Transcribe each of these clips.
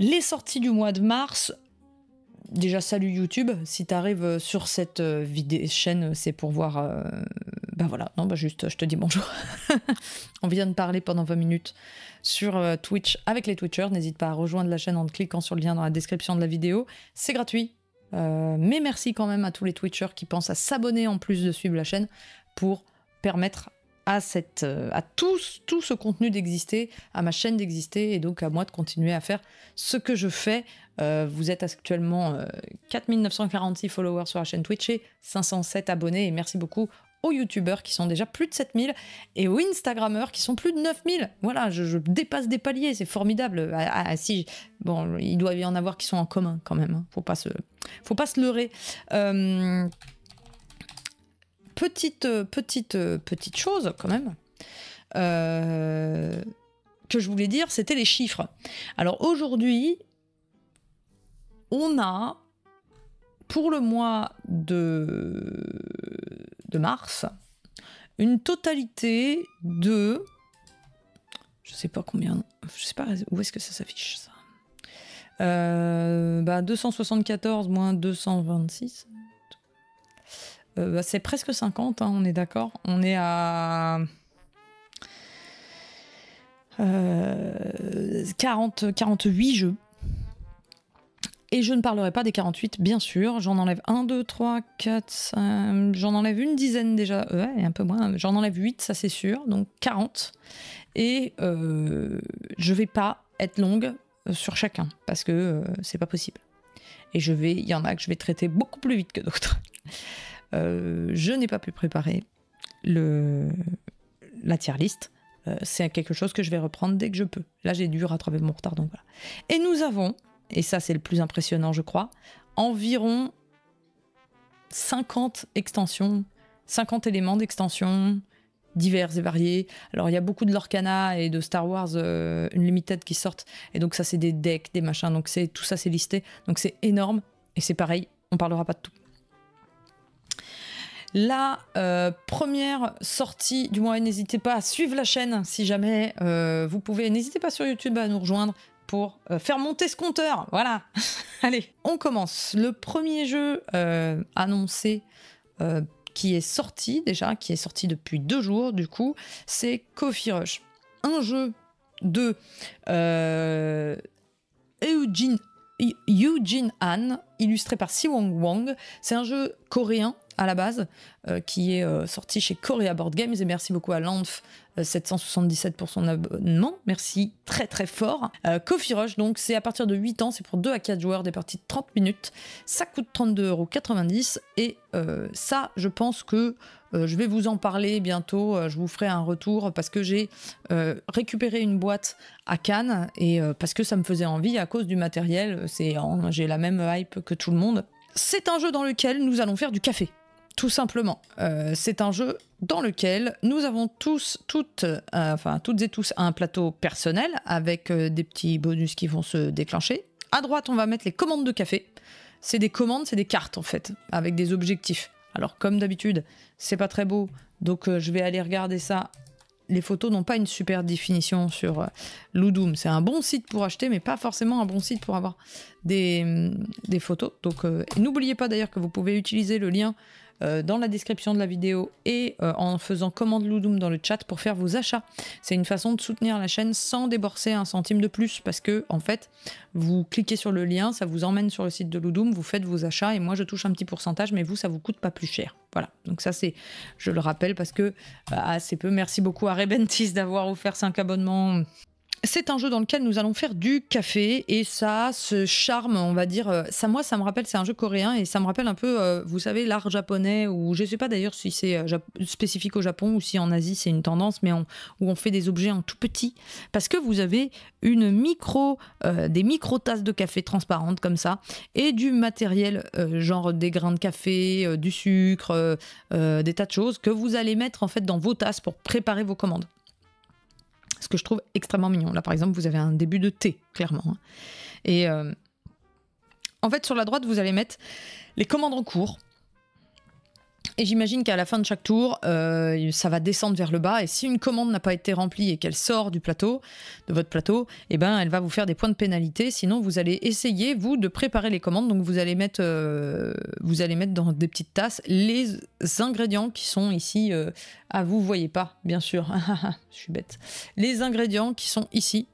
Les sorties du mois de mars, déjà salut YouTube, si tu arrives euh, sur cette euh, vidéo, chaîne, euh, c'est pour voir... ben voilà, non, ben juste je te dis bonjour. On vient de parler pendant 20 minutes sur Twitch avec les Twitchers. N'hésite pas à rejoindre la chaîne en cliquant sur le lien dans la description de la vidéo. C'est gratuit. mais merci quand même à tous les Twitchers qui pensent à s'abonner en plus de suivre la chaîne pour permettre à, cette, euh, tout, ce contenu d'exister, à ma chaîne d'exister et donc à moi de continuer à faire ce que je fais. Euh, vous êtes actuellement 4946 euh, followers sur la chaîne Twitch et 507 abonnés et merci beaucoup aux youtubeurs qui sont déjà plus de 7000 et aux instagrammeurs qui sont plus de 9000. Voilà, je, dépasse des paliers, c'est formidable. Ah, ah, ah, si, bon, il doit y en avoir qui sont en commun quand même, hein. faut, pas se, faut pas se leurrer petite, euh, petite, euh, petite chose quand même. Euh, que je voulais dire, c'était les chiffres. Alors aujourd'hui, on a pour le mois de, de mars une totalité de je sais pas combien je sais pas où est-ce que ça s'affiche ça 274 bah, moins 226 euh, bah, c'est presque 50, hein, on est d'accord. On est à... 48 euh, jeux. Et je ne parlerai pas des 48, bien sûr. J'en enlève 1, 2, 3, 4, 5... J'en enlève une dizaine déjà. Ouais, un peu moins. J'en enlève 8, ça c'est sûr. Donc 40. Et euh, je vais pas être longue sur chacun. Parce que c'est pas possible. Et je vais, il y en a que je vais traiter beaucoup plus vite que d'autres. Euh, je n'ai pas pu préparer le, la tier list. Euh, c'est quelque chose que je vais reprendre dès que je peux. Là, j'ai dû rattraper mon retard, donc voilà. Et nous avons, et ça c'est le plus impressionnant, je crois, environ 50 extensions, 50 éléments d'extensions divers et variés. Alors il y a beaucoup de l'Orcana et de Star Wars euh, une limited qui sortent, et donc ça c'est des decks, des machins, donc c'est tout ça c'est listé, donc c'est énorme, et c'est pareil, on parlera pas de tout la euh, première sortie du mois. N'hésitez pas à suivre la chaîne si jamais euh, vous pouvez. N'hésitez pas sur YouTube à nous rejoindre pour euh, faire monter ce compteur. Voilà. Allez, on commence. Le premier jeu annoncé qui est sorti déjà, qui est sorti depuis deux jours du coup, c'est Coffee Rush. Un jeu de Eugene, Eugene Han, illustré par Siwon Wang. C'est un jeu coréen à la base, euh, qui est euh, sorti chez Korea Board Games. Et merci beaucoup à Lanf. 777 euh, pour son abonnement, merci très très fort. Coffee Rush, donc c'est à partir de 8 ans, c'est pour 2 à 4 joueurs, des parties de 30 minutes, ça coûte 32,90€ et ça je pense que je vais vous en parler bientôt, je vous ferai un retour parce que j'ai récupéré une boîte à Cannes et parce que ça me faisait envie à cause du matériel, j'ai la même hype que tout le monde. C'est un jeu dans lequel nous allons faire du café. Tout simplement, euh, c'est un jeu dans lequel nous avons tous, toutes, euh, enfin toutes et tous un plateau personnel avec euh, des petits bonus qui vont se déclencher. À droite, on va mettre les commandes de café. C'est des commandes, c'est des cartes en fait, avec des objectifs. Alors comme d'habitude, c'est pas très beau, donc je vais aller regarder ça. Les photos n'ont pas une super définition sur Ludum. C'est un bon site pour acheter, mais pas forcément un bon site pour avoir des, hum, des photos. Donc n'oubliez pas d'ailleurs que vous pouvez utiliser le lien euh, dans la description de la vidéo et euh, en faisant commande Loudoum dans le chat pour faire vos achats. C'est une façon de soutenir la chaîne sans déborser un centime de plus parce que en fait, vous cliquez sur le lien, ça vous emmène sur le site de Loudoum, vous faites vos achats et moi je touche un petit pourcentage, mais vous ça vous coûte pas plus cher. Voilà, donc ça c'est, je le rappelle parce que bah, assez peu. Merci beaucoup à Rebentis d'avoir offert 5 abonnements c'est un jeu dans lequel nous allons faire du café et ça ce charme, on va dire, euh, ça moi ça me rappelle, c'est un jeu coréen et ça me rappelle un peu, euh, vous savez, l'art japonais ou je sais pas d'ailleurs si c'est euh, spécifique au Japon ou si en Asie c'est une tendance, mais où on fait des objets en tout petit parce que vous avez une micro, des micro tasses de café transparentes comme ça et du matériel genre des grains de café, du sucre, des tas de choses que vous allez mettre en fait dans vos tasses pour préparer vos commandes ce que je trouve extrêmement mignon. Là, par exemple, vous avez un début de T, clairement. Hein. Et euh, en fait, sur la droite, vous allez mettre les commandes en cours, et j'imagine qu'à la fin de chaque tour, euh, ça va descendre vers le bas. Et si une commande n'a pas été remplie et qu'elle sort du plateau, de votre plateau, eh ben, elle va vous faire des points de pénalité. Sinon, vous allez essayer, vous, de préparer les commandes. Donc, vous allez mettre, euh, vous allez mettre dans des petites tasses les ingrédients qui sont ici. ah, vous voyez pas, bien sûr. Je suis bête. Les ingrédients qui sont ici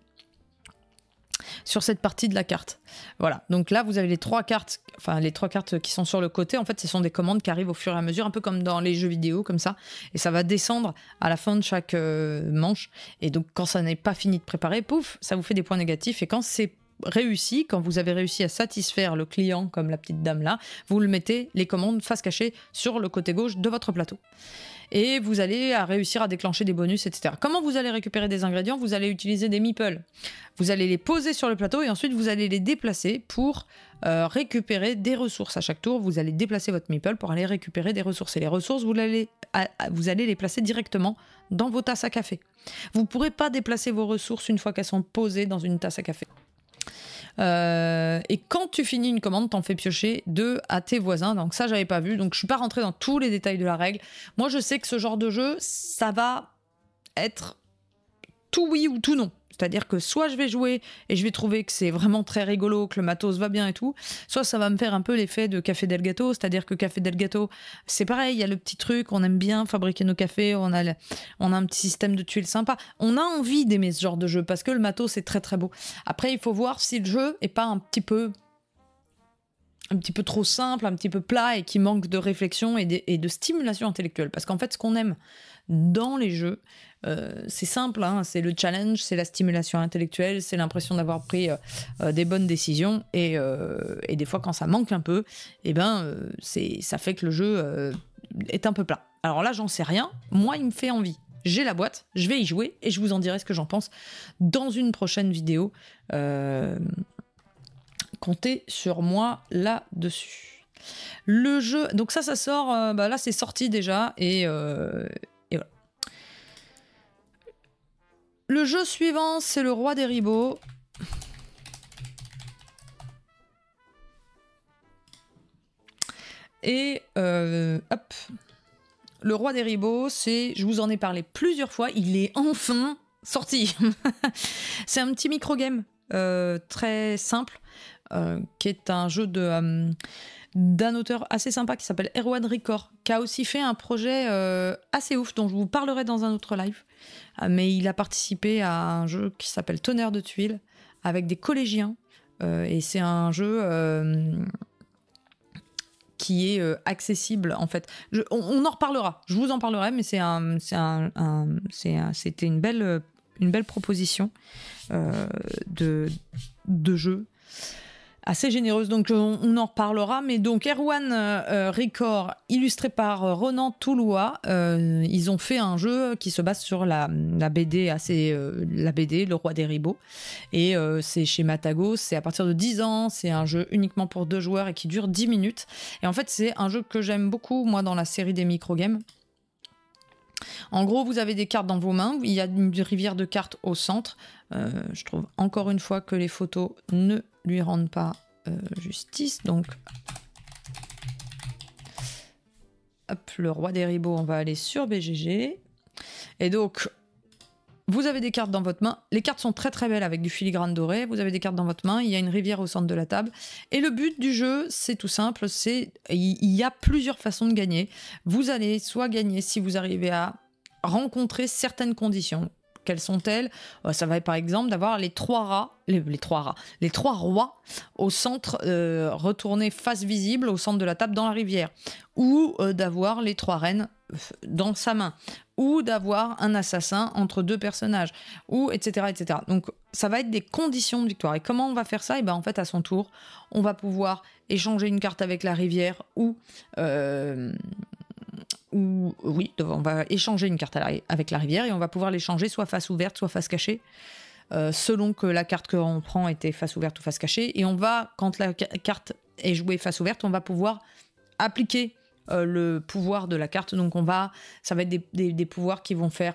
sur cette partie de la carte. Voilà, donc là vous avez les trois cartes, enfin les trois cartes qui sont sur le côté, en fait ce sont des commandes qui arrivent au fur et à mesure, un peu comme dans les jeux vidéo comme ça, et ça va descendre à la fin de chaque euh, manche, et donc quand ça n'est pas fini de préparer, pouf, ça vous fait des points négatifs, et quand c'est réussi, quand vous avez réussi à satisfaire le client comme la petite dame là, vous le mettez les commandes face cachée sur le côté gauche de votre plateau et vous allez réussir à déclencher des bonus, etc. Comment vous allez récupérer des ingrédients Vous allez utiliser des meeples. Vous allez les poser sur le plateau et ensuite vous allez les déplacer pour euh, récupérer des ressources. À chaque tour, vous allez déplacer votre meeple pour aller récupérer des ressources. Et les ressources, vous, vous allez les placer directement dans vos tasses à café. Vous ne pourrez pas déplacer vos ressources une fois qu'elles sont posées dans une tasse à café. Euh, et quand tu finis une commande, t'en fais piocher deux à tes voisins. Donc ça, j'avais pas vu. Donc je suis pas rentré dans tous les détails de la règle. Moi, je sais que ce genre de jeu, ça va être tout oui ou tout non. C'est-à-dire que soit je vais jouer et je vais trouver que c'est vraiment très rigolo, que le matos va bien et tout, soit ça va me faire un peu l'effet de Café Del Gato, c'est-à-dire que Café Del Gato, c'est pareil, il y a le petit truc, on aime bien fabriquer nos cafés, on a, on a un petit système de tuiles sympa. On a envie d'aimer ce genre de jeu parce que le matos c'est très très beau. Après, il faut voir si le jeu est pas un petit peu un petit peu trop simple, un petit peu plat et qui manque de réflexion et de stimulation intellectuelle. Parce qu'en fait, ce qu'on aime dans les jeux, euh, c'est simple, hein. c'est le challenge, c'est la stimulation intellectuelle, c'est l'impression d'avoir pris euh, euh, des bonnes décisions. Et, des fois, quand ça manque un peu, eh ben, ça fait que le jeu est un peu plat. Alors là, j'en sais rien. Moi, il me fait envie. J'ai la boîte, je vais y jouer et je vous en dirai ce que j'en pense dans une prochaine vidéo. comptez sur moi là-dessus. Le jeu, donc ça, ça sort, bah là c'est sorti déjà et, Le jeu suivant, c'est le roi des ribots. Et euh, hop. Le roi des ribots, c'est, je vous en ai parlé plusieurs fois, il est enfin sorti. c'est un petit micro-game euh, très simple, euh, qui est un jeu de d'un auteur assez sympa qui s'appelle Erwan Ricor, qui a aussi fait un projet euh, assez ouf dont je vous parlerai dans un autre live. Euh, mais il a participé à un jeu qui s'appelle Tonnerre de tuiles avec des collégiens. Euh, et c'est un jeu qui est accessible en fait. on, en reparlera, je vous en parlerai, mais c'est un, c'était une belle, une belle proposition de, de jeu assez généreuse. Donc on, en reparlera. Mais donc Erwan euh, euh, Record, illustré par euh, Ronan Toulois, ils ont fait un jeu qui se base sur la, BD assez la BD Le Roi des Ribots. Et c'est chez Matago. C'est à partir de 10 ans. C'est un jeu uniquement pour deux joueurs et qui dure 10 minutes. Et en fait c'est un jeu que j'aime beaucoup moi dans la série des microgames. En gros, vous avez des cartes dans vos mains, il y a une rivière de cartes au centre. je trouve encore une fois que les photos ne lui rendent pas euh, justice. Donc, le roi des ribots, on va aller sur BGG. Et donc, vous avez des cartes dans votre main. Les cartes sont très très belles avec du filigrane doré. Vous avez des cartes dans votre main. Il y a une rivière au centre de la table. Et le but du jeu, c'est tout simple. C'est il y a plusieurs façons de gagner. Vous allez soit gagner si vous arrivez à rencontrer certaines conditions. Quelles sont-elles euh, Ça va être par exemple d'avoir les trois rats, les, trois rats, les trois rois au centre, euh, retournés face visible au centre de la table dans la rivière, ou euh, d'avoir les trois reines dans sa main, ou d'avoir un assassin entre deux personnages, ou etc. etc. Donc ça va être des conditions de victoire. Et comment on va faire ça Et eh bien en fait à son tour, on va pouvoir échanger une carte avec la rivière ou euh, oui, on va échanger une carte avec la rivière et on va pouvoir l'échanger soit face ouverte, soit face cachée, euh, selon que la carte que l'on prend était face ouverte ou face cachée. Et on va, quand la carte est jouée face ouverte, on va pouvoir appliquer euh, le pouvoir de la carte. Donc on va, ça va être des pouvoirs qui vont faire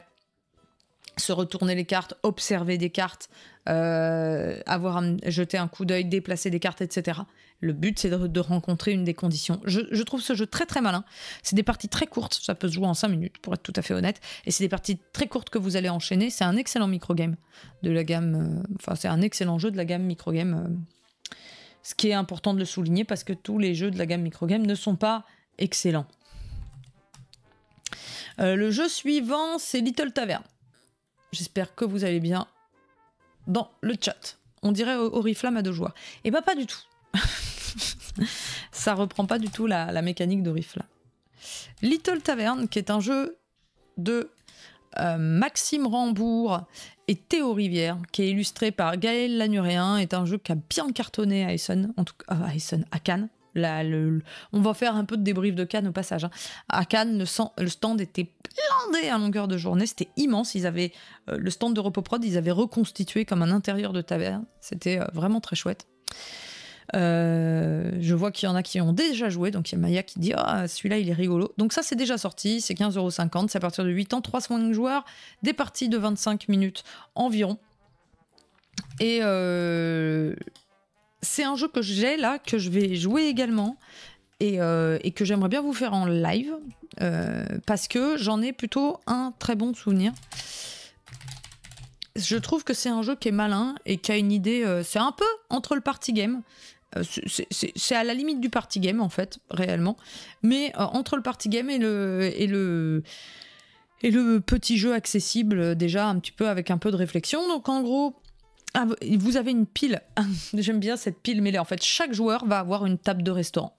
se retourner les cartes, observer des cartes, euh, avoir jeté jeter un coup d'œil, déplacer des cartes, etc. Le but, c'est de, rencontrer une des conditions. Je, trouve ce jeu très très malin. C'est des parties très courtes, ça peut se jouer en 5 minutes, pour être tout à fait honnête. Et c'est des parties très courtes que vous allez enchaîner. C'est un excellent microgame de la gamme. Euh, enfin, c'est un excellent jeu de la gamme microgame. Euh, ce qui est important de le souligner parce que tous les jeux de la gamme microgame ne sont pas excellents. le jeu suivant, c'est Little Tavern. J'espère que vous allez bien dans le chat. On dirait Oriflamme à deux joies. Et eh bah ben, pas du tout. ça reprend pas du tout la, mécanique d'Oriflamme. Little Tavern, qui est un jeu de euh, Maxime Rambourg et Théo Rivière, qui est illustré par Gaël Lanuréen, est un jeu qui a bien cartonné à Essen, en tout, cas, euh, Essen, à Cannes, on va faire un peu de débrief de Cannes au passage. Hein. À Cannes, le, stand était blindé à longueur de journée. C'était immense. Ils avaient euh, le stand de Repoprod, ils avaient reconstitué comme un intérieur de taverne. C'était euh, vraiment très chouette. Euh, je vois qu'il y en a qui ont déjà joué, donc il y a Maya qui dit Ah, celui-là il est rigolo. Donc ça c'est déjà sorti, c'est 15,50€, c'est à partir de 8 ans, 3 joueurs, des parties de 25 minutes environ. Et c'est un jeu que j'ai là, que je vais jouer également. Et, euh, que j'aimerais bien vous faire en live. Euh, parce que j'en ai plutôt un très bon souvenir. Je trouve que c'est un jeu qui est malin et qui a une idée. Euh, c'est un peu entre le party game. C'est à la limite du party game en fait, réellement. Mais entre le party game et le, et le, et le petit jeu accessible déjà un petit peu avec un peu de réflexion. Donc en gros, ah, vous avez une pile. J'aime bien cette pile mêlée. En fait, chaque joueur va avoir une table de restaurant.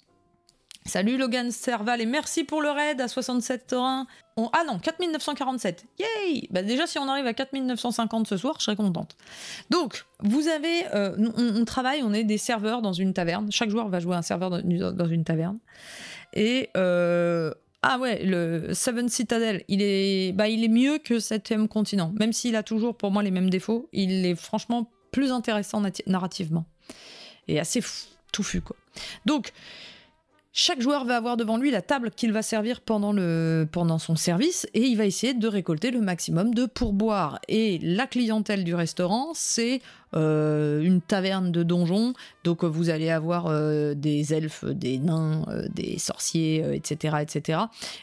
Salut Logan Serval et merci pour le raid à 67 1. Ah non, 4947. Yay bah Déjà, si on arrive à 4950 ce soir, je serais contente. Donc, vous avez... Euh, on, travaille, on est des serveurs dans une taverne. Chaque joueur va jouer un serveur dans une, taverne. Et euh, ah ouais, le Seven Citadel, il est, bah, il est mieux que Septième continent. Même s'il a toujours pour moi les mêmes défauts, il est franchement plus intéressant narrativement. Et assez touffu quoi. Donc, chaque joueur va avoir devant lui la table qu'il va servir pendant, le, pendant son service et il va essayer de récolter le maximum de pourboires. Et la clientèle du restaurant, c'est euh, une taverne de donjon. Donc vous allez avoir euh, des elfes, des nains, euh, des sorciers, etc., etc.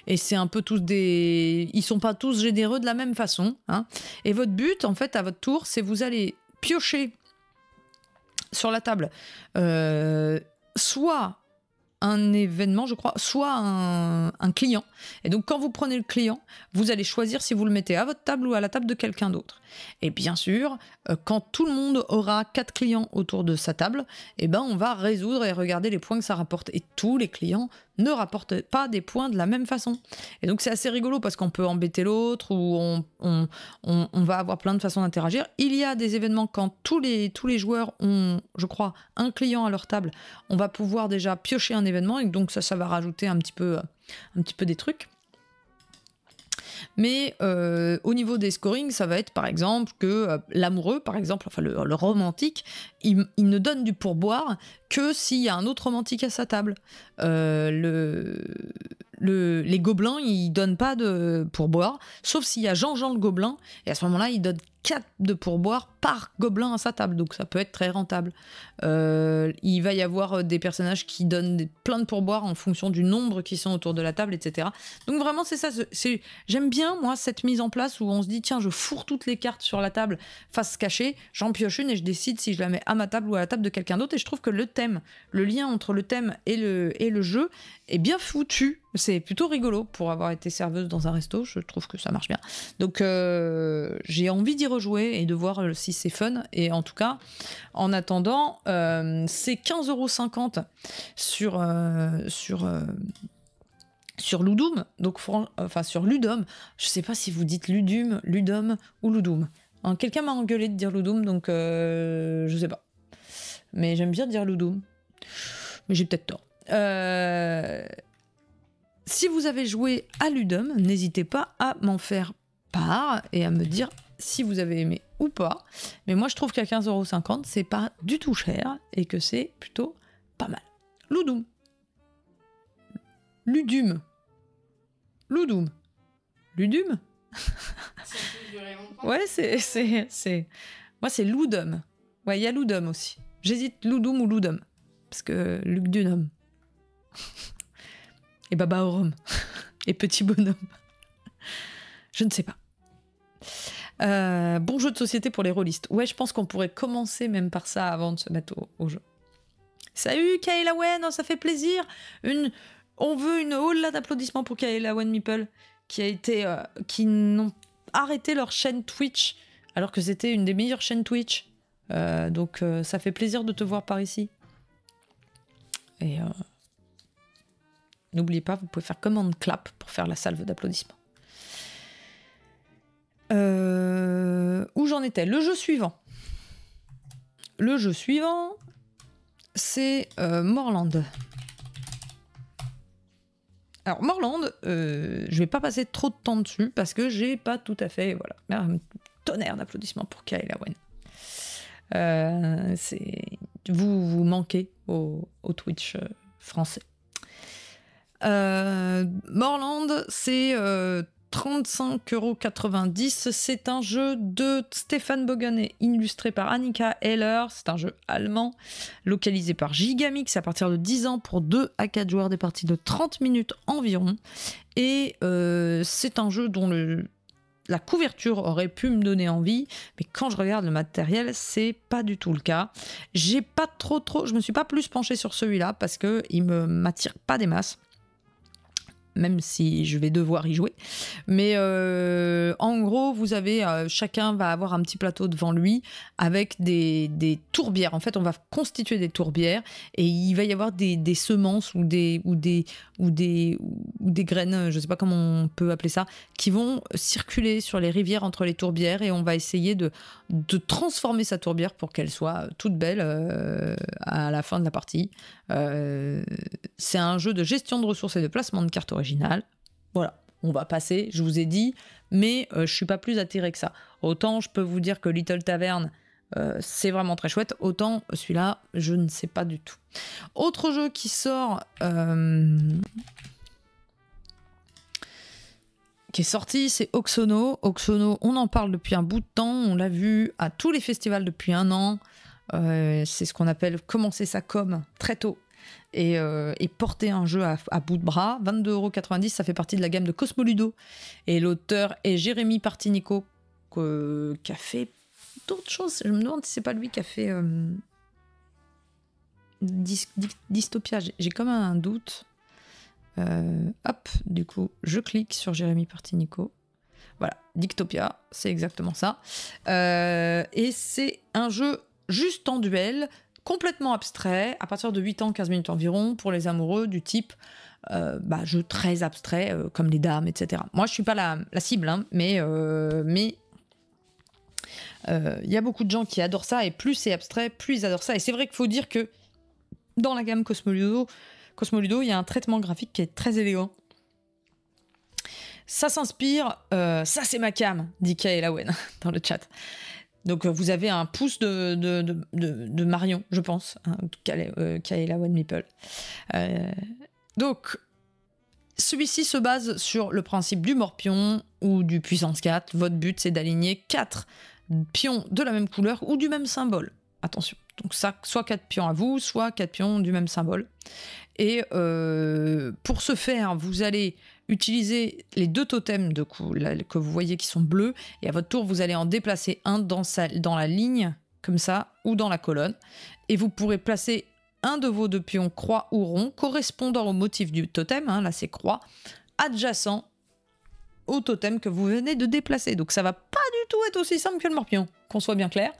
Et c'est un peu tous des... Ils sont pas tous généreux de la même façon. Hein. Et votre but, en fait, à votre tour, c'est vous allez piocher sur la table soit un événement, je crois, soit un, client. Et donc, quand vous prenez le client, vous allez choisir si vous le mettez à votre table ou à la table de quelqu'un d'autre. Et bien sûr, euh, quand tout le monde aura quatre clients autour de sa table, eh ben, on va résoudre et regarder les points que ça rapporte. Et tous les clients ne rapporte pas des points de la même façon. Et donc c'est assez rigolo parce qu'on peut embêter l'autre ou on, va avoir plein de façons d'interagir. Il y a des événements quand tous les, tous les joueurs ont, je crois, un client à leur table, on va pouvoir déjà piocher un événement et donc ça, ça va rajouter un petit peu, un petit peu des trucs. Mais euh, au niveau des scorings, ça va être par exemple que euh, l'amoureux, par exemple, enfin le, romantique, il, ne donne du pourboire que s'il y a un autre romantique à sa table. Euh, le les gobelins, ils donnent pas de pourboire, sauf s'il y a Jean-Jean le gobelin, et à ce moment-là, il donne 4 de pourboire par gobelin à sa table, donc ça peut être très rentable. Euh, il va y avoir euh, des personnages qui donnent plein de pourboires en fonction du nombre qui sont autour de la table, etc. Donc vraiment, c'est ça. J'aime bien, moi, cette mise en place où on se dit, tiens, je fourre toutes les cartes sur la table face cachée, j'en pioche une et je décide si je la mets à ma table ou à la table de quelqu'un d'autre, et je trouve que le thème, le lien entre le thème et le, et le jeu est bien foutu. C'est plutôt rigolo pour avoir été serveuse dans un resto. Je trouve que ça marche bien. Donc euh, j'ai envie d'y rejouer et de voir euh, si c'est fun. Et en tout cas, en attendant, euh, c'est 15,50€ sur sur sur Ludum. Donc enfin sur Ludum. Je sais pas si vous dites Ludum, Ludum ou Ludum. Hein, quelqu'un m'a engueulé de dire Ludum, donc je sais pas. Mais j'aime bien dire Ludum. Mais j'ai peut-être tort. Euh, si vous avez joué à Ludum, n'hésitez pas à m'en faire part et à me dire si vous avez aimé ou pas. Mais moi, je trouve qu'à 15,50€, c'est pas du tout cher et que c'est plutôt pas mal. Ludum. Ludum. Ludum. Ludum Ouais, c'est. c'est, Moi, c'est Ludum. Ouais, il y a Ludum aussi. J'hésite Ludum ou Ludum. Parce que Ludum et Baba Orum. Et Petit Bonhomme. Je ne sais pas. Euh, bon jeu de société pour les rôlistes. Ouais, je pense qu'on pourrait commencer même par ça avant de se mettre au, jeu. Salut Kayla Wen, oh, ça fait plaisir. Une, on veut une houle d'applaudissements pour Kayla Wen Meeple qui a été, euh, qui n'ont arrêté leur chaîne Twitch alors que c'était une des meilleures chaînes Twitch. Euh, donc ça fait plaisir de te voir par ici. Et N'oubliez pas, vous pouvez faire commande clap pour faire la salve d'applaudissements. Euh, où j'en étais Le jeu suivant. Le jeu suivant, c'est euh, Morland. Alors Morland, je euh, je vais pas passer trop de temps dessus parce que j'ai pas tout à fait voilà un tonnerre d'applaudissements pour Kyle Owen. vous vous manquez au Twitch français. Euh, Morland, c'est 35,90€. Euh, c'est un jeu de Stéphane Bogan illustré par Annika Heller. C'est un jeu allemand, localisé par Gigamix à partir de 10 ans pour 2 à 4 joueurs des parties de 30 minutes environ. Et euh, c'est un jeu dont la couverture aurait pu me donner envie, mais quand je regarde le matériel, c'est pas du tout le cas. J'ai pas trop trop, je me suis pas plus penché sur celui-là parce que il m'attire pas des masses même si je vais devoir y jouer. Mais euh, en gros, vous avez, euh, chacun va avoir un petit plateau devant lui avec des, tourbières. En fait, on va constituer des tourbières et il va y avoir des, semences ou des, ou, ou, des, graines, je ne sais pas comment on peut appeler ça, qui vont circuler sur les rivières entre les tourbières et on va essayer de, transformer sa tourbière pour qu'elle soit toute belle euh, à la fin de la partie. Euh, c'est un jeu de gestion de ressources et de placement de cartes originales. Voilà, on va passer, je vous ai dit, mais euh, je suis pas plus attiré que ça. Autant je peux vous dire que Little Tavern, euh, c'est vraiment très chouette, autant celui-là, je ne sais pas du tout. Autre jeu qui sort... qui est sorti, c'est Oxono. Oxono, on en parle depuis un bout de temps, on l'a vu à tous les festivals depuis un an. Euh, c'est ce qu'on appelle commencer sa com très tôt. Euh, et, porter un jeu à, bout de bras, 22,90€, ça fait partie de la gamme de Cosmoludo. Et l'auteur est Jérémy Partinico, qui a fait d'autres choses. Je me demande si c'est pas lui qui a fait euh, Dystopia. J'ai comme un doute. hop, du coup, je clique sur Jérémy Partinico. Voilà, Dictopia, c'est exactement ça. et c'est un jeu juste en duel, complètement abstrait, à partir de 8 ans, 15 minutes environ, pour les amoureux du type euh, bah, jeu très abstrait, euh, comme les dames, etc. Moi, je suis pas la, cible, hein, mais euh, mais il y a beaucoup de gens qui adorent ça, et plus c'est abstrait, plus ils adorent ça. Et c'est vrai qu'il faut dire que dans la gamme Cosmoludo, Cosmoludo, il y a un traitement graphique qui est très élégant. Ça s'inspire, ça c'est ma cam, dit Wen dans le chat. Donc euh, vous avez un pouce de, Marion, je pense, hein, euh, One Meeple. Euh, donc celui-ci se base sur le principe du morpion ou du puissance 4. Votre but, c'est d'aligner 4 pions de la même couleur ou du même symbole. Attention. Donc ça, soit 4 pions à vous, soit 4 pions du même symbole. Et pour ce faire, vous allez utilisez les deux totems de que vous voyez qui sont bleus, et à votre tour, vous allez en déplacer un dans, dans la ligne, comme ça, ou dans la colonne, et vous pourrez placer un de vos deux pions croix ou rond correspondant au motif du totem, hein, là c'est croix, adjacent au totem que vous venez de déplacer. Donc ça va pas du tout être aussi simple que le morpion, qu'on soit bien clair,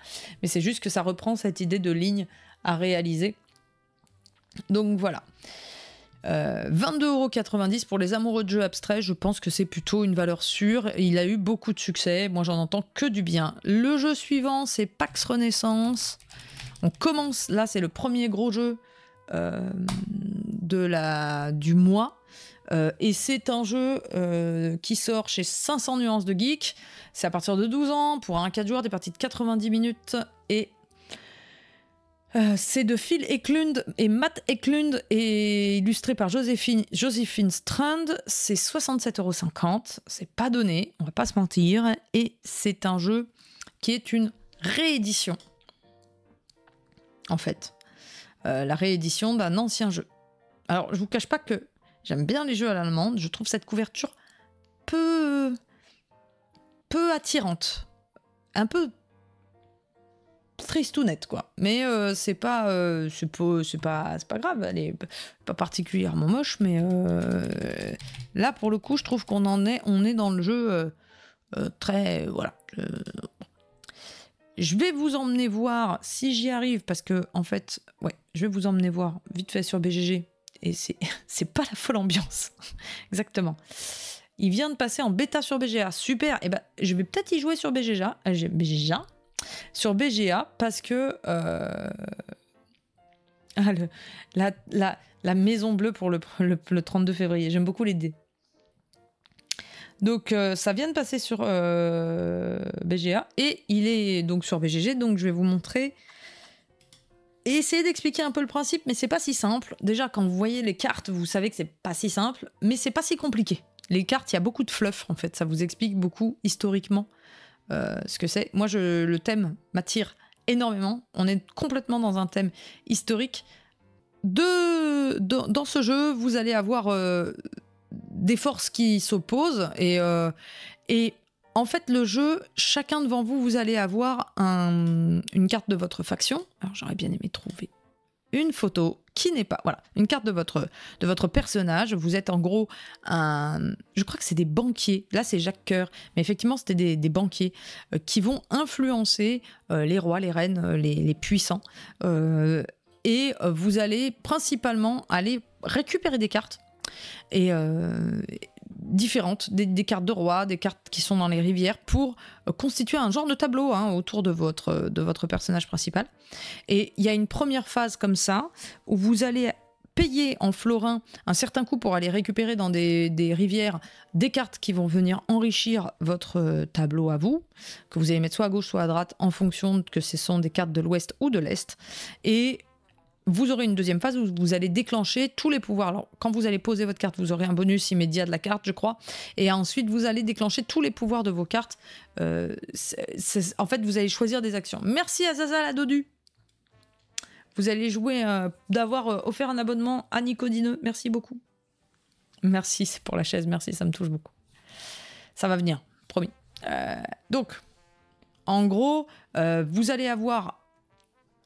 mais c'est juste que ça reprend cette idée de ligne à réaliser. Donc voilà. Euh, 22,90€ pour les amoureux de jeux abstraits, je pense que c'est plutôt une valeur sûre. Il a eu beaucoup de succès, moi j'en entends que du bien. Le jeu suivant, c'est Pax Renaissance. On commence, là c'est le premier gros jeu euh, de la, du mois. Euh, et c'est un jeu euh, qui sort chez 500 nuances de geek. C'est à partir de 12 ans, pour un 4 joueurs, des parties de 90 minutes et euh, c'est de Phil Eklund et Matt Eklund et illustré par Joséphine, Strand. C'est 67,50€. C'est pas donné, on va pas se mentir. Et c'est un jeu qui est une réédition. En fait, euh, la réédition d'un ancien jeu. Alors, je vous cache pas que j'aime bien les jeux à l'allemande. Je trouve cette couverture peu peu attirante, un peu Triste ou nette, quoi. Mais euh, euh, c'est pas, c'est pas, c'est pas, grave. Elle est pas particulièrement moche, mais euh, là pour le coup, je trouve qu'on en est, on est dans le jeu très, voilà. je vais vous emmener voir si j'y arrive parce que en fait, ouais, je vais vous emmener voir vite fait sur BGG et c'est, pas la folle ambiance, exactement. Il vient de passer en bêta sur BGA, ah, super. Et eh ben, je vais peut-être y jouer sur BGA, BGA sur BGA parce que euh, ah, la, Maison Bleue pour le, 32 février. J'aime beaucoup les dés. Donc euh, ça vient de passer sur euh, BGA et il est donc sur BGG. Donc je vais vous montrer et essayer d'expliquer un peu le principe, mais c'est pas si simple. Déjà quand vous voyez les cartes, vous savez que c'est pas si simple, mais c'est pas si compliqué. Les cartes, il y a beaucoup de fluff en fait. Ça vous explique beaucoup historiquement euh, ce que c'est. Moi, je, le thème m'attire énormément. On est complètement dans un thème historique. De, dans ce jeu, vous allez avoir euh, des forces qui s'opposent et, euh, et en fait le jeu, chacun devant vous, vous allez avoir une carte de votre faction. Alors j'aurais bien aimé trouver une photo qui n'est pas voilà une carte de votre de votre personnage vous êtes en gros un je crois que c'est des banquiers là c'est Jacques Coeur mais effectivement c'était des, banquiers euh, qui vont influencer euh, les rois les reines euh, les, puissants et vous allez principalement aller récupérer des cartes et, différentes, des, cartes de roi, des cartes qui sont dans les rivières, pour euh, constituer un genre de tableau hein, autour de votre, euh, de votre personnage principal. Et il y a une première phase comme ça, où vous allez payer en florin un certain coût pour aller récupérer dans des, des, rivières des cartes qui vont venir enrichir votre euh, tableau à vous, que vous allez mettre soit à gauche, soit à droite, en fonction que ce sont des cartes de l'ouest ou de l'est. Et vous aurez une deuxième phase où vous allez déclencher tous les pouvoirs. Alors, quand vous allez poser votre carte, vous aurez un bonus immédiat de la carte, je crois. Et ensuite, vous allez déclencher tous les pouvoirs de vos cartes. Euh, en fait, vous allez choisir des actions. Merci à Zaza la Dodu. Vous allez jouer euh, d'avoir euh, offert un abonnement à Nicodineux. Merci beaucoup. Merci pour la chaise, merci, ça me touche beaucoup. Ça va venir, promis. donc, en gros, vous allez avoir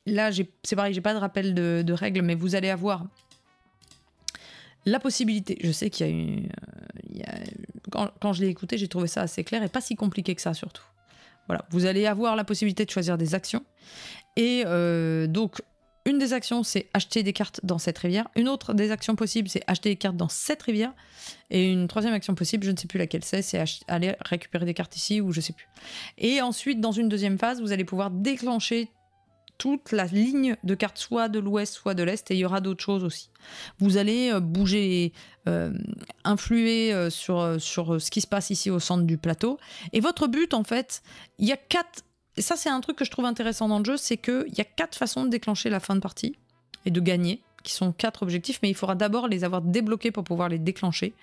là, c'est pareil, j'ai pas de rappel de, règles, mais vous allez avoir la possibilité. Je sais qu'il y a une. Euh, quand, je l'ai écouté, j'ai trouvé ça assez clair et pas si compliqué que ça, surtout. Voilà, vous allez avoir la possibilité de choisir des actions. Et euh, donc, une des actions, c'est acheter des cartes dans cette rivière. Une autre des actions possibles, c'est acheter des cartes dans cette rivière. Et une troisième action possible, je ne sais plus laquelle c'est, c'est aller récupérer des cartes ici ou je ne sais plus. Et ensuite, dans une deuxième phase, vous allez pouvoir déclencher toute la ligne de cartes, soit de l'ouest, soit de l'est, et il y aura d'autres choses aussi. Vous allez euh, bouger, euh, influer euh, sur, sur ce qui se passe ici au centre du plateau. Et votre but, en fait, il y a quatre. ça, c'est un truc que je trouve intéressant dans le jeu, c'est qu'il y a quatre façons de déclencher la fin de partie et de gagner qui sont quatre objectifs, mais il faudra d'abord les avoir débloqués pour pouvoir les déclencher.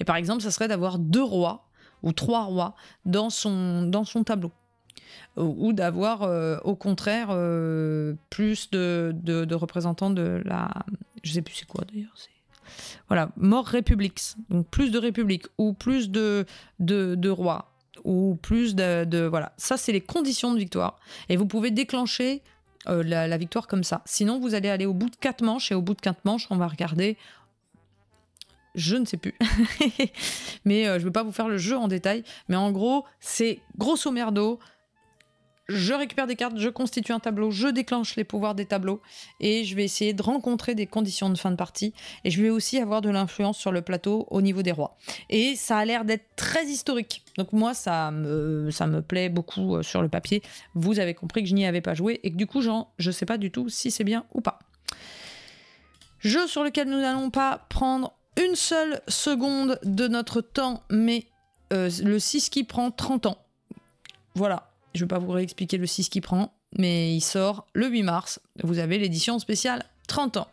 Et par exemple, ça serait d'avoir deux rois ou trois rois dans son, dans son tableau ou d'avoir euh, au contraire euh, plus de, de, représentants de la... Je sais plus c'est quoi d'ailleurs. Voilà, mort république. Donc plus de république ou plus de, de, rois ou plus de, Voilà, ça c'est les conditions de victoire. Et vous pouvez déclencher euh, la, victoire comme ça. Sinon, vous allez aller au bout de quatre manches, et au bout de quatre manches, on va regarder. Je ne sais plus. mais je ne vais pas vous faire le jeu en détail. Mais en gros, c'est grosso merdo je récupère des cartes, je constitue un tableau, je déclenche les pouvoirs des tableaux et je vais essayer de rencontrer des conditions de fin de partie et je vais aussi avoir de l'influence sur le plateau au niveau des rois. Et ça a l'air d'être très historique. Donc moi ça me, ça me plaît beaucoup euh, sur le papier. Vous avez compris que je n'y avais pas joué et que du coup je je sais pas du tout si c'est bien ou pas. Jeu sur lequel nous n'allons pas prendre une seule seconde de notre temps mais euh, le 6 qui prend 30 ans. Voilà, je ne vais pas vous réexpliquer le 6 qui prend, mais il sort le 8 mars. Vous avez l'édition spéciale 30 ans.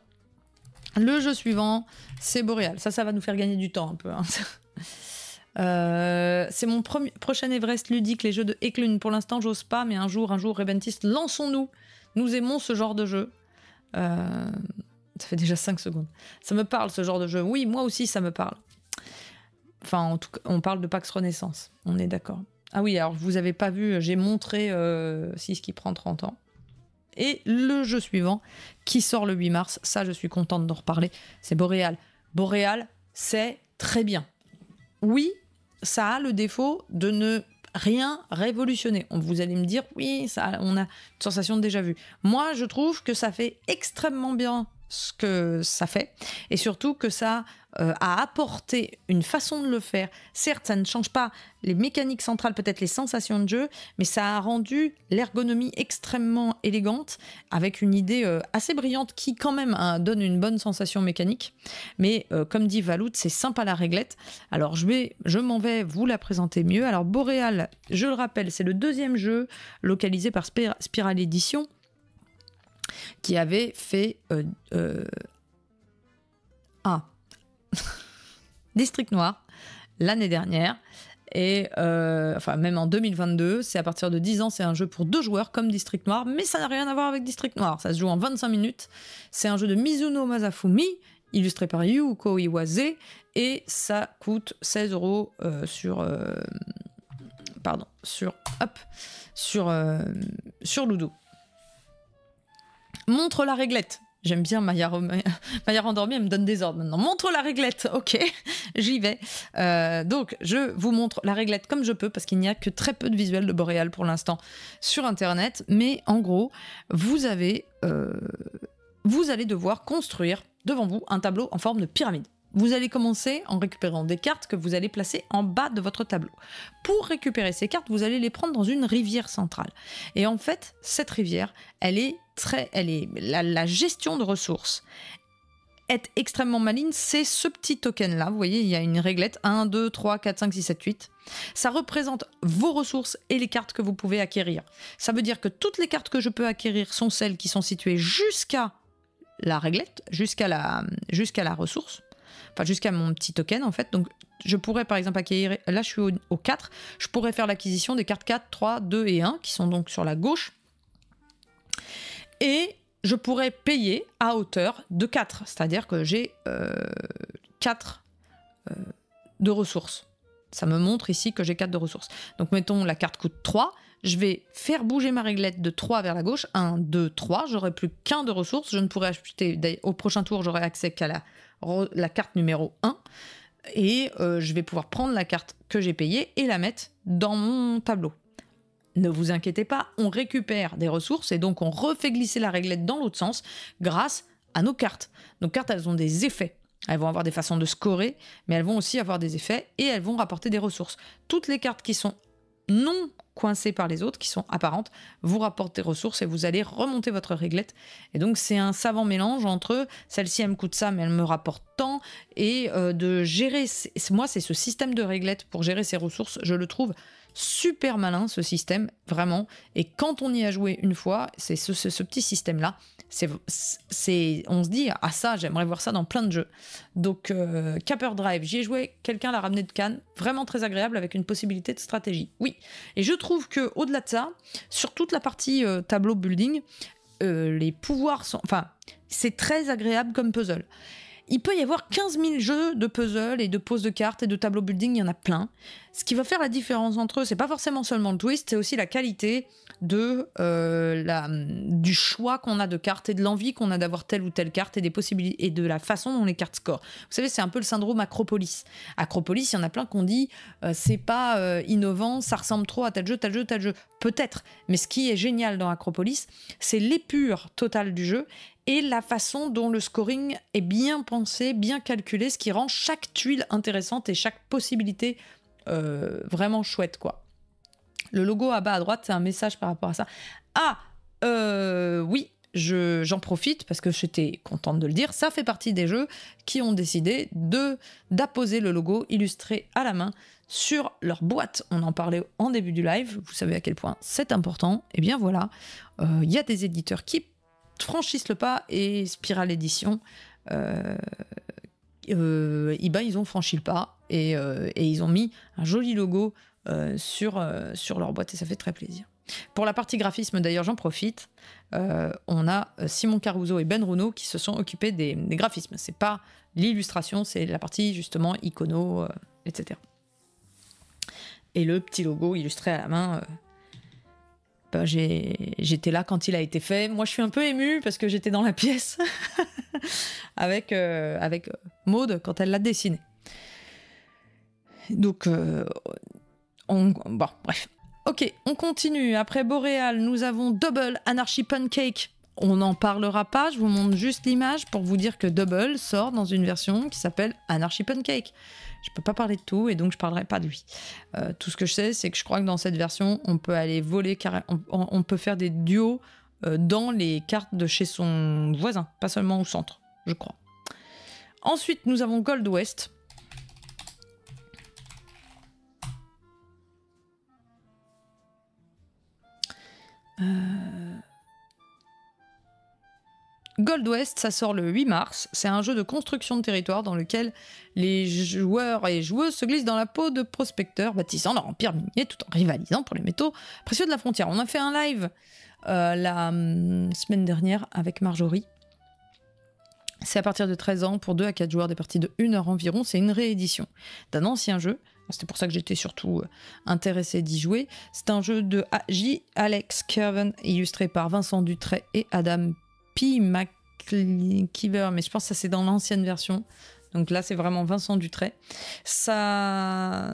Le jeu suivant, c'est Boréal. Ça, ça va nous faire gagner du temps un peu. Hein. Euh, c'est mon prochain Everest ludique, les jeux de Eklund. Pour l'instant, j'ose pas, mais un jour, un jour, Reventist, lançons-nous. Nous aimons ce genre de jeu. Euh, ça fait déjà 5 secondes. Ça me parle, ce genre de jeu. Oui, moi aussi, ça me parle. Enfin, en tout cas, on parle de Pax Renaissance. On est d'accord. Ah oui, alors vous avez pas vu, euh, j'ai montré euh, ce qui prend 30 ans. Et le jeu suivant, qui sort le 8 mars, ça je suis contente d'en reparler, c'est Boréal. Boréal, c'est très bien. Oui, ça a le défaut de ne rien révolutionner. Vous allez me dire, oui, ça, on a une sensation de déjà vu. Moi, je trouve que ça fait extrêmement bien ce que ça fait, et surtout que ça a euh, apporté une façon de le faire. Certes, ça ne change pas les mécaniques centrales, peut-être les sensations de jeu, mais ça a rendu l'ergonomie extrêmement élégante, avec une idée euh, assez brillante qui quand même hein, donne une bonne sensation mécanique. Mais euh, comme dit Valout, c'est sympa la réglette. Alors je, vais, je m'en vais vous la présenter mieux. Alors Boréal, je le rappelle, c'est le deuxième jeu localisé par Spiral Edition qui avait fait District Noir, l'année dernière. Et euh, enfin, même en 2022, c'est à partir de 10 ans, c'est un jeu pour deux joueurs comme District Noir, mais ça n'a rien à voir avec District Noir. Ça se joue en 25 minutes. C'est un jeu de Mizuno Masafumi, illustré par Yuko Iwase, et ça coûte 16 euros euh, sur. Euh, pardon, sur. Hop, sur, sur Ludo. Montre la réglette. J'aime bien Maya, Maya elle me donne des ordres maintenant. Montre la réglette, ok, j'y vais. Euh, donc, je vous montre la réglette comme je peux, parce qu'il n'y a que très peu de visuels de Boréal pour l'instant sur Internet. Mais en gros, vous avez, euh, vous allez devoir construire devant vous un tableau en forme de pyramide. Vous allez commencer en récupérant des cartes que vous allez placer en bas de votre tableau. Pour récupérer ces cartes, vous allez les prendre dans une rivière centrale. Et en fait, cette rivière, elle est très, elle est la, gestion de ressources est extrêmement maligne, c'est ce petit token là. Vous voyez, il y a une réglette 1, 2, 3, 4, 5, 6, 7, 8. Ça représente vos ressources et les cartes que vous pouvez acquérir. Ça veut dire que toutes les cartes que je peux acquérir sont celles qui sont situées jusqu'à la réglette, jusqu'à la, jusqu'à la ressource enfin jusqu'à mon petit token en fait. Donc je pourrais par exemple acquérir, là je suis au, 4, je pourrais faire l'acquisition des cartes 4, 3, 2 et 1 qui sont donc sur la gauche. Et je pourrais payer à hauteur de 4, c'est-à-dire que j'ai 4 euh, euh, de ressources. Ça me montre ici que j'ai 4 de ressources. Donc mettons la carte coûte 3, je vais faire bouger ma réglette de 3 vers la gauche, 1, 2, 3, j'aurai plus qu'un de ressources, je ne pourrai acheter, au prochain tour j'aurai accès qu'à la la carte numéro 1 et euh, je vais pouvoir prendre la carte que j'ai payée et la mettre dans mon tableau. Ne vous inquiétez pas, on récupère des ressources et donc on refait glisser la réglette dans l'autre sens grâce à nos cartes. Nos cartes, elles ont des effets. Elles vont avoir des façons de scorer, mais elles vont aussi avoir des effets et elles vont rapporter des ressources. Toutes les cartes qui sont non coincées par les autres, qui sont apparentes, vous rapportent des ressources et vous allez remonter votre réglette. Et donc c'est un savant mélange entre celle-ci elle me coûte ça mais elle me rapporte tant et euh, de gérer, moi c'est ce système de réglette pour gérer ses ressources, je le trouve Super malin ce système, vraiment. Et quand on y a joué une fois, c'est ce, petit système-là. C'est, on se dit, ah ça, j'aimerais voir ça dans plein de jeux. Donc, euh, caper Capper Drive, j'y ai joué, quelqu'un l'a ramené de Cannes, vraiment très agréable avec une possibilité de stratégie. Oui. Et je trouve que au-delà de ça, sur toute la partie euh, tableau building, euh, les pouvoirs sont. Enfin, c'est très agréable comme puzzle il peut y avoir 15 000 jeux de puzzle et de poses de cartes et de tableau building, il y en a plein. Ce qui va faire la différence entre eux, c'est pas forcément seulement le twist, c'est aussi la qualité de, euh, la, du choix qu'on a de cartes et de l'envie qu'on a d'avoir telle ou telle carte et des possibilités et de la façon dont les cartes scorent. Vous savez, c'est un peu le syndrome Acropolis. Acropolis, il y en a plein qu'on dit euh, c'est pas euh, innovant, ça ressemble trop à tel jeu, tel jeu, tel jeu. Peut-être, mais ce qui est génial dans Acropolis, c'est l'épure totale du jeu et la façon dont le scoring est bien pensé, bien calculé, ce qui rend chaque tuile intéressante et chaque possibilité euh, vraiment chouette, quoi. Le logo à bas à droite, c'est un message par rapport à ça. Ah, euh, oui, j'en profite parce que j'étais contente de le dire. Ça fait partie des jeux qui ont décidé de d'apposer le logo illustré à la main sur leur boîte. On en parlait en début du live. Vous savez à quel point c'est important. Et eh bien voilà, il euh, y a des éditeurs qui franchissent le pas et Spiral Edition, euh, euh, eh ben, ils ont franchi le pas euh, et, ils ont mis un joli logo sur, sur leur boîte et ça fait très plaisir. Pour la partie graphisme, d'ailleurs, j'en profite. on a Simon Caruso et Ben Renault qui se sont occupés des, des graphismes. C'est pas l'illustration, c'est la partie justement icono, etc. Et le petit logo illustré à la main bah, j'étais là quand il a été fait. Moi, je suis un peu émue parce que j'étais dans la pièce avec, euh, euh, Maude quand elle l'a dessiné. Donc, euh, bon, bref. Ok, on continue. Après Boréal, nous avons Double Anarchy Pancake. On n'en parlera pas, je vous montre juste l'image pour vous dire que Double sort dans une version qui s'appelle Anarchy Pancake. Je peux pas parler de tout et donc je parlerai pas de lui. Euh, tout ce que je sais, c'est que je crois que dans cette version, on peut aller voler, car on, peut faire des duos euh, dans les cartes de chez son voisin, pas seulement au centre, je crois. Ensuite, nous avons Gold West. Euh, Gold West, ça sort le 8 mars. C'est un jeu de construction de territoire dans lequel les joueurs et joueuses se glissent dans la peau de prospecteurs, bâtissant leur empire minier tout en rivalisant pour les métaux précieux de la frontière. On a fait un live euh, la hum, semaine dernière avec Marjorie. C'est à partir de 13 ans pour 2 à 4 joueurs des parties de 1 heure environ. C'est une réédition d'un ancien jeu. C'était pour ça que j'étais surtout euh, intéressé d'y jouer. C'est un jeu de J. Alex Curven, illustré par Vincent Dutray et Adam P. McKeever. Mais je pense que ça c'est dans l'ancienne version. Donc là, c'est vraiment Vincent Dutray. Ça,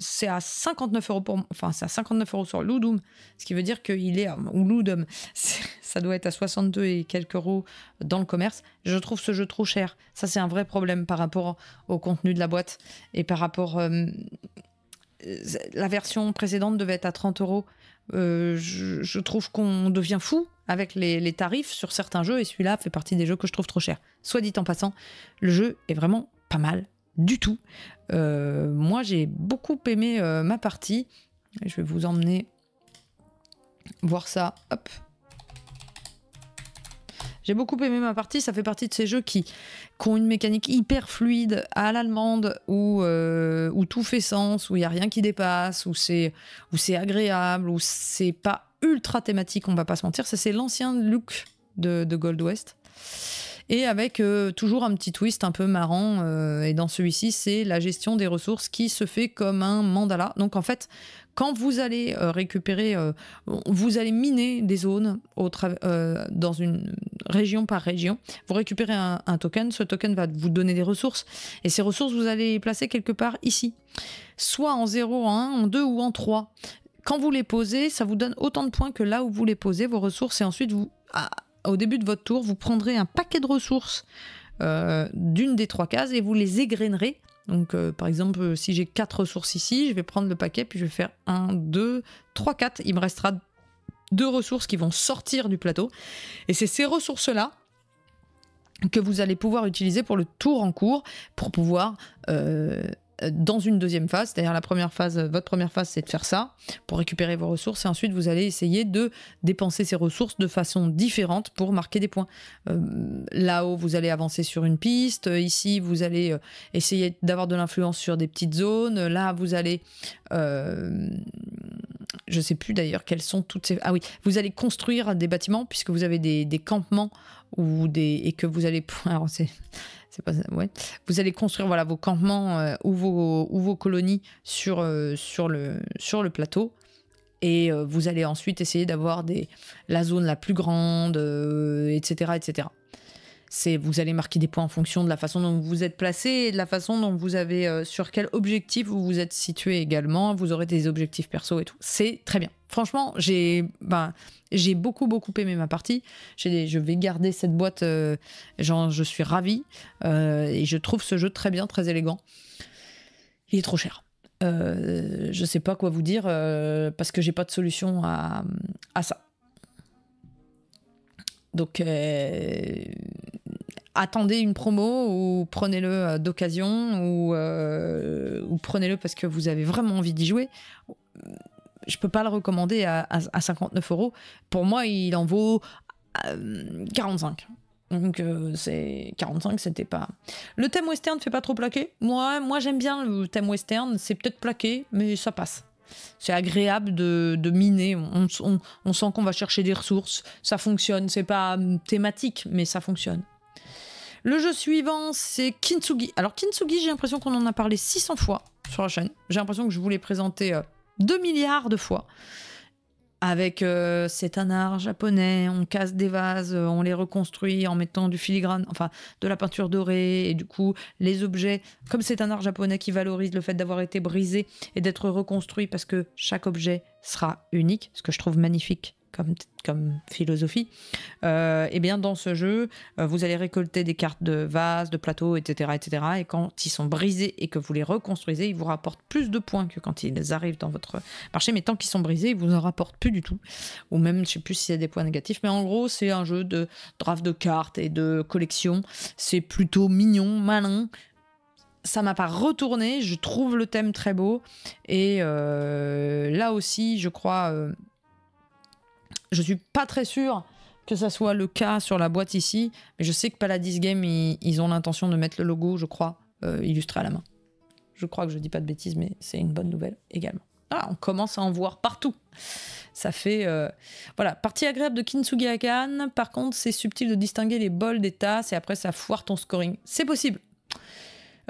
c'est à 59 euros pour, enfin, c'est à 59 sur Ludum, ce qui veut dire qu'il est, euh, ou Ludum, ça doit être à 62 et quelques euros dans le commerce. Je trouve ce jeu trop cher. Ça, c'est un vrai problème par rapport au contenu de la boîte et par rapport, euh, euh, la version précédente devait être à 30 euros. Euh, je, trouve qu'on devient fou avec les, tarifs sur certains jeux, et celui-là fait partie des jeux que je trouve trop chers. Soit dit en passant, le jeu est vraiment pas mal du tout. Euh, moi, j'ai beaucoup aimé euh, ma partie. Je vais vous emmener voir ça. Hop, j'ai beaucoup aimé ma partie, ça fait partie de ces jeux qui, ont une mécanique hyper fluide à l'allemande, où, euh, où tout fait sens, où il n'y a rien qui dépasse, où c'est agréable, où c'est pas ultra thématique, on va pas se mentir. Ça c'est l'ancien look de, de Gold West et avec euh, toujours un petit twist un peu marrant. Euh, et dans celui-ci, c'est la gestion des ressources qui se fait comme un mandala. Donc en fait, quand vous allez euh, récupérer, vous allez miner des zones dans une région par région, vous récupérez un, token, ce token va vous donner des ressources, et ces ressources, vous allez les placer quelque part ici, soit en 0, en 1, en 2 ou en 3. Quand vous les posez, ça vous donne autant de points que là où vous les posez, vos ressources, et ensuite vous au début de votre tour, vous prendrez un paquet de ressources euh, d'une des trois cases et vous les égrainerez. Donc, euh, par exemple, euh, si j'ai quatre ressources ici, je vais prendre le paquet, puis je vais faire 1, 2, 3, 4. Il me restera deux ressources qui vont sortir du plateau. Et c'est ces ressources-là que vous allez pouvoir utiliser pour le tour en cours pour pouvoir dans une deuxième phase. d'ailleurs, la première phase, euh, votre première phase, c'est de faire ça pour récupérer vos ressources. Et ensuite, vous allez essayer de dépenser ces ressources de façon différente pour marquer des points. Euh, là-haut, vous allez avancer sur une piste. Euh, ici, vous allez essayer d'avoir de l'influence sur des petites zones. Là, vous allez... je ne sais plus d'ailleurs quelles sont toutes ces... Ah oui, vous allez construire des bâtiments puisque vous avez des campements des et que vous allez alors c'est pas vous allez construire voilà vos campements euh, ou vos colonies euh, sur le sur le plateau et euh, vous allez ensuite essayer d'avoir des la zone la plus grande etc etc c'est vous allez marquer des points en fonction de la façon dont vous êtes placé et de la façon dont vous avez euh, sur quel objectif vous vous êtes situé également. Vous aurez des objectifs perso et tout. C'est très bien. Franchement, j'ai ben, j'ai beaucoup beaucoup aimé ma partie. J'ai, je vais garder cette boîte. Euh, genre, je suis ravie euh, et je trouve ce jeu très bien, très élégant. Il est trop cher. Euh, je sais pas quoi vous dire parce que j'ai pas de solution à, ça. Donc, attendez une promo ou prenez-le euh, d'occasion euh, ou, prenez-le parce que vous avez vraiment envie d'y jouer. Je peux pas le recommander à, à, 59 euros. Pour moi, il en vaut 45. Euh, Donc c'est 45, c'était pas. Le thème western ne fait pas trop plaquer. Moi, moi j'aime bien le thème western. C'est peut-être plaqué, mais ça passe. C'est agréable de, miner. On, on sent qu'on va chercher des ressources. Ça fonctionne. C'est pas hum, thématique, mais ça fonctionne. Le jeu suivant, c'est Kintsugi. Alors Kintsugi, j'ai l'impression qu'on en a parlé 600 fois sur la chaîne. J'ai l'impression que je vous l'ai présenté 2 euh, milliards de fois. Avec euh, c'est un art japonais, on casse des vases, euh, on les reconstruit en mettant du filigrane, enfin de la peinture dorée, et du coup les objets, comme c'est un art japonais qui valorise le fait d'avoir été brisé et d'être reconstruit parce que chaque objet sera unique, ce que je trouve magnifique comme, comme philosophie, euh, eh bien dans ce jeu, euh, vous allez récolter des cartes de vases, de plateaux, etc., etc. Et quand ils sont brisés et que vous les reconstruisez, ils vous rapportent plus de points que quand ils arrivent dans votre marché. Mais tant qu'ils sont brisés, ils vous en rapportent plus du tout. Ou même, je ne sais plus s'il y a des points négatifs. Mais en gros, c'est un jeu de draft de cartes et de collection. C'est plutôt mignon, malin ça m'a pas retourné. Je trouve le thème très beau. Et euh, là aussi, je crois, je suis pas très sûr que ça soit le cas sur la boîte ici, mais je sais que Paladis Game, ils, ont l'intention de mettre le logo, je crois, euh, illustré à la main. Je crois que je dis pas de bêtises, mais c'est une bonne nouvelle également. Ah, on commence à en voir partout. Ça fait... Euh, voilà, partie agréable de Kintsugi Akan. Par contre, c'est subtil de distinguer les bols des tasses et après, ça foire ton scoring. C'est possible.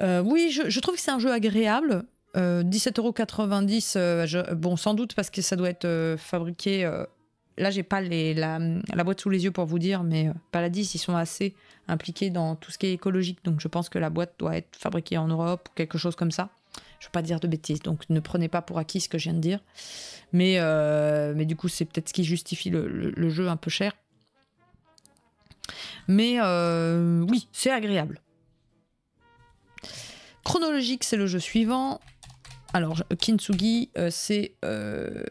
Euh, oui, je, trouve que c'est un jeu agréable. Euh, 17,90€, bon, sans doute parce que ça doit être fabriqué là, j'ai pas la, boîte sous les yeux pour vous dire, mais euh, Paladis, ils sont assez impliqués dans tout ce qui est écologique. Donc, je pense que la boîte doit être fabriquée en Europe ou quelque chose comme ça. Je veux pas dire de bêtises, donc ne prenez pas pour acquis ce que je viens de dire. Mais, euh, du coup, c'est peut-être ce qui justifie le, jeu un peu cher. Mais euh, oui, c'est agréable. Chronologique, c'est le jeu suivant. Alors, Kintsugi, euh, c'est euh,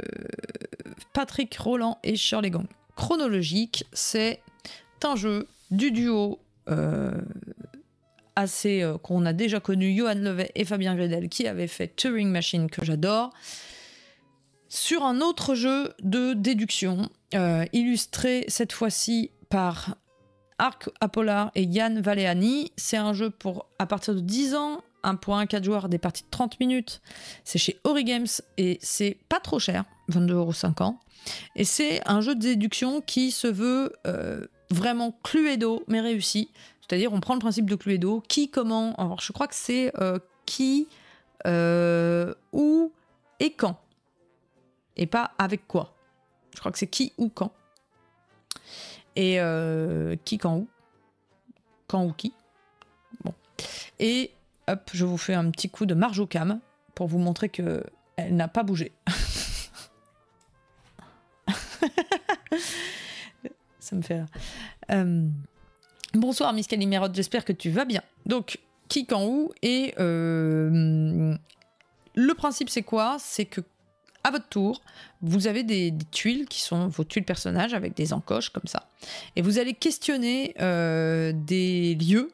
Patrick Roland et Shirley Gang. Chronologique, c'est un jeu du duo euh, assez qu'on a déjà connu, Johan Levet et Fabien gredel qui avaient fait Turing Machine, que j'adore, sur un autre jeu de déduction, illustré cette fois-ci par Arc Apolar et Yann Valéani. C'est un jeu pour à partir de 10 ans un point 4 joueurs, des parties de 30 minutes. C'est chez games et c'est pas trop cher, 22,50€. Et c'est un jeu de déduction qui se veut euh, vraiment Cluedo, mais réussi. C'est-à-dire, on prend le principe de Cluedo, qui, comment. Alors, je crois que c'est euh, qui, euh, où et quand. Et pas avec quoi. Je crois que c'est qui, ou quand. Et qui, quand, où. Quand ou qui. Bon. Et je vous fais un petit coup de marge au cam pour vous montrer que elle n'a pas bougé. Ça me fait euh, bonsoir Miss Calimérote, j'espère que tu vas bien. Donc, kick en haut et euh, le principe c'est quoi C'est que à votre tour, vous avez des, tuiles qui sont vos tuiles personnages avec des encoches comme ça. Et vous allez questionner euh, des lieux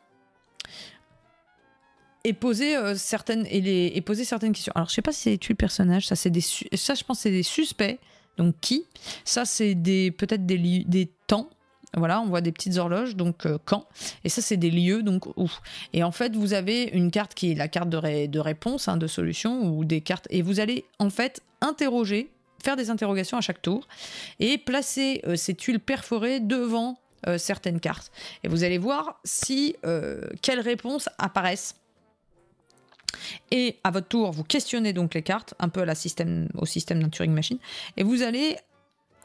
et poser euh, certaines et, les, et poser certaines questions. Alors je sais pas si c'est tu tuiles personnages, ça c'est des ça je pense c'est des suspects. Donc qui Ça c'est des peut-être des des temps. Voilà, on voit des petites horloges, donc euh, quand. Et ça, c'est des lieux, donc où. Et en fait, vous avez une carte qui est la carte de, de réponse, hein, de solution, ou des cartes. Et vous allez en fait interroger, faire des interrogations à chaque tour, et placer euh, ces tuiles perforées devant certaines cartes. Et vous allez voir si quelles réponses apparaissent et à votre tour, vous questionnez donc les cartes, un peu au système d'un Turing Machine, et vous allez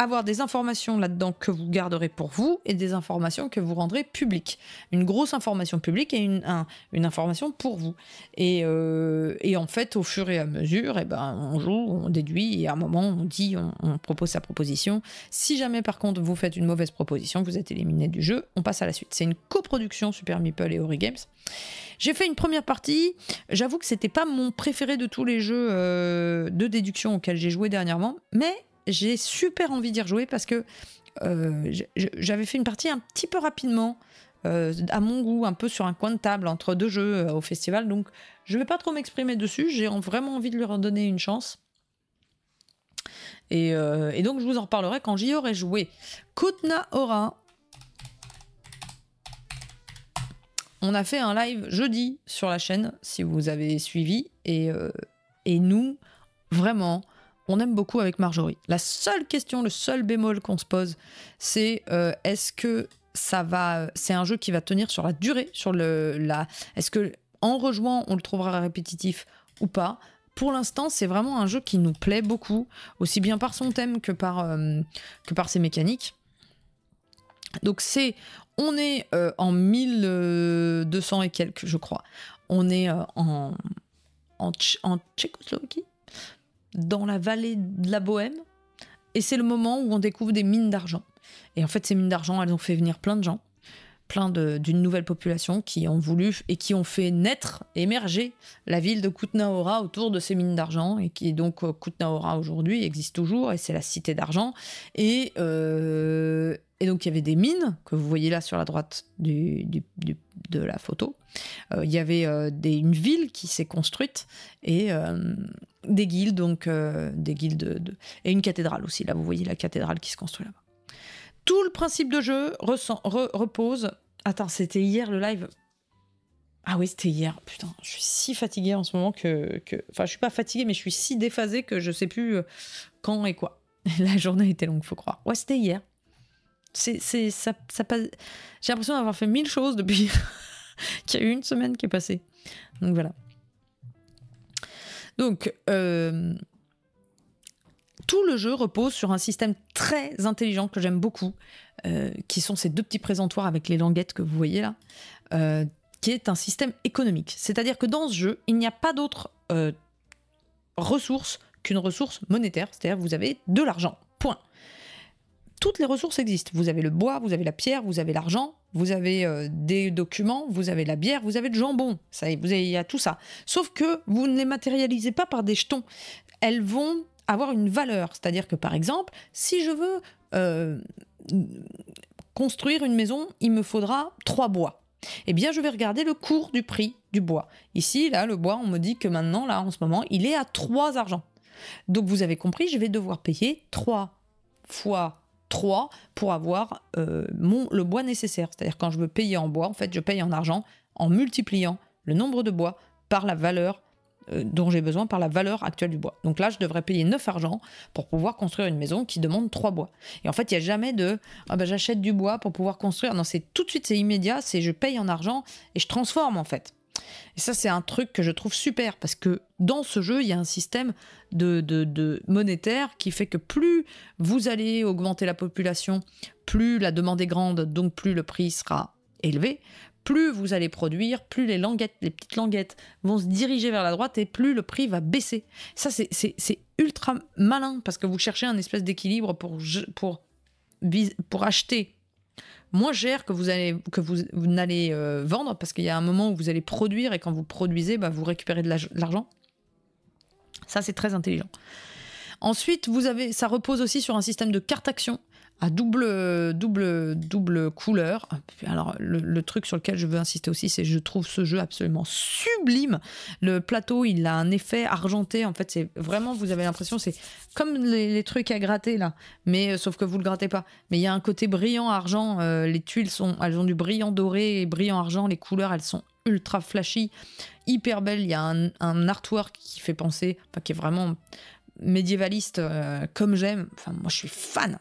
avoir des informations là-dedans que vous garderez pour vous et des informations que vous rendrez publiques. Une grosse information publique et une, une information pour vous. Euh, et, en fait, au fur et à mesure, eh ben, on joue, on déduit et à un moment, on dit, on, propose sa proposition. Si jamais, par contre, vous faites une mauvaise proposition, vous êtes éliminé du jeu, on passe à la suite. C'est une coproduction Super Meeple et Ori Games. J'ai fait une première partie. J'avoue que c'était pas mon préféré de tous les jeux euh, de déduction auxquels j'ai joué dernièrement, mais j'ai super envie d'y rejouer parce que euh, j'avais fait une partie un petit peu rapidement, euh, à mon goût, un peu sur un coin de table entre deux jeux euh, au festival. Donc, je vais pas trop m'exprimer dessus. J'ai vraiment envie de lui redonner une chance. Et, donc, je vous en reparlerai quand j'y aurai joué. Koutna Aura. On a fait un live jeudi sur la chaîne, si vous avez suivi. Et, et nous, vraiment, on aime beaucoup avec Marjorie. La seule question, le seul bémol qu'on se pose, c'est euh, est-ce que ça va, c'est un jeu qui va tenir sur la durée, sur le, la, est-ce que en rejouant on le trouvera répétitif ou pas pour l'instant, c'est vraiment un jeu qui nous plaît beaucoup, aussi bien par son thème que par, euh, que par ses mécaniques. Donc c'est, on est euh, en 1200 et quelques, je crois. On est en, en, en Tchécoslovaquie dans la vallée de la Bohème. Et c'est le moment où on découvre des mines d'argent. Et en fait, ces mines d'argent, elles ont fait venir plein de gens, plein d'une nouvelle population qui ont voulu et qui ont fait naître, émerger la ville de Kutnahora autour de ces mines d'argent. Et qui, donc, euh, Kutnahora aujourd'hui existe toujours et c'est la cité d'argent. Et. Euh, et donc il y avait des mines que vous voyez là sur la droite du, de la photo. Euh, il y avait euh, des, une ville qui s'est construite et euh, des guildes donc des guildes de, et une cathédrale aussi. Là vous voyez la cathédrale qui se construit là-bas. Tout le principe de jeu repose. Attends c'était hier le live. Ah oui, c'était hier. Putain, je suis si fatiguée en ce moment que, que. Enfin, je suis pas fatiguée, mais je suis si déphasée que je sais plus quand et quoi. La journée était longue, faut croire. Ouais, c'était hier c'est, c'est, ça, ça J'ai l'impression d'avoir fait mille choses depuis qu'il y a eu une semaine qui est passée. Donc voilà. Donc, euh, tout le jeu repose sur un système très intelligent que j'aime beaucoup, euh, qui sont ces deux petits présentoirs avec les languettes que vous voyez là, euh, qui est un système économique. C'est-à-dire que dans ce jeu, il n'y a pas d'autre ressource qu'une ressource monétaire, c'est-à-dire vous avez de l'argent toutes les ressources existent. Vous avez le bois, vous avez la pierre, vous avez l'argent, vous avez euh, des documents, vous avez la bière, vous avez le jambon. Ça, vous il y a tout ça. Sauf que vous ne les matérialisez pas par des jetons. Elles vont avoir une valeur. C'est-à-dire que, par exemple, si je veux euh, construire une maison, il me faudra trois bois. Eh bien, je vais regarder le cours du prix du bois. Ici, là, le bois, on me dit que maintenant, là, en ce moment, il est à trois argent. Donc, vous avez compris, je vais devoir payer trois fois 3 pour avoir euh, mon, le bois nécessaire. C'est-à-dire quand je veux payer en bois, en fait, je paye en argent en multipliant le nombre de bois par la valeur euh, dont j'ai besoin par la valeur actuelle du bois. Donc là, je devrais payer 9 argent pour pouvoir construire une maison qui demande 3 bois. Et en fait, il n'y a jamais de ah ben, j'achète du bois pour pouvoir construire. Non, c'est tout de suite, c'est immédiat, c'est je paye en argent et je transforme en fait. Et ça, c'est un truc que je trouve super parce que dans ce jeu, il y a un système de, de, monétaire qui fait que plus vous allez augmenter la population, plus la demande est grande, donc plus le prix sera élevé, plus vous allez produire, plus les languettes, les petites languettes vont se diriger vers la droite et plus le prix va baisser. Ça, c'est ultra malin parce que vous cherchez un espèce d'équilibre pour, pour, pour acheter moins cher que vous allez, que vous, n'allez euh, vendre, parce qu'il y a un moment où vous allez produire, et quand vous produisez, bah, vous récupérez de l'argent. Ça, c'est très intelligent. Ensuite, vous avez, ça repose aussi sur un système de carte action à double, double, double couleur. Alors, le, truc sur lequel je veux insister aussi, c'est que je trouve ce jeu absolument sublime. Le plateau, il a un effet argenté. En fait, c'est vraiment, vous avez l'impression, c'est comme les, trucs à gratter là, mais euh, sauf que vous le grattez pas. Mais il y a un côté brillant argent. Euh, les tuiles sont, elles ont du brillant doré et brillant argent. Les couleurs, elles sont ultra flashy, hyper belles. Il y a un, artwork qui fait penser, enfin, qui est vraiment médiévaliste euh, comme j'aime. Enfin, moi, je suis fan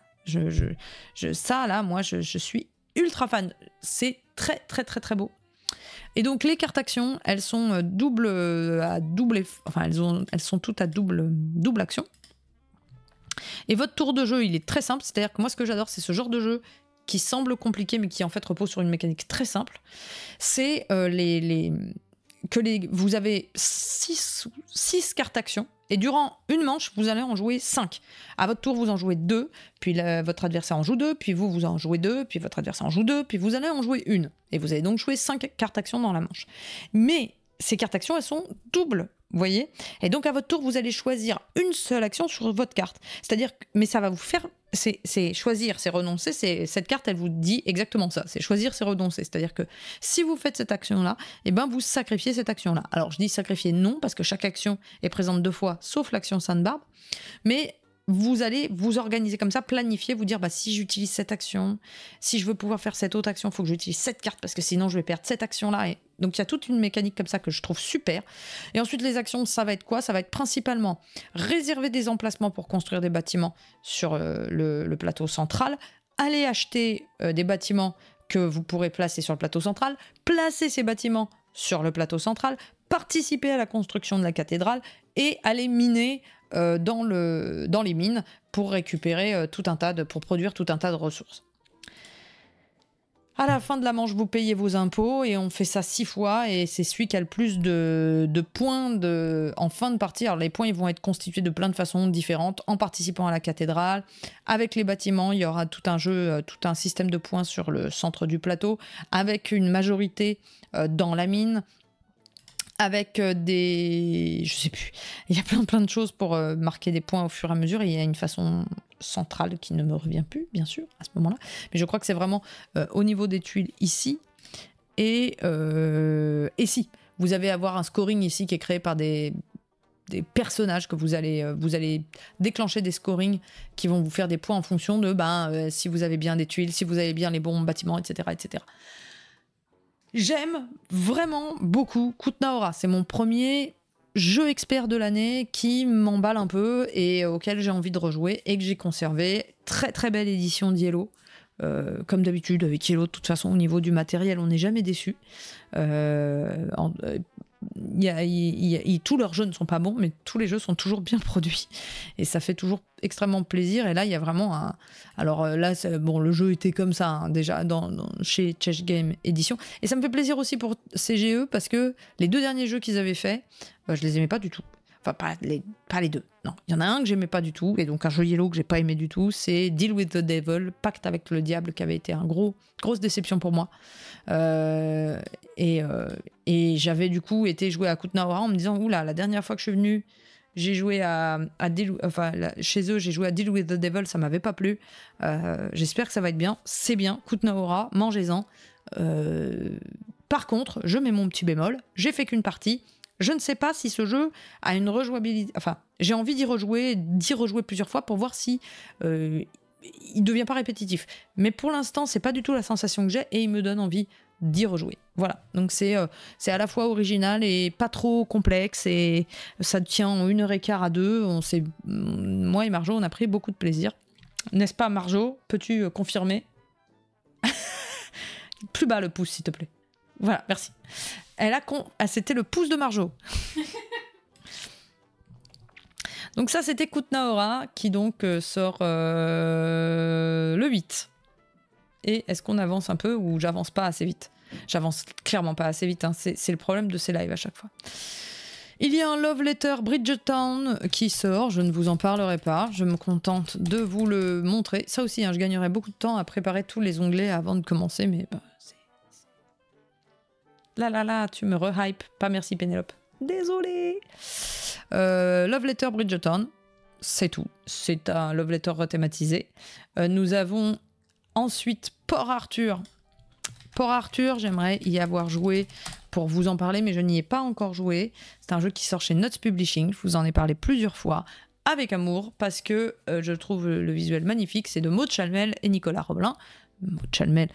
je, ça, là, moi, je, suis ultra fan. C'est très, très, très, très beau. Et donc, les cartes actions, elles sont euh, double euh, à double... Enfin, elles, ont, elles sont toutes à double, double action. Et votre tour de jeu, il est très simple. C'est-à-dire que moi, ce que j'adore, c'est ce genre de jeu qui semble compliqué, mais qui en fait repose sur une mécanique très simple. C'est euh, les, que les, vous avez 6 cartes actions et durant une manche, vous allez en jouer 5. À votre tour, vous en jouez 2, puis votre adversaire en joue 2, puis vous, vous en jouez 2, puis votre adversaire en joue 2, puis vous allez en jouer une. Et vous allez donc jouer 5 cartes actions dans la manche. Mais ces cartes actions, elles sont doubles voyez Et donc à votre tour, vous allez choisir une seule action sur votre carte. C'est-à-dire, mais ça va vous faire, c'est choisir, c'est renoncer. C'est cette carte, elle vous dit exactement ça. C'est choisir, c'est renoncer. C'est-à-dire que si vous faites cette action-là, eh ben vous sacrifiez cette action-là. Alors je dis sacrifier non parce que chaque action est présente deux fois, sauf l'action Sainte Barbe. Mais vous allez vous organiser comme ça, planifier, vous dire bah, si j'utilise cette action, si je veux pouvoir faire cette autre action, il faut que j'utilise cette carte parce que sinon je vais perdre cette action-là. Et donc il y a toute une mécanique comme ça que je trouve super. Et ensuite les actions, ça va être quoi Ça va être principalement réserver des emplacements pour construire des bâtiments sur euh, le, plateau central, aller acheter euh, des bâtiments que vous pourrez placer sur le plateau central, placer ces bâtiments sur le plateau central, participer à la construction de la cathédrale et aller miner euh, dans, dans les mines pour récupérer tout un tas de, pour produire tout un tas de ressources à la fin de la manche, vous payez vos impôts et on fait ça six fois et c'est celui qui a le plus de, points en fin de partie. Alors les points, ils vont être constitués de plein de façons différentes en participant à la cathédrale, avec les bâtiments, il y aura tout un jeu, euh, tout un système de points sur le centre du plateau, avec une majorité euh, dans la mine, avec euh, des... Je sais plus. Il y a plein plein de choses pour marquer des points au fur et à mesure. Et il y a une façon centrale qui ne me revient plus, bien sûr, à ce moment-là. Mais je crois que c'est vraiment euh, au niveau des tuiles ici. Et, euh, si, vous avez avoir un scoring ici qui est créé par des, personnages que vous allez, euh, vous allez déclencher des scorings qui vont vous faire des points en fonction de ben, si vous avez bien des tuiles, si vous avez bien les bons bâtiments, etc. etc. J'aime vraiment beaucoup Kutnaora. C'est mon premier jeu expert de l'année qui m'emballe un peu et auquel j'ai envie de rejouer et que j'ai conservé. Très très belle édition d'Yellow. Euh, comme d'habitude avec Yellow, de toute façon au niveau du matériel on n'est jamais déçu. Euh, y tous leurs jeux ne sont pas bons, mais tous les jeux sont toujours bien produits. Et ça fait toujours extrêmement plaisir. Et là, il y a vraiment un. Alors euh, là, bon, le jeu était comme ça, hein, déjà, dans, chez Chess Game Edition. Et ça me fait plaisir aussi pour CGE, parce que les deux derniers jeux qu'ils avaient faits, bah, je les aimais pas du tout pas, les, pas deux. Non, il y en a un que j'aimais pas du tout, et donc un jeu yellow que j'ai pas aimé du tout, c'est Deal with the Devil, Pacte avec le Diable, qui avait été un gros, grosse déception pour moi. Euh, euh, et, j'avais du coup été jouer à Kutnaora en me disant, oula, la dernière fois que je suis venu j'ai joué à, à deal, enfin, chez eux, j'ai joué à Deal with the Devil, ça m'avait pas plu. Euh, j'espère que ça va être bien. C'est bien, Kutnaora, mangez-en. par contre, je mets mon petit bémol, j'ai fait qu'une partie, je ne sais pas si ce jeu a une rejouabilité. Enfin, j'ai envie d'y rejouer, d'y rejouer plusieurs fois pour voir si euh, il devient pas répétitif. Mais pour l'instant, c'est pas du tout la sensation que j'ai et il me donne envie d'y rejouer. Voilà. Donc c'est euh, à la fois original et pas trop complexe et ça tient une heure et quart à deux. On moi et Marjo, on a pris beaucoup de plaisir. N'est-ce pas, Marjo Peux-tu euh, confirmer Plus bas le pouce, s'il te plaît. Voilà, merci. Elle a con... Ah, c'était le pouce de Marjo. donc ça, c'était Kutnaora, qui donc euh, sort euh, le 8. Et est-ce qu'on avance un peu ou j'avance pas assez vite J'avance clairement pas assez vite, hein. c'est le problème de ces lives à chaque fois. Il y a un Love Letter Bridgetown qui sort, je ne vous en parlerai pas, je me contente de vous le montrer. Ça aussi, hein, je gagnerai beaucoup de temps à préparer tous les onglets avant de commencer, mais bah, Là, là, là, tu me rehype. Pas merci, Pénélope. Désolée. Euh, love letter Bridgeton. C'est tout. C'est un love letter rethématisé. Euh, nous avons ensuite Port Arthur. Port Arthur, j'aimerais y avoir joué pour vous en parler, mais je n'y ai pas encore joué. C'est un jeu qui sort chez Notes Publishing. Je vous en ai parlé plusieurs fois avec amour parce que euh, je trouve le visuel magnifique. C'est de Maud Chalmel et Nicolas Roblin. Maud Chalmel,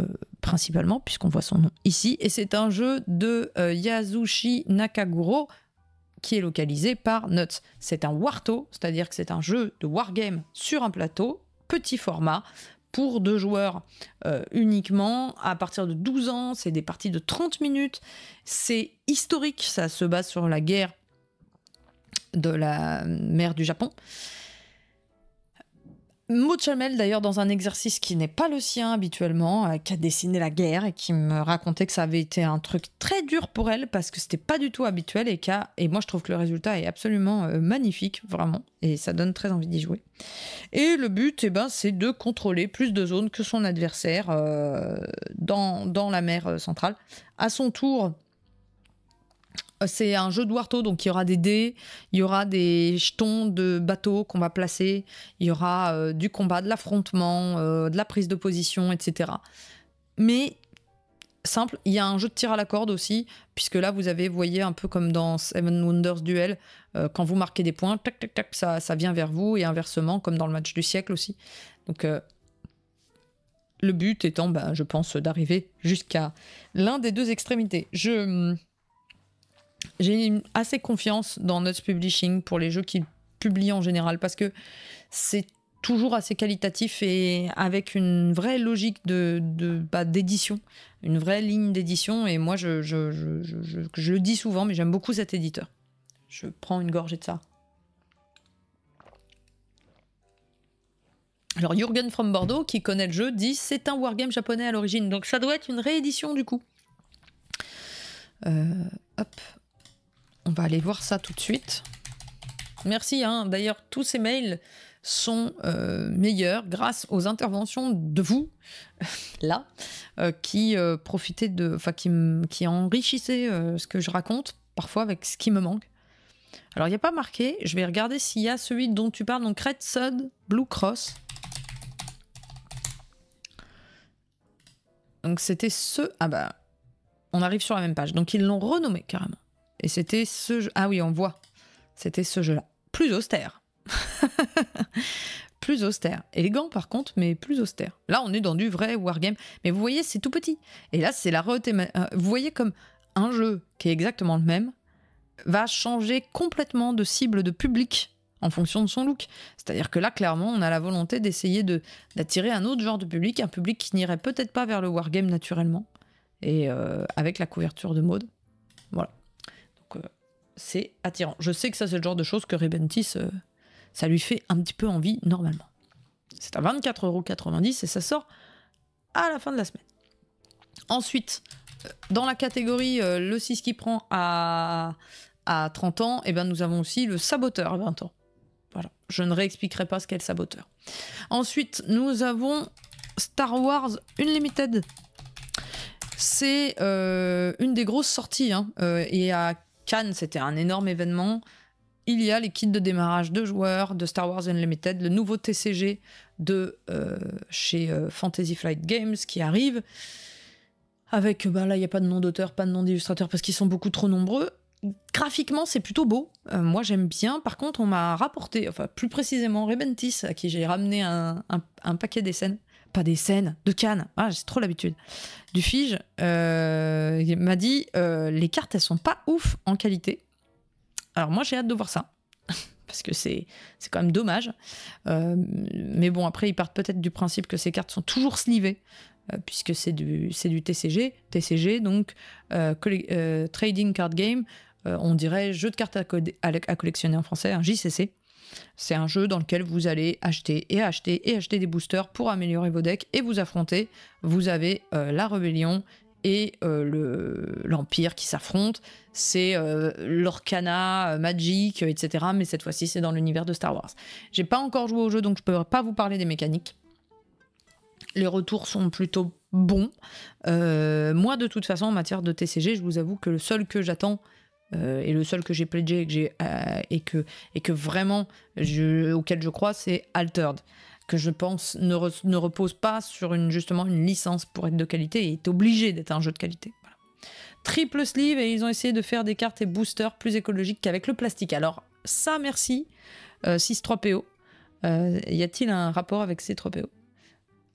euh, principalement, puisqu'on voit son nom ici. Et c'est un jeu de euh, Yasushi Nakaguro qui est localisé par Nuts. C'est un Warto, c'est-à-dire que c'est un jeu de wargame sur un plateau, petit format, pour deux joueurs euh, uniquement, à partir de 12 ans, c'est des parties de 30 minutes, c'est historique, ça se base sur la guerre de la mer du Japon. Mouchamel, d'ailleurs, dans un exercice qui n'est pas le sien habituellement, euh, qui a dessiné la guerre et qui me racontait que ça avait été un truc très dur pour elle parce que c'était pas du tout habituel et, et moi je trouve que le résultat est absolument euh, magnifique, vraiment, et ça donne très envie d'y jouer. Et le but, eh ben, c'est de contrôler plus de zones que son adversaire euh, dans, dans la mer centrale. À son tour, euh, c'est un jeu de Warto, donc il y aura des dés, il y aura des jetons de bateaux qu'on va placer, il y aura euh, du combat, de l'affrontement, euh, de la prise de position, etc. Mais simple, il y a un jeu de tir à la corde aussi, puisque là vous avez, vous voyez, un peu comme dans Seven Wonders Duel, quand vous marquez des points, tac tac tac, ça, vient vers vous, et inversement, comme dans le match du siècle aussi. Donc le but étant, bah, je pense, d'arriver jusqu'à l'un des deux extrémités. Je hum, j'ai assez confiance dans Nuts Publishing pour les jeux qu'ils publient en général parce que c'est toujours assez qualitatif et avec une vraie logique de, bah, d'édition, une vraie ligne d'édition. Et moi, je, le dis souvent, mais j'aime beaucoup cet éditeur. Je prends une gorgée de ça. Alors Jürgen from Bordeaux, qui connaît le jeu, dit c'est un wargame japonais à l'origine, donc ça doit être une réédition du coup. Euh, hop, on va aller voir ça tout de suite. Merci. Hein. D'ailleurs, tous ces mails sont euh, meilleurs grâce aux interventions de vous, là, euh, qui euh, profitez de, enfin, qui, qui euh, ce que je raconte, parfois avec ce qui me manque. Alors, il n'y a pas marqué. Je vais regarder s'il y a celui dont tu parles, donc Red Sud, Blue Cross. Donc, c'était ce. Ah bah, on arrive sur la même page. Donc, ils l'ont renommé carrément. Et c'était ce jeu. Ah oui, on voit. C'était ce jeu-là. Plus austère. plus austère. Élégant par contre, mais plus austère. Là, on est dans du vrai wargame. Mais vous voyez, c'est tout petit. Et là, c'est la euh, Vous voyez comme un jeu qui est exactement le même va changer complètement de cible de public en fonction de son look. C'est-à-dire que là, clairement, on a la volonté d'essayer d'attirer un autre genre de public, un public qui n'irait peut-être pas vers le wargame naturellement, et euh, avec la couverture de mode. Voilà c'est attirant. Je sais que ça, c'est le genre de choses que Rebentis, euh, ça lui fait un petit peu envie normalement. C'est à 24,90€ et ça sort à la fin de la semaine. Ensuite, euh, dans la catégorie euh, le 6 qui prend à, à 30 ans, et eh ben nous avons aussi le saboteur à 20 ans. Voilà, je ne réexpliquerai pas ce qu'est le saboteur. Ensuite, nous avons Star Wars Unlimited. C'est une des grosses sorties hein, et à Cannes, c'était un énorme événement. Il y a les kits de démarrage de joueurs de Star Wars Unlimited, le nouveau TCG de euh, chez euh, Fantasy Flight Games qui arrive. Avec, bah là, il n'y a pas de nom d'auteur, pas de nom d'illustrateur parce qu'ils sont beaucoup trop nombreux. Graphiquement, c'est plutôt beau. Euh, moi, j'aime bien. Par contre, on m'a rapporté, enfin, plus précisément, Rebentis, à qui j'ai ramené un, un paquet des scènes pas des scènes de Cannes. Ah, j'ai trop l'habitude. Du Fige euh, m'a dit euh, les cartes, elles sont pas ouf en qualité. Alors moi, j'ai hâte de voir ça. parce que c'est quand même dommage. Euh, mais bon, après, ils partent peut-être du principe que ces cartes sont toujours slivées, puisque c'est du, du TCG. TCG, donc Trading Card Game, on dirait jeu de cartes à, à collectionner en français, un JCC. C'est un jeu dans lequel vous allez acheter et acheter et acheter des boosters pour améliorer vos decks et vous affronter. Vous avez euh, la rébellion et euh, l'Empire qui s'affrontent. C'est euh, l'Orcana, Magic, etc. Mais cette fois-ci, c'est dans l'univers de Star Wars. J'ai pas encore joué au jeu, donc je peux pas vous parler des mécaniques. Les retours sont plutôt bons. moi, de toute façon, en matière de TCG, je vous avoue que le seul que j'attends, euh, et le seul que j'ai pledgé et que, euh, vraiment auquel je crois, c'est Altered, que je pense ne, repose pas sur une, justement une licence pour être de qualité et est obligé d'être un jeu de qualité. Triple sleeve et ils ont essayé de faire des cartes et boosters plus écologiques qu'avec le plastique. Alors ça, merci 63 euh, 6-3PO. y a-t-il un rapport avec ces 3PO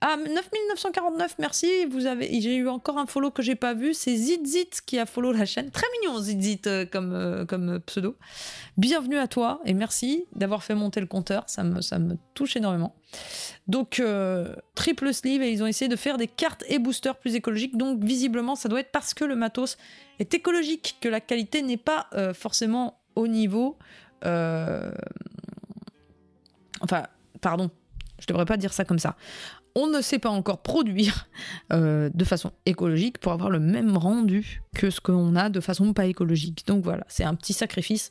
ah, 9949, merci. Vous avez, j'ai eu encore un follow que j'ai pas vu. C'est Zitzit qui a follow la chaîne. Très mignon Zitzit euh, comme, euh, comme euh, pseudo. Bienvenue à toi et merci d'avoir fait monter le compteur. Ça me, ça me touche énormément. Donc triple sleeve et ils ont essayé de faire des cartes et boosters plus écologiques. Donc visiblement, ça doit être parce que le matos est écologique que la qualité n'est pas forcément au niveau. Enfin, pardon, je devrais pas dire ça comme ça on ne sait pas encore produire euh, de façon écologique pour avoir le même rendu que ce qu'on a de façon pas écologique. Donc voilà, c'est un petit sacrifice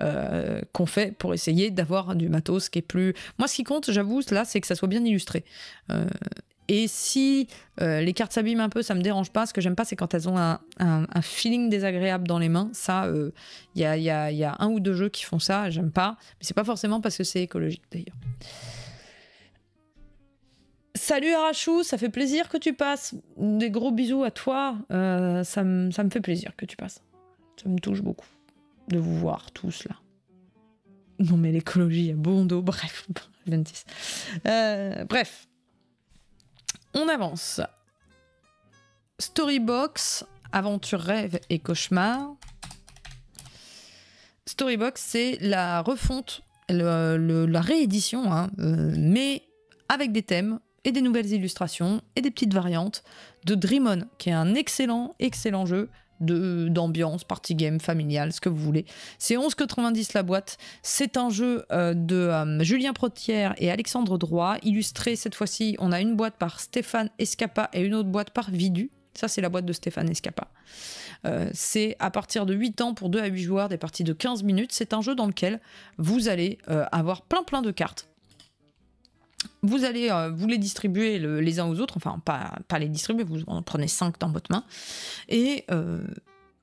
euh, qu'on fait pour essayer d'avoir du matos qui est plus... Moi, ce qui compte, j'avoue, là, c'est que ça soit bien illustré. Euh, et si les cartes s'abîment un peu, ça me dérange pas. Ce que j'aime pas, c'est quand elles ont un, feeling désagréable dans les mains. Ça, il y a, y, a, un ou deux jeux qui font ça, j'aime pas. Mais c'est pas forcément parce que c'est écologique d'ailleurs. Salut Arachou, ça fait plaisir que tu passes. Des gros bisous à toi. Euh, ça, me fait plaisir que tu passes. Ça me touche beaucoup de vous voir tous là. Non mais l'écologie a bon dos, bref. Euh, bref. On avance. Storybox, aventure, rêve et cauchemar. Storybox, c'est la refonte, la réédition, hein, euh, mais avec des thèmes et des nouvelles illustrations et des petites variantes de Dream qui est un excellent, excellent jeu d'ambiance, party game, familial, ce que vous voulez. C'est 11,90 la boîte. C'est un jeu euh, de euh, Julien Protière et Alexandre Droit, illustré cette fois-ci. On a une boîte par Stéphane Escapa et une autre boîte par Vidu. Ça, c'est la boîte de Stéphane Escapa. Euh, c'est à partir de 8 ans pour 2 à 8 joueurs, des parties de 15 minutes. C'est un jeu dans lequel vous allez avoir plein plein de cartes vous allez euh, vous les distribuer les uns aux autres, enfin pas, les distribuer, vous en prenez cinq dans votre main, et euh,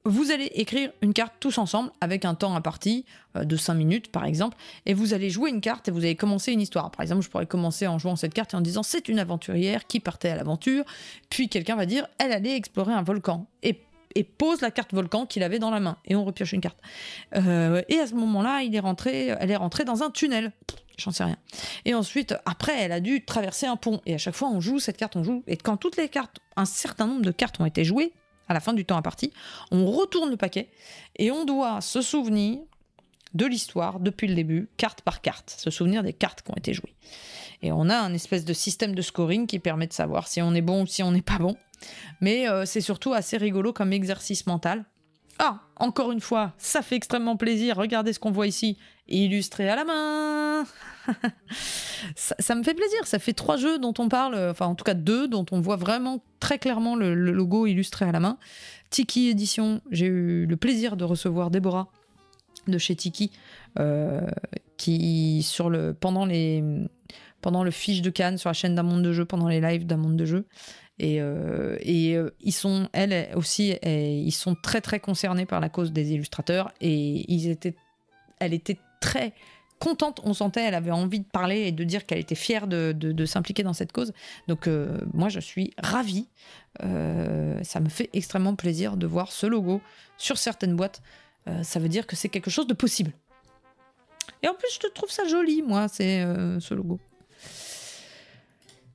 vous allez écrire une carte tous ensemble avec un temps à partir euh, de 5 minutes par exemple, et vous allez jouer une carte et vous allez commencer une histoire. Par exemple, je pourrais commencer en jouant cette carte et en disant c'est une aventurière qui partait à l'aventure, puis quelqu'un va dire elle allait explorer un volcan. Et et pose la carte volcan qu'il avait dans la main. Et on repioche une carte. Euh, et à ce moment-là, il est rentré, elle est rentrée dans un tunnel. J'en sais rien. Et ensuite, après, elle a dû traverser un pont. Et à chaque fois, on joue cette carte, on joue. Et quand toutes les cartes, un certain nombre de cartes ont été jouées, à la fin du temps à partie on retourne le paquet et on doit se souvenir de l'histoire depuis le début, carte par carte, se souvenir des cartes qui ont été jouées. Et on a un espèce de système de scoring qui permet de savoir si on est bon ou si on n'est pas bon. Mais euh, c'est surtout assez rigolo comme exercice mental. Ah, encore une fois, ça fait extrêmement plaisir. Regardez ce qu'on voit ici, illustré à la main. ça, me fait plaisir. Ça fait trois jeux dont on parle, euh, enfin en tout cas deux dont on voit vraiment très clairement le, logo illustré à la main. Tiki Edition, j'ai eu le plaisir de recevoir Déborah de chez Tiki, euh, qui sur le pendant les pendant le fiche de Cannes sur la chaîne d'un monde de jeu, pendant les lives d'un monde de jeu. Et, euh, euh, ils sont, elles aussi, ils sont très très concernés par la cause des illustrateurs et ils étaient, elle était très contente, on sentait, elle avait envie de parler et de dire qu'elle était fière de, s'impliquer dans cette cause. Donc euh, moi, je suis ravie. ça me fait extrêmement plaisir de voir ce logo sur certaines boîtes. ça veut dire que c'est quelque chose de possible. Et en plus, je trouve ça joli, moi, c'est ce logo.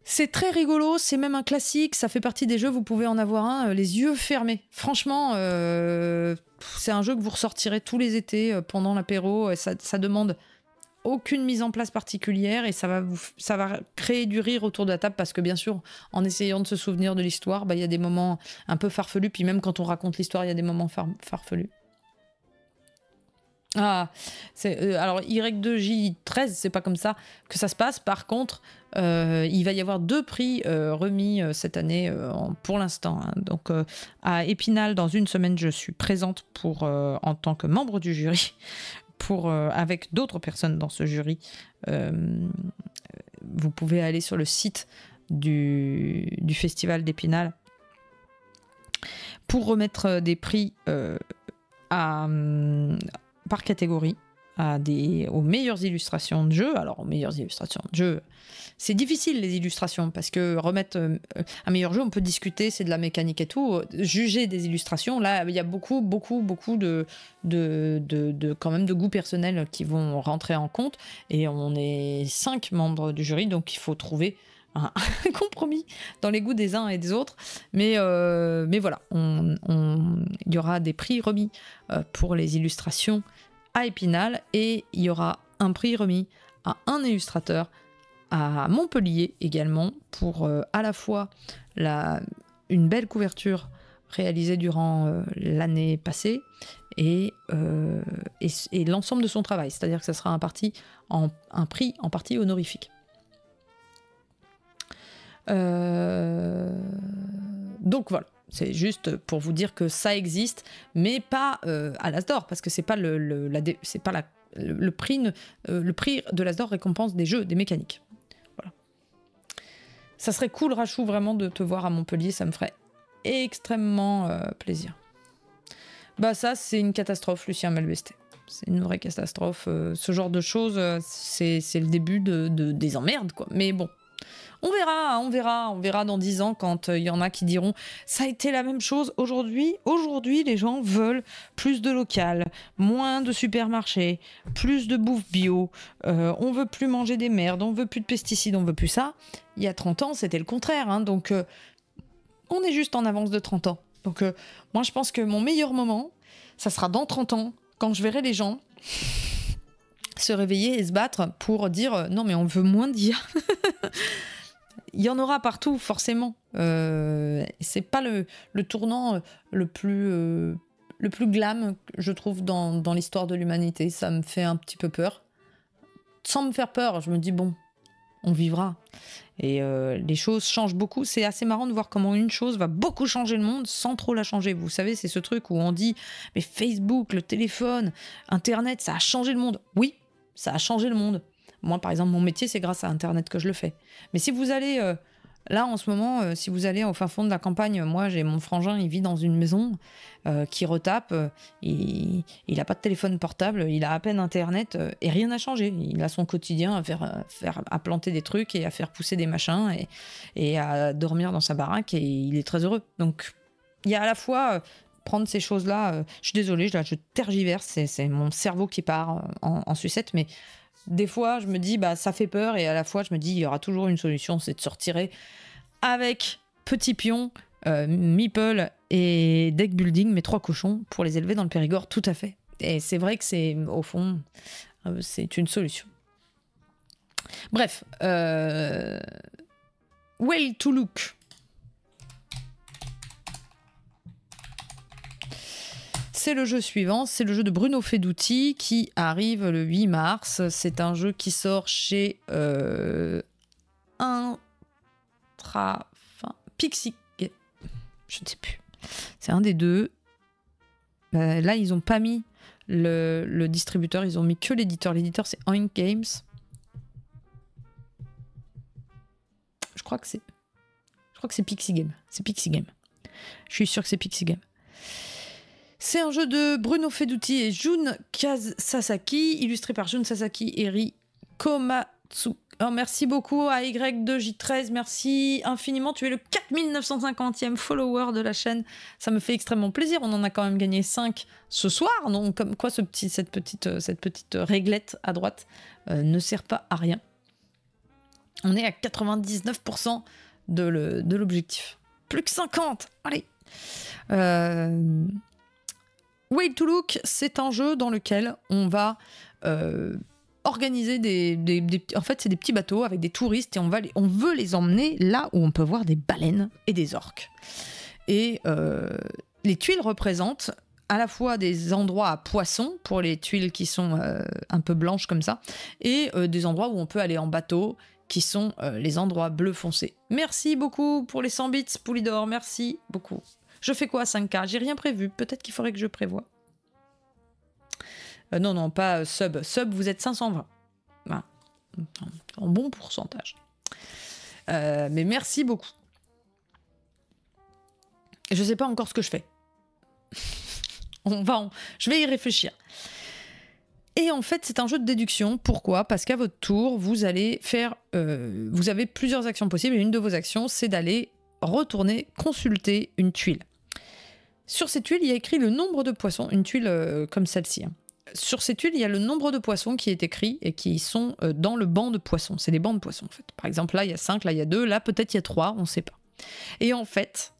C'est très rigolo, c'est même un classique, ça fait partie des jeux, vous pouvez en avoir un euh, les yeux fermés. Franchement, euh, c'est un jeu que vous ressortirez tous les étés euh, pendant l'apéro, ça, demande aucune mise en place particulière et ça va, vous, ça va créer du rire autour de la table parce que bien sûr, en essayant de se souvenir de l'histoire, bah, il y a des moments un peu farfelus, puis même quand on raconte l'histoire, il y a des moments farfelus. Ah, c'est alors Y2J13, c'est pas comme ça que ça se passe. Par contre, euh, il va y avoir deux prix euh, remis euh, cette année pour l'instant. Hein. Donc à Épinal, dans une semaine, je suis présente pour, en tant que membre du jury pour, avec d'autres personnes dans ce jury. vous pouvez aller sur le site du, Festival d'Épinal pour remettre des prix hum, par catégorie des, aux meilleures illustrations de jeu Alors, aux meilleures illustrations de jeux, c'est difficile les illustrations parce que remettre euh, un meilleur jeu, on peut discuter, c'est de la mécanique et tout. Juger des illustrations, là, il y a beaucoup, beaucoup, beaucoup de, de, de, quand même de goûts personnels qui vont rentrer en compte. Et on est cinq membres du jury, donc il faut trouver un compromis dans les goûts des uns et des autres. Mais, euh, mais voilà, il on, y aura des prix remis euh, pour les illustrations Épinal et il y aura un prix remis à un illustrateur à Montpellier également pour euh, à la fois la, une belle couverture réalisée durant euh, l'année passée euh, et, l'ensemble de son travail, c'est-à-dire que ça sera un, parti en, un prix en partie honorifique. Donc voilà, c'est juste pour vous dire que ça existe, mais pas euh, à l'Asdor, parce que c'est pas le, c'est pas la, le, prix euh, le prix de l'Asdor récompense des jeux, des mécaniques. Voilà. Ça serait cool, Rachou, vraiment de te voir à Montpellier, ça me ferait extrêmement euh, plaisir. Bah ça, c'est une catastrophe, Lucien Malvesté C'est une vraie catastrophe. ce genre de choses, c'est le début de, de, des emmerdes, quoi. Mais bon, on verra, on verra, on verra dans dix ans quand il euh, y en a qui diront ça a été la même chose aujourd'hui. Aujourd'hui, les gens veulent plus de local, moins de supermarchés, plus de bouffe bio. Euh, on veut plus manger des merdes, on veut plus de pesticides, on veut plus ça. Il y a 30 ans, c'était le contraire. Hein. donc, euh, on est juste en avance de 30 ans. Donc, moi, je pense que mon meilleur moment, ça sera dans 30 ans, quand je verrai les gens se réveiller et se battre pour dire euh, non mais on veut moins d'IA. Il y en aura partout forcément. Euh, c'est pas le, le, tournant euh, le plus le plus glam je trouve dans, dans l'histoire de l'humanité. Ça me fait un petit peu peur. Sans me faire peur, je me dis bon, on vivra. Et les choses changent beaucoup. C'est assez marrant de voir comment une chose va beaucoup changer le monde sans trop la changer. Vous savez, c'est ce truc où on dit, mais Facebook, le téléphone, Internet, ça a changé le monde. Oui, ça a changé le monde. Moi, par exemple, mon métier, c'est grâce à Internet que je le fais. Mais si vous allez, euh, là, en ce moment, euh, si vous allez au fin fond de la campagne, moi, j'ai mon frangin, il vit dans une maison euh, qui retape, il n'a pas de téléphone portable, il a à peine Internet, et rien n'a changé. Il a son quotidien à, faire, à planter des trucs et à faire pousser des machins et, et à dormir dans sa baraque, et il est très heureux. Donc, il y a à la fois prendre ces choses-là, euh, je suis désolée, je, tergiverse, c'est mon cerveau qui part euh, en, sucette, mais des fois, je me dis, bah, ça fait peur, et à la fois, je me dis, il y aura toujours une solution, c'est de sortir avec Petit Pion, euh, Meeple et Deck Building, mes trois cochons, pour les élever dans le Périgord, tout à fait. Et c'est vrai que c'est, au fond, c'est une solution. Bref, Well to Look, le jeu suivant, c'est le jeu de Bruno Feduti qui arrive le 8 mars. C'est un jeu qui sort chez un euh, Intra... Pixie... Je ne sais plus. C'est un des deux. Euh, là, ils n'ont pas mis le, distributeur, ils ont mis que l'éditeur. L'éditeur, c'est Oink Games. Je crois que c'est... Je crois que c'est Pixie Game. C'est Pixie Game. Je suis sûr que c'est Pixie Game. C'est un jeu de Bruno Feduti et Jun Kazasaki, Sasaki, illustré par Jun Sasaki et Rikomatsu. Komatsu. Oh, merci beaucoup à Y2J13, merci infiniment. Tu es le 4950e follower de la chaîne. Ça me fait extrêmement plaisir. On en a quand même gagné 5 ce soir. Donc, comme quoi, ce petit, cette, petite, euh, cette petite réglette à droite euh, ne sert pas à rien. On est à 99% de l'objectif. Plus que 50 Allez euh... Way to Look, c'est un jeu dans lequel on va euh, organiser des, En fait, c'est des petits bateaux avec des touristes et on, va on veut les emmener là où on peut voir des baleines et des orques. Et euh, les tuiles représentent à la fois des endroits à poissons pour les tuiles qui sont euh, un peu blanches comme ça et des endroits où on peut aller en bateau qui sont les endroits bleus foncés. Merci beaucoup pour les 100 bits Poulidor, merci beaucoup. Je fais quoi 5K J'ai rien prévu. Peut-être qu'il faudrait que je prévoie. Euh, non, non, pas euh, sub. Sub, vous êtes 520. En bon pourcentage. Euh, mais merci beaucoup. Je ne sais pas encore ce que je fais. On va Je vais y réfléchir. Et en fait, c'est un jeu de déduction. Pourquoi Parce qu'à votre tour, vous allez faire. vous avez plusieurs actions possibles et une de vos actions, c'est d'aller retourner consulter une tuile. Sur ces tuiles, il y a écrit le nombre de poissons, une tuile euh, comme celle-ci. Hein. Sur ces tuiles, il y a le nombre de poissons qui est écrit et qui sont euh, dans le banc de poissons. C'est des bancs de poissons en fait. Par exemple, là, il y a 5, là, il y a 2, là, peut-être il y a 3, on ne sait pas. Et en fait,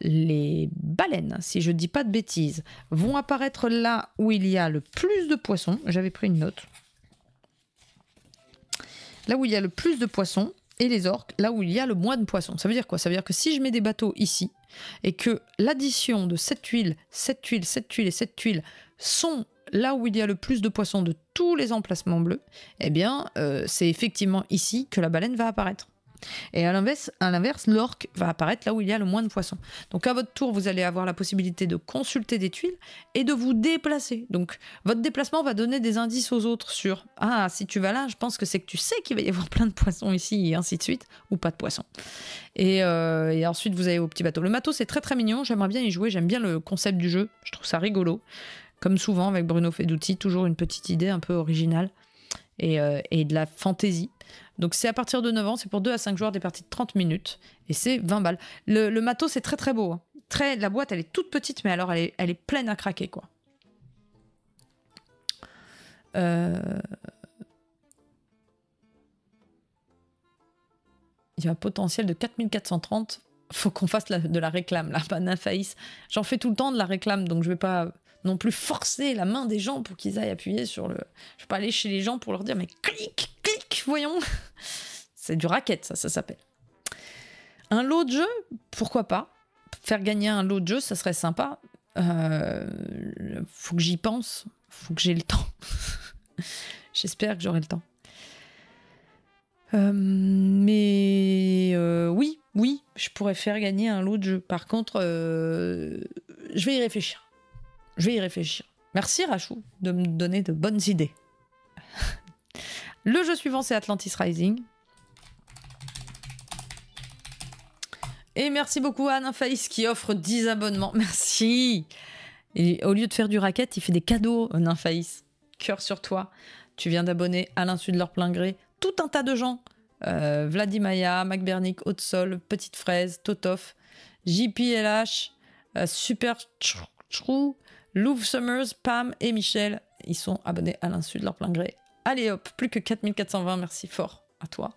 les baleines, si je ne dis pas de bêtises, vont apparaître là où il y a le plus de poissons. J'avais pris une note. Là où il y a le plus de poissons, et les orques là où il y a le moins de poissons. Ça veut dire quoi Ça veut dire que si je mets des bateaux ici et que l'addition de cette huile, cette huile, cette huile et cette huile sont là où il y a le plus de poissons de tous les emplacements bleus, eh bien euh, c'est effectivement ici que la baleine va apparaître. Et à l'inverse, l'orque va apparaître là où il y a le moins de poissons. Donc à votre tour, vous allez avoir la possibilité de consulter des tuiles et de vous déplacer. Donc votre déplacement va donner des indices aux autres sur Ah, si tu vas là, je pense que c'est que tu sais qu'il va y avoir plein de poissons ici, et ainsi de suite, ou pas de poissons. Et, euh, ensuite, vous allez au petit bateau. Le matos, c'est très très mignon, j'aimerais bien y jouer, j'aime bien le concept du jeu, je trouve ça rigolo. Comme souvent avec Bruno Feduti, toujours une petite idée un peu originale et euh, de la fantaisie. Donc c'est à partir de 9 ans, c'est pour 2 à 5 joueurs des parties de 30 minutes et c'est 20 balles. Le, matos c'est très très beau. Hein. Très, la boîte elle est toute petite mais alors elle est, pleine à craquer quoi. Euh, il y a un potentiel de 4430. Faut qu'on fasse de la réclame là, pas J'en fais tout le temps de la réclame donc je vais pas non plus forcer la main des gens pour qu'ils aillent appuyer sur le. Je vais pas aller chez les gens pour leur dire mais clique voyons. C'est du racket, ça, ça s'appelle. Un lot de jeu, pourquoi pas Faire gagner un lot de jeu, ça serait sympa. Euh, faut que j'y pense, faut que j'ai le temps. J'espère que j'aurai le temps. Euh, mais euh, oui, oui, je pourrais faire gagner un lot de jeu Par contre, je vais y réfléchir. Je vais y réfléchir. Merci Rachou de me donner de bonnes idées. Le jeu suivant, c'est Atlantis Rising. Et merci beaucoup à Nymphaïs qui offre 10 abonnements. Merci Et au lieu de faire du racket, il fait des cadeaux, Nymphaïs. Cœur sur toi. Tu viens d'abonner à l'insu de leur plein gré tout un tas de gens. Euh, Vladimaya, McBernick, Haute-Sol, Petite Fraise, Totoff, JPLH, euh, Super True, Louvre Summers, Pam et Michel. Ils sont abonnés à l'insu de leur plein gré. Allez hop, plus que 4420, merci fort à toi.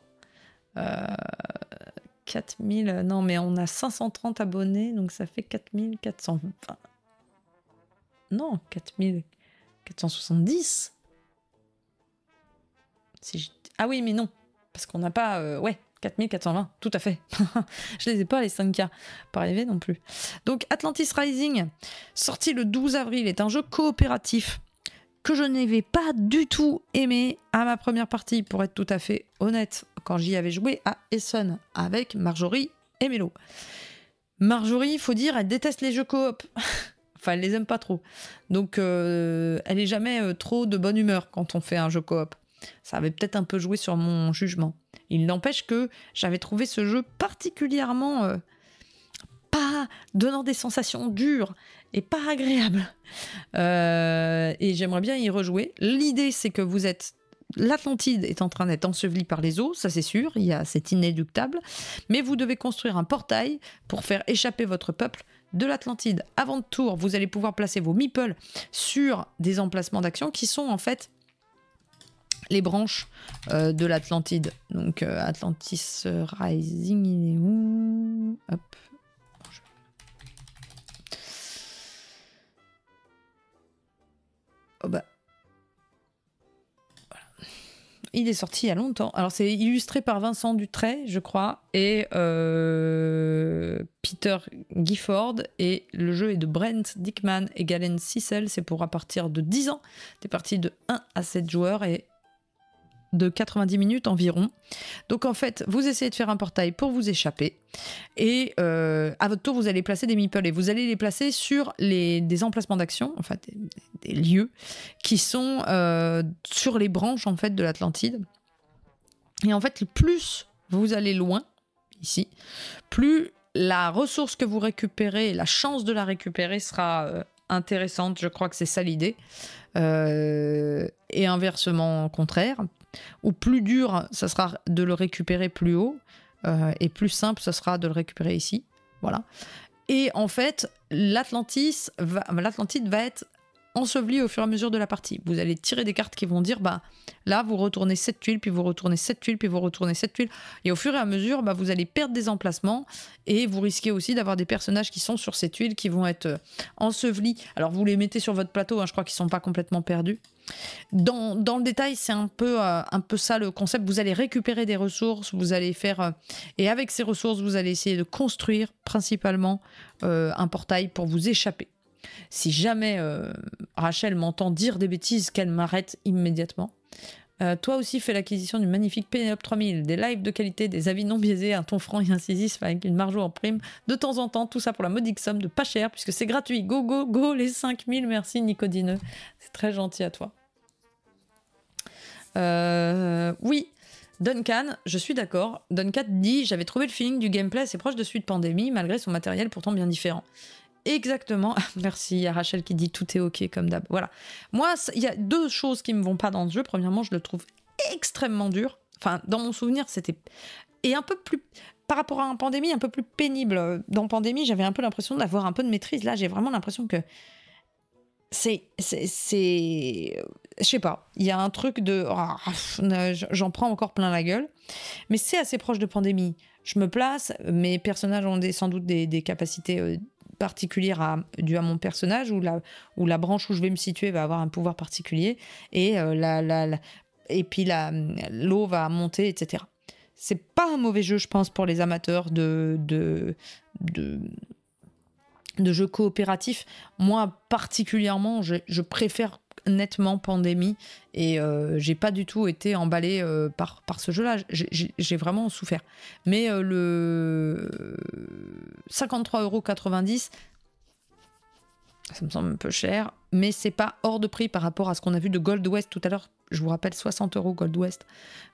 4000, euh, non mais on a 530 abonnés, donc ça fait 4420. Non, 4470. Si ah oui, mais non, parce qu'on n'a pas... Euh, ouais, 4420, tout à fait. je ne les ai pas les 5K, pas rêvé non plus. Donc Atlantis Rising, sorti le 12 avril, est un jeu coopératif que je n'avais pas du tout aimé à ma première partie, pour être tout à fait honnête, quand j'y avais joué à Essen avec Marjorie et Mélo. Marjorie, il faut dire, elle déteste les jeux coop. enfin, elle les aime pas trop. Donc, euh, elle est jamais euh, trop de bonne humeur quand on fait un jeu coop. Ça avait peut-être un peu joué sur mon jugement. Il n'empêche que j'avais trouvé ce jeu particulièrement euh, pas donnant des sensations dures et pas agréables. Euh, et j'aimerais bien y rejouer. L'idée, c'est que vous êtes l'Atlantide est en train d'être ensevelie par les eaux, ça c'est sûr, c'est inéluctable, mais vous devez construire un portail pour faire échapper votre peuple de l'Atlantide. Avant de tour, vous allez pouvoir placer vos meeples sur des emplacements d'action qui sont en fait les branches euh, de l'Atlantide. Donc euh, Atlantis Rising, il est où Oh, bah. Il est sorti il y a longtemps. Alors, c'est illustré par Vincent Dutray, je crois, et euh, Peter Gifford. Et le jeu est de Brent Dickman et Galen Sissel. C'est pour à partir de 10 ans, des parti de 1 à 7 joueurs. Et de 90 minutes environ. Donc en fait, vous essayez de faire un portail pour vous échapper. Et euh, à votre tour, vous allez placer des meeples et vous allez les placer sur des emplacements d'action, en fait, des, lieux qui sont euh, sur les branches en fait de l'Atlantide. Et en fait, plus vous allez loin ici, plus la ressource que vous récupérez, la chance de la récupérer sera euh, intéressante. Je crois que c'est ça l'idée. et inversement contraire ou plus dur, ça sera de le récupérer plus haut, euh, et plus simple, ça sera de le récupérer ici. Voilà. Et en fait, l'Atlantis l'Atlantide va être ensevelis au fur et à mesure de la partie. Vous allez tirer des cartes qui vont dire, bah là, vous retournez cette tuile, puis vous retournez cette tuile, puis vous retournez cette tuile. Et au fur et à mesure, bah, vous allez perdre des emplacements et vous risquez aussi d'avoir des personnages qui sont sur ces tuiles qui vont être euh, ensevelis. Alors vous les mettez sur votre plateau, hein, je crois qu'ils ne sont pas complètement perdus. Dans, le détail, c'est un peu, euh, un peu ça le concept. Vous allez récupérer des ressources, vous allez faire. Euh, et avec ces ressources, vous allez essayer de construire principalement un portail pour vous échapper si jamais euh, Rachel m'entend dire des bêtises, qu'elle m'arrête immédiatement. Euh, toi aussi, fais l'acquisition du magnifique Pénélope 3000, des lives de qualité, des avis non biaisés, un ton franc et incisif avec une marge en prime, de temps en temps, tout ça pour la modique somme de pas cher, puisque c'est gratuit. Go, go, go, les 5000, merci Nicodine, C'est très gentil à toi. Euh, oui, Duncan, je suis d'accord. Duncan dit J'avais trouvé le feeling du gameplay assez proche de celui de Pandémie, malgré son matériel pourtant bien différent exactement. Merci, il y a Rachel qui dit tout est ok comme d'hab. Voilà. Moi, il y a deux choses qui me vont pas dans le jeu. Premièrement, je le trouve extrêmement dur. Enfin, dans mon souvenir, c'était et un peu plus par rapport à un pandémie, un peu plus pénible. Dans pandémie, j'avais un peu l'impression d'avoir un peu de maîtrise. Là, j'ai vraiment l'impression que c'est c'est je sais pas il y a un truc de oh, j'en prends encore plein la gueule mais c'est assez proche de pandémie je me place mes personnages ont des, sans doute des, des capacités euh, particulière à, due à mon personnage, ou la, ou la branche où je vais me situer va avoir un pouvoir particulier, et, euh, la, la, et puis l'eau va monter, etc. C'est pas un mauvais jeu, je pense, pour les amateurs de, de, de, jeux coopératifs. Moi, particulièrement, je, je préfère nettement pandémie et euh, j'ai pas du tout été emballé euh, par, par ce jeu-là. J'ai vraiment souffert. Mais euh, le 53,90€, ça me semble un peu cher, mais c'est pas hors de prix par rapport à ce qu'on a vu de Gold West tout à l'heure. Je vous rappelle 60 euros Gold West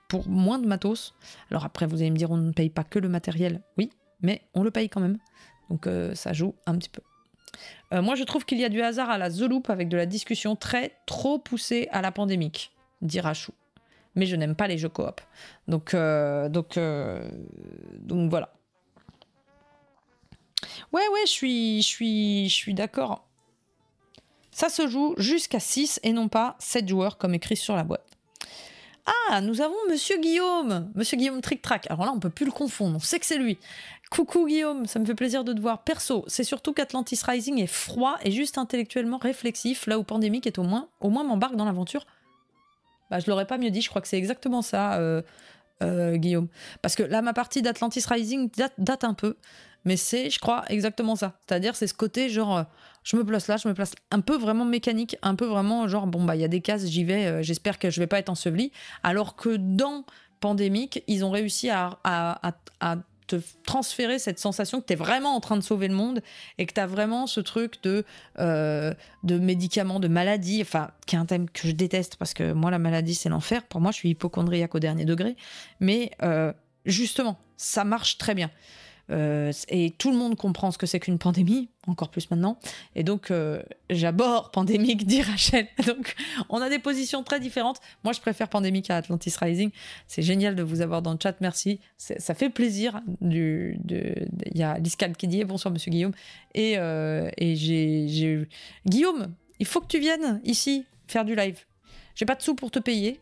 pour moins de matos. Alors après, vous allez me dire, on ne paye pas que le matériel. Oui, mais on le paye quand même. Donc ça joue un petit peu. Euh, moi, je trouve qu'il y a du hasard à la The Loop avec de la discussion très, trop poussée à la pandémique, dit Rachou. Mais je n'aime pas les jeux coop. Donc, euh, donc, euh, donc voilà. Ouais, ouais, je suis, je suis, je suis d'accord. Ça se joue jusqu'à 6 et non pas 7 joueurs comme écrit sur la boîte. Ah, nous avons Monsieur Guillaume, Monsieur Guillaume tric Track. Alors là, on ne peut plus le confondre, on sait que c'est lui. Coucou Guillaume, ça me fait plaisir de te voir. Perso, c'est surtout qu'Atlantis Rising est froid et juste intellectuellement réflexif, là où Pandémique est au moins, au moins m'embarque dans l'aventure. Bah, je l'aurais pas mieux dit, je crois que c'est exactement ça, euh, euh, Guillaume. Parce que là, ma partie d'Atlantis Rising date, un peu, mais c'est, je crois, exactement ça. C'est-à-dire, c'est ce côté genre, euh, je me place là, je me place un peu vraiment mécanique, un peu vraiment genre, bon, bah, il y a des cases, j'y vais, j'espère que je vais pas être enseveli. Alors que dans Pandémique, ils ont réussi à te transférer cette sensation que tu es vraiment en train de sauver le monde et que tu as vraiment ce truc de, euh, de médicaments, de maladie, enfin, qui est un thème que je déteste parce que moi, la maladie, c'est l'enfer. Pour moi, je suis hypochondriaque au dernier degré. Mais euh, justement, ça marche très bien. Euh, et tout le monde comprend ce que c'est qu'une pandémie, encore plus maintenant. Et donc, euh, j'aborde pandémique, dit Rachel. Donc, on a des positions très différentes. Moi, je préfère pandémique à Atlantis Rising. C'est génial de vous avoir dans le chat. Merci. Ça fait plaisir. Il y a Liscal qui dit bonsoir, monsieur Guillaume. Et, euh, Guillaume, il faut que tu viennes ici faire du live. J'ai pas de sous pour te payer,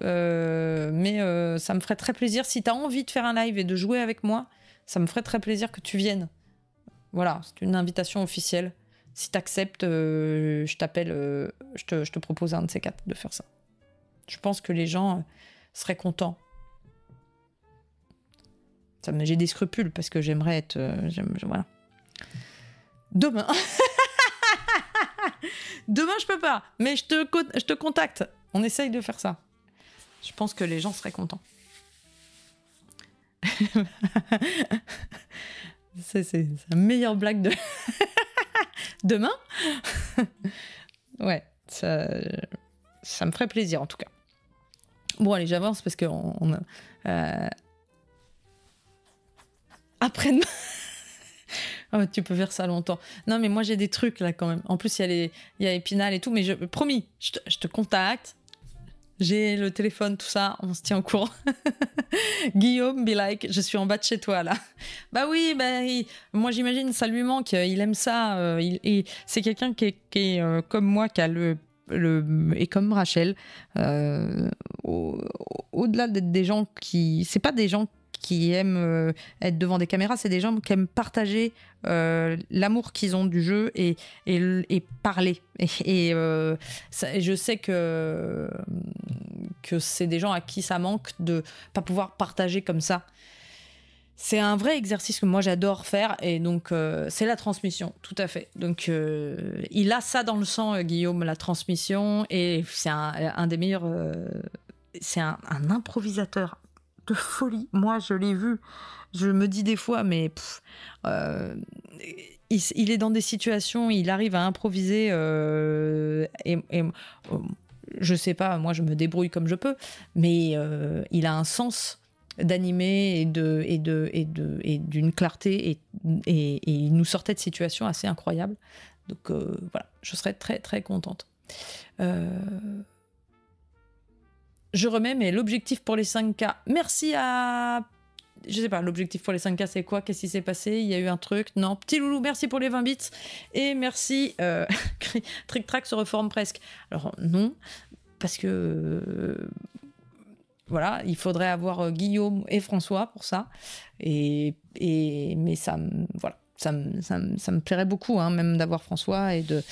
mais ça me ferait très plaisir. Si tu as envie de faire un live et de jouer avec moi, ça me ferait très plaisir que tu viennes. Voilà, c'est une invitation officielle. Si tu acceptes, euh, je t'appelle, euh, je, te, propose un de ces quatre de faire ça. Je pense que les gens euh, seraient contents. Ça, j'ai des scrupules parce que j'aimerais être, voilà. Demain. Demain, je peux pas, mais je te, je te contacte. On essaye de faire ça. Je pense que les gens seraient contents. c'est la meilleure blague de. Demain Ouais, ça, ça, me ferait plaisir en tout cas. Bon, allez, j'avance parce que on, euh, Après-demain. Oh, tu peux faire ça longtemps. Non, mais moi j'ai des trucs là quand même. En plus, il y a les, et tout, mais je, promis, je te contacte j'ai le téléphone, tout ça, on se tient au courant. Guillaume, be like, je suis en bas de chez toi là. bah oui, bah, moi j'imagine, ça lui manque, il aime ça. Euh, c'est quelqu'un qui est, euh, comme moi, qui a le et comme Rachel, euh, au-delà d'être des gens qui, c'est pas des gens qui aiment euh, être devant des caméras, c'est des gens qui aiment partager euh, l'amour qu'ils ont du jeu et, et, parler. Euh, et, je sais que, que c'est des gens à qui ça manque de pas pouvoir partager comme ça. C'est un vrai exercice que moi j'adore faire et donc c'est la transmission, tout à fait. Donc il a ça dans le sang, Guillaume, la transmission, et c'est un, des meilleurs c'est un, un, improvisateur de folie. Moi, je l'ai vu. Je me dis des fois, mais euh, il, est dans des situations, il arrive à improviser. Euh, et, euh, je sais pas, moi, je me débrouille comme je peux, mais il a un sens d'animer et de et de et de et d'une clarté et, et, il nous sortait de situations assez incroyables donc voilà je serais très très contente euh, je remets, mais l'objectif pour les 5K. Merci à. Je sais pas, l'objectif pour les 5K, c'est quoi Qu'est-ce qui s'est passé Il y a eu un truc Non. Petit loulou, merci pour les 20 bits. Et merci. Euh, Trick Track se reforme presque. Alors, non. Parce que. Euh, voilà, il faudrait avoir euh, Guillaume et François pour ça. Et, mais ça, voilà, ça me, plairait beaucoup, hein, même d'avoir François et de,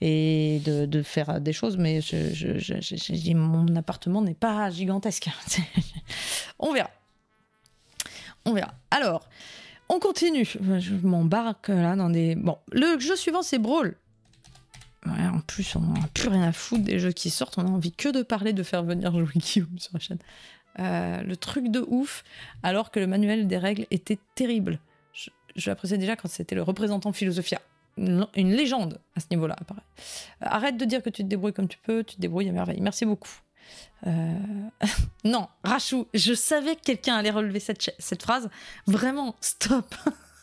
et de, faire des choses, mais je, mon appartement n'est pas gigantesque. on verra. On verra. Alors, on continue. Je m'embarque là dans des. Bon, le jeu suivant, c'est Brawl. en plus, on n'a plus rien à foutre des jeux qui sortent. On a envie que de parler, de faire venir jouer Guillaume sur la chaîne. Euh, le truc de ouf, alors que le manuel des règles était terrible. Je l'appréciais déjà quand c'était le représentant Philosophia. Une, légende à ce niveau-là, euh, Arrête de dire que tu te débrouilles comme tu peux, tu te débrouilles à merveille. Merci beaucoup. Euh, non, Rachou, je savais que quelqu'un allait relever cette, phrase. Vraiment, stop.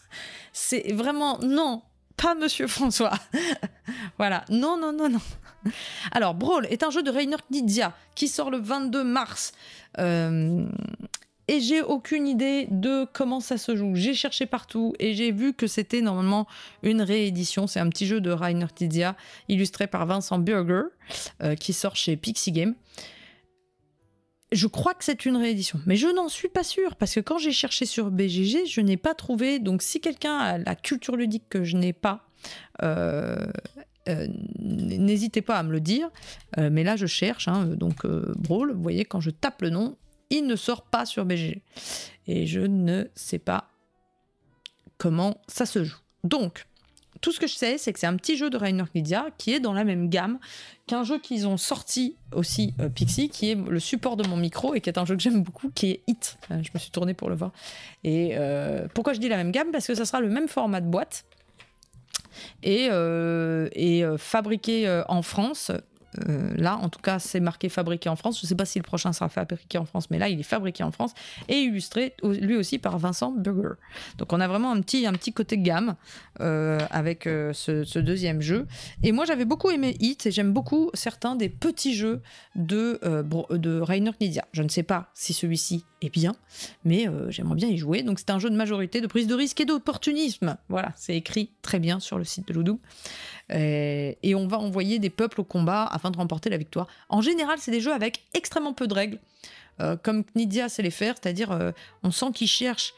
C'est vraiment, non, pas Monsieur François. voilà, non, non, non, non. Alors, Brawl est un jeu de Rainer Knizia qui sort le 22 mars. Euh, et j'ai aucune idée de comment ça se joue. J'ai cherché partout et j'ai vu que c'était normalement une réédition. C'est un petit jeu de Rainer Tizia illustré par Vincent Burger euh, qui sort chez Pixie Game. Je crois que c'est une réédition, mais je n'en suis pas sûr parce que quand j'ai cherché sur BGG, je n'ai pas trouvé. Donc, si quelqu'un a la culture ludique que je n'ai pas, euh, euh, n'hésitez pas à me le dire. mais là, je cherche, hein. donc Brawl. Vous voyez, quand je tape le nom, il ne sort pas sur BGG. Et je ne sais pas comment ça se joue. Donc, tout ce que je sais, c'est que c'est un petit jeu de Rainer Media qui est dans la même gamme qu'un jeu qu'ils ont sorti aussi, euh, Pixie, qui est le support de mon micro et qui est un jeu que j'aime beaucoup, qui est Hit. Euh, je me suis tournée pour le voir. Et euh, pourquoi je dis la même gamme Parce que ça sera le même format de boîte et fabriqué en France euh, là, en tout cas, c'est marqué fabriqué en France. Je ne sais pas si le prochain sera fabriqué en France, mais là, il est fabriqué en France et illustré lui aussi par Vincent Burger. Donc, on a vraiment un petit, un petit côté gamme euh, avec euh, ce, deuxième jeu. Et moi, j'avais beaucoup aimé Hit et j'aime beaucoup certains des petits jeux de, de Rainer Nidia. Je ne sais pas si celui-ci eh bien, mais euh, j'aimerais bien y jouer. Donc c'est un jeu de majorité, de prise de risque et d'opportunisme. Voilà, c'est écrit très bien sur le site de Loudou euh, Et, on va envoyer des peuples au combat afin de remporter la victoire. En général, c'est des jeux avec extrêmement peu de règles, euh, comme Knidia sait les faire, c'est-à-dire on sent qu'ils cherchent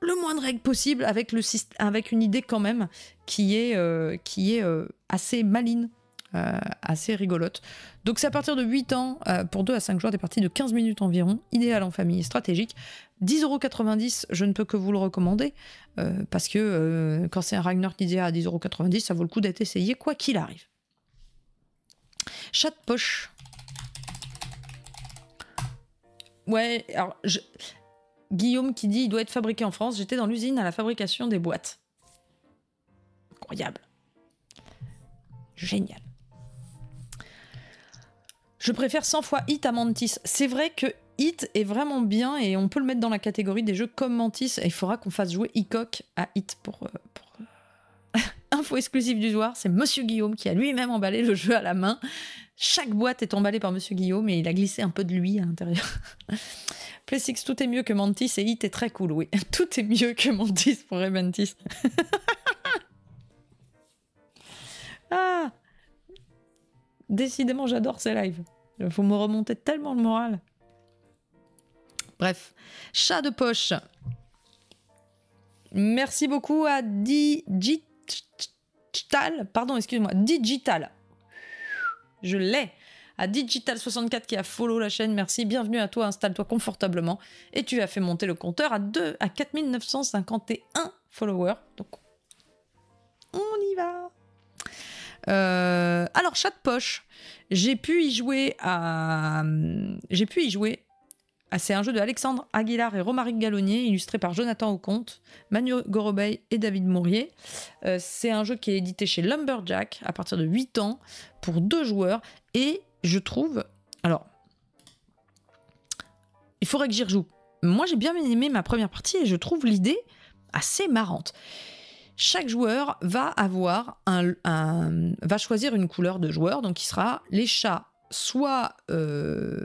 le moins de règles possible avec, le, avec une idée quand même qui est, qui est assez maligne euh, assez rigolote. Donc c'est à partir de 8 ans euh, pour 2 à 5 joueurs des parties de 15 minutes environ, idéal en famille, stratégique. 10,90€, je ne peux que vous le recommander, euh, parce que quand c'est un Ragnar qui dit à ah, 10,90€, ça vaut le coup d'être essayé quoi qu'il arrive. Chat de poche. Ouais, alors Guillaume qui dit il doit être fabriqué en France, j'étais dans l'usine à la fabrication des boîtes. Incroyable. Génial. Je préfère 100 fois Hit à Mantis. C'est vrai que Hit est vraiment bien et on peut le mettre dans la catégorie des jeux comme Mantis. il faudra qu'on fasse jouer Icock à Hit pour... Euh, euh, info exclusive du soir, c'est Monsieur Guillaume qui a lui-même emballé le jeu à la main. Chaque boîte est emballée par Monsieur Guillaume et il a glissé un peu de lui à l'intérieur. Playsix, tout est mieux que Mantis et Hit est très cool, oui. Tout est mieux que Mantis pour Mantis. ah Décidément, j'adore ces lives. Il faut me remonter tellement le moral. Bref, chat de poche. Merci beaucoup à Digital. Pardon, excuse-moi. Digital. Je l'ai. À Digital64 qui a follow la chaîne, merci. Bienvenue à toi, installe-toi confortablement. Et tu as fait monter le compteur à, à 4951 followers. Donc, on y va. Euh, alors, chat de poche, j'ai pu y jouer à. J'ai pu y jouer. c'est un jeu de Alexandre Aguilar et Romaric Gallonier illustré par Jonathan Aucomte, Manu Gorobei et David Mourier. Euh, c'est un jeu qui est édité chez Lumberjack à partir de 8 ans pour deux joueurs. Et je trouve. Alors. Il faudrait que j'y rejoue. Moi, j'ai bien aimé ma première partie et je trouve l'idée assez marrante chaque joueur va avoir un, va choisir une couleur de joueur, donc il sera les chats, soit euh,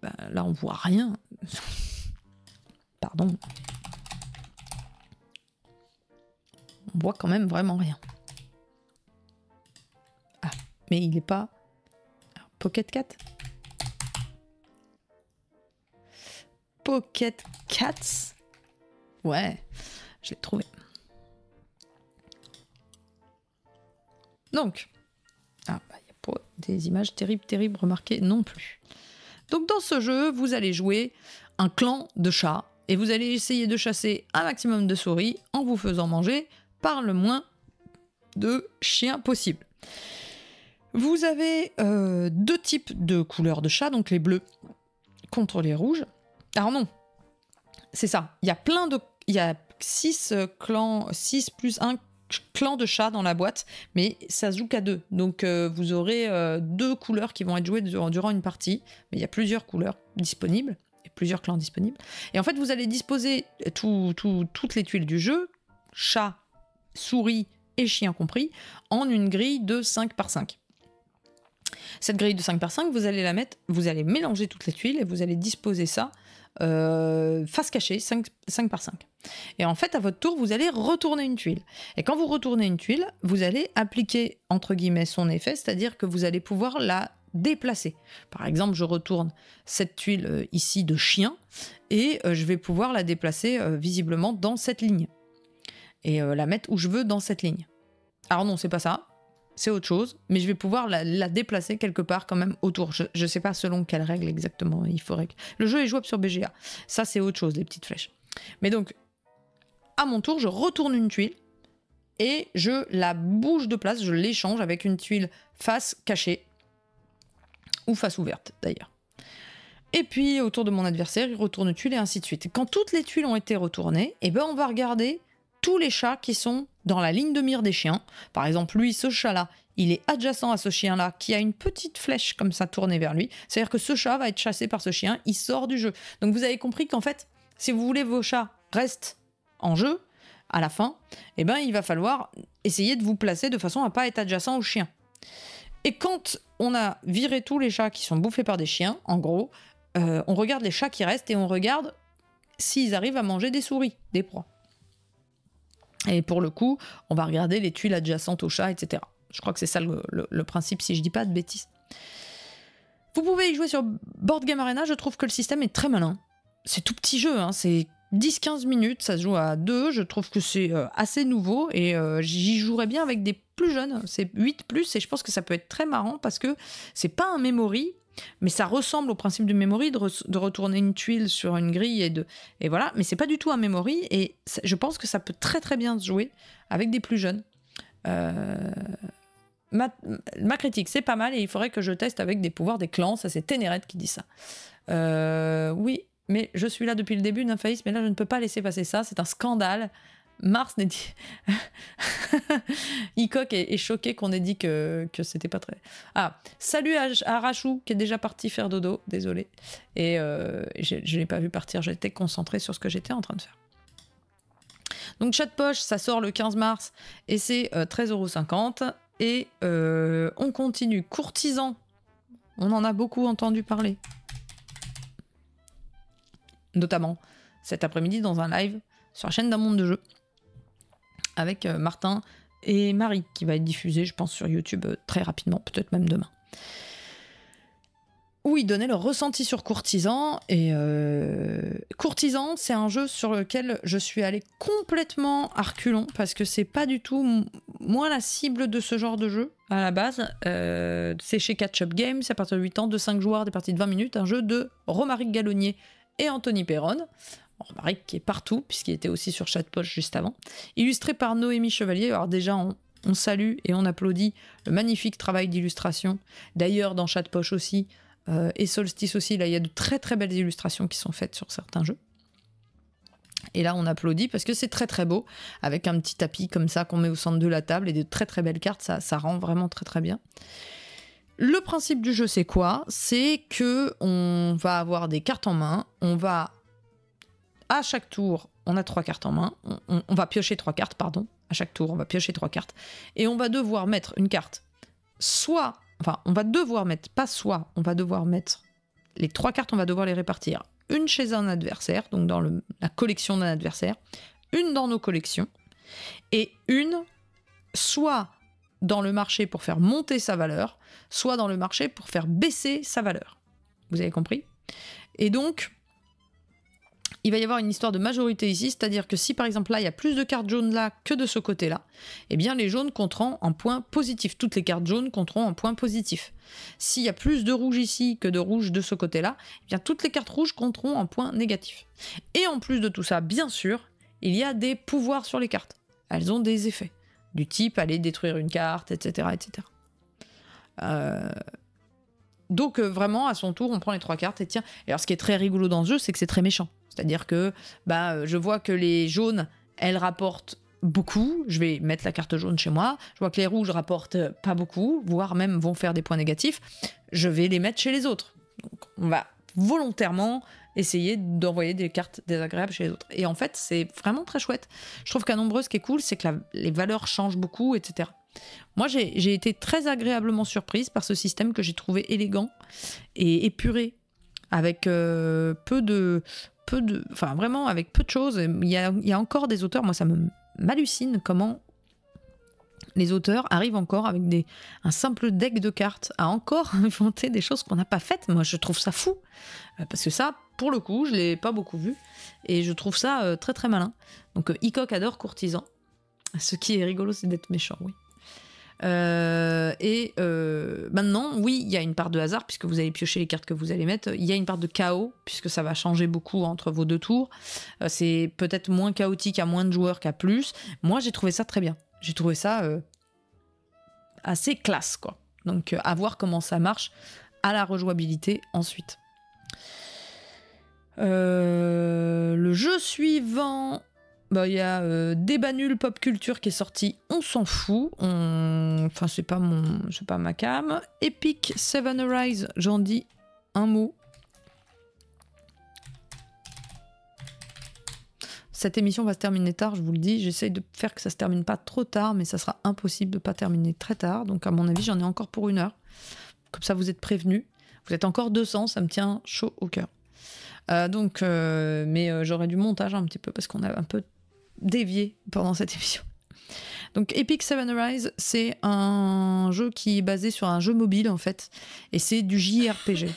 ben, là on voit rien. Pardon. On voit quand même vraiment rien. Ah, mais il n'est pas Pocket Cat. Pocket Cats. Ouais. Je l'ai trouvé. Donc, ah bah, il n'y a pas des images terribles, terribles remarquées non plus. Donc dans ce jeu, vous allez jouer un clan de chats et vous allez essayer de chasser un maximum de souris en vous faisant manger par le moins de chiens possible. Vous avez euh, deux types de couleurs de chats, donc les bleus contre les rouges. Alors non, c'est ça. Il y a plein de, 6 euh, clans, 6 plus 1 clan de chat dans la boîte, mais ça se joue qu'à deux. Donc euh, vous aurez euh, deux couleurs qui vont être jouées durant une partie, mais il y a plusieurs couleurs disponibles et plusieurs clans disponibles. Et en fait, vous allez disposer toutes les tuiles du jeu, chat, souris et chien compris, en une grille de 5 par 5. Cette grille de 5 par 5, vous allez la mettre, vous allez mélanger toutes les tuiles et vous allez disposer ça euh, face cachée, 5, par 5. Et en fait, à votre tour, vous allez retourner une tuile. Et quand vous retournez une tuile, vous allez appliquer, entre guillemets, son effet, c'est-à-dire que vous allez pouvoir la déplacer. Par exemple, je retourne cette tuile euh, ici de chien et euh, je vais pouvoir la déplacer visiblement dans cette ligne et la mettre où je veux dans cette ligne. Alors non, c'est pas ça, c'est autre chose, mais je vais pouvoir la, déplacer quelque part quand même autour. Je ne sais pas selon quelles règles exactement il faudrait que... Le jeu est jouable sur BGA. Ça, c'est autre chose, les petites flèches. Mais donc, à mon tour, je retourne une tuile et je la bouge de place, je l'échange avec une tuile face cachée ou face ouverte d'ailleurs. Et puis autour de mon adversaire, il retourne une tuile et ainsi de suite. Quand toutes les tuiles ont été retournées, et eh ben on va regarder tous les chats qui sont dans la ligne de mire des chiens. Par exemple, lui, ce chat-là, il est adjacent à ce chien-là qui a une petite flèche comme ça tournée vers lui. C'est-à-dire que ce chat va être chassé par ce chien, il sort du jeu. Donc vous avez compris qu'en fait, si vous voulez vos chats restent en jeu, à la fin, eh ben, il va falloir essayer de vous placer de façon à pas être adjacent au chien. Et quand on a viré tous les chats qui sont bouffés par des chiens, en gros, euh, on regarde les chats qui restent et on regarde s'ils arrivent à manger des souris, des proies. Et pour le coup, on va regarder les tuiles adjacentes au chat, etc. Je crois que c'est ça le, principe, si je dis pas de bêtises. Vous pouvez y jouer sur Board Game Arena, je trouve que le système est très malin. C'est tout petit jeu, hein, c'est 10-15 minutes, ça se joue à deux. je trouve que c'est euh, assez nouveau et euh, j'y jouerais bien avec des plus jeunes, c'est 8 plus et je pense que ça peut être très marrant parce que c'est pas un memory, mais ça ressemble au principe du memory de, de retourner une tuile sur une grille et de et voilà. Mais c'est pas du tout un memory et je pense que ça peut très très bien se jouer avec des plus jeunes. Euh, ma, critique, c'est pas mal et il faudrait que je teste avec des pouvoirs des clans. Ça, c'est Ténérette qui dit ça. Euh, oui, mais je suis là depuis le début d'un faillite, mais là, je ne peux pas laisser passer ça. C'est un scandale. Mars n'est dit. Icoq est, choqué qu'on ait dit que, c'était pas très. Ah, salut à, Rachou qui est déjà parti faire dodo, désolé. Et euh, je ne l'ai pas vu partir, j'étais concentré sur ce que j'étais en train de faire. Donc, chat poche, ça sort le 15 mars et c'est 13,50. Euh, 13,50€. Et euh, on continue. Courtisan, on en a beaucoup entendu parler. Notamment cet après-midi dans un live sur la chaîne d'un monde de jeu avec euh, Martin et Marie, qui va être diffusé, je pense, sur YouTube euh, très rapidement, peut-être même demain. Où ils donnaient leur ressenti sur Courtisan. Et euh, Courtisan, c'est un jeu sur lequel je suis allée complètement à parce que c'est pas du tout moi la cible de ce genre de jeu à la base. c'est chez Catch Up Games, c'est à partir de 8 ans, de 5 joueurs, des parties de 20 minutes, un jeu de Romaric Gallonnier et Anthony Perron. On remarque qu'il est partout, puisqu'il était aussi sur Chat Poche juste avant. Illustré par Noémie Chevalier. Alors déjà, on, salue et on applaudit le magnifique travail d'illustration. D'ailleurs, dans Chat Poche aussi, euh, et Solstice aussi, là, il y a de très très belles illustrations qui sont faites sur certains jeux. Et là, on applaudit parce que c'est très très beau, avec un petit tapis comme ça qu'on met au centre de la table et de très très belles cartes, ça, ça rend vraiment très très bien. Le principe du jeu, c'est quoi C'est que on va avoir des cartes en main, on va à chaque tour, on a trois cartes en main. On, va piocher trois cartes, pardon. À chaque tour, on va piocher trois cartes. Et on va devoir mettre une carte. Soit, enfin, on va devoir mettre, pas soit, on va devoir mettre les trois cartes, on va devoir les répartir. Une chez un adversaire, donc dans la collection d'un adversaire. Une dans nos collections. Et une, soit dans le marché pour faire monter sa valeur, soit dans le marché pour faire baisser sa valeur. Vous avez compris Et donc, il va y avoir une histoire de majorité ici, c'est-à-dire que si par exemple là il y a plus de cartes jaunes là que de ce côté-là, eh bien les jaunes compteront en point positif. Toutes les cartes jaunes compteront en point positif. S'il y a plus de rouges ici que de rouges de ce côté-là, eh bien toutes les cartes rouges compteront en point négatif. Et en plus de tout ça, bien sûr, il y a des pouvoirs sur les cartes. Elles ont des effets, du type aller détruire une carte, etc. etc. Euh, donc euh, vraiment, à son tour, on prend les trois cartes et tiens. Et alors ce qui est très rigolo dans ce jeu, c'est que c'est très méchant. C'est-à-dire que bah, euh, je vois que les jaunes, elles rapportent beaucoup, je vais mettre la carte jaune chez moi, je vois que les rouges rapportent euh, pas beaucoup, voire même vont faire des points négatifs, je vais les mettre chez les autres. on va volontairement essayer d'envoyer des cartes désagréables chez les autres. Et en fait, c'est vraiment très chouette. Je trouve qu'à nombreux, ce qui est cool, c'est que les valeurs changent beaucoup, etc. Moi, j'ai été très agréablement surprise par ce système que j'ai trouvé élégant et épuré, avec euh, peu de de. Enfin, vraiment, avec peu de choses. Il y a, encore des auteurs, moi, ça me m'hallucine comment les auteurs arrivent encore avec des, un simple deck de cartes à encore inventer des choses qu'on n'a pas faites. Moi, je trouve ça fou. Euh, parce que ça, pour le coup, je ne l'ai pas beaucoup vu. Et je trouve ça euh, très très malin. Donc, euh, adore courtisan. Ce qui est rigolo, c'est d'être méchant, oui. Euh, et euh, maintenant, oui, il y a une part de hasard, puisque vous allez piocher les cartes que vous allez mettre. Il y a une part de chaos, puisque ça va changer beaucoup entre vos deux tours. Euh, c'est peut-être moins chaotique à moins de joueurs qu'à plus. Moi, j'ai trouvé ça très bien. J'ai trouvé ça assez classe, quoi. Donc, à voir comment ça marche à la rejouabilité ensuite. le jeu suivant, bah, il y a des euh, Débat nul pop culture qui est sorti, on s'en fout, enfin c'est pas mon, pas ma cam. Epic Seven Arise, j'en dis un mot. Cette émission va se terminer tard, je vous le dis. J'essaye de faire que ça se termine pas trop tard, mais ça sera impossible de pas terminer très tard. Donc à mon avis, j'en ai encore pour une heure. Comme ça, vous êtes prévenus. Vous êtes encore 200, ça me tient chaud au cœur. Euh, donc, euh, mais j'aurais j'aurai du montage un petit peu parce qu'on a un peu dévié pendant cette émission. Donc Epic Seven Rise, c'est un jeu qui est basé sur un jeu mobile en fait, et c'est du JRPG.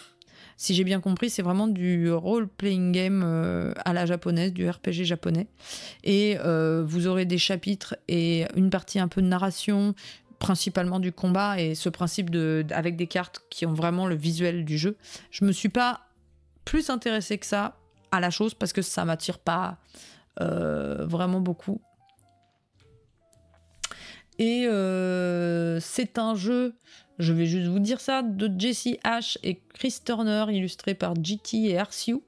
si j'ai bien compris, c'est vraiment du role-playing game euh, à la japonaise, du RPG japonais. Et euh, vous aurez des chapitres et une partie un peu de narration, principalement du combat et ce principe de, avec des cartes qui ont vraiment le visuel du jeu. Je me suis pas plus intéressée que ça à la chose parce que ça m'attire pas euh, vraiment beaucoup. Et euh, c'est un jeu je vais juste vous dire ça, de Jesse H et Chris Turner, illustré par GT et Arsiu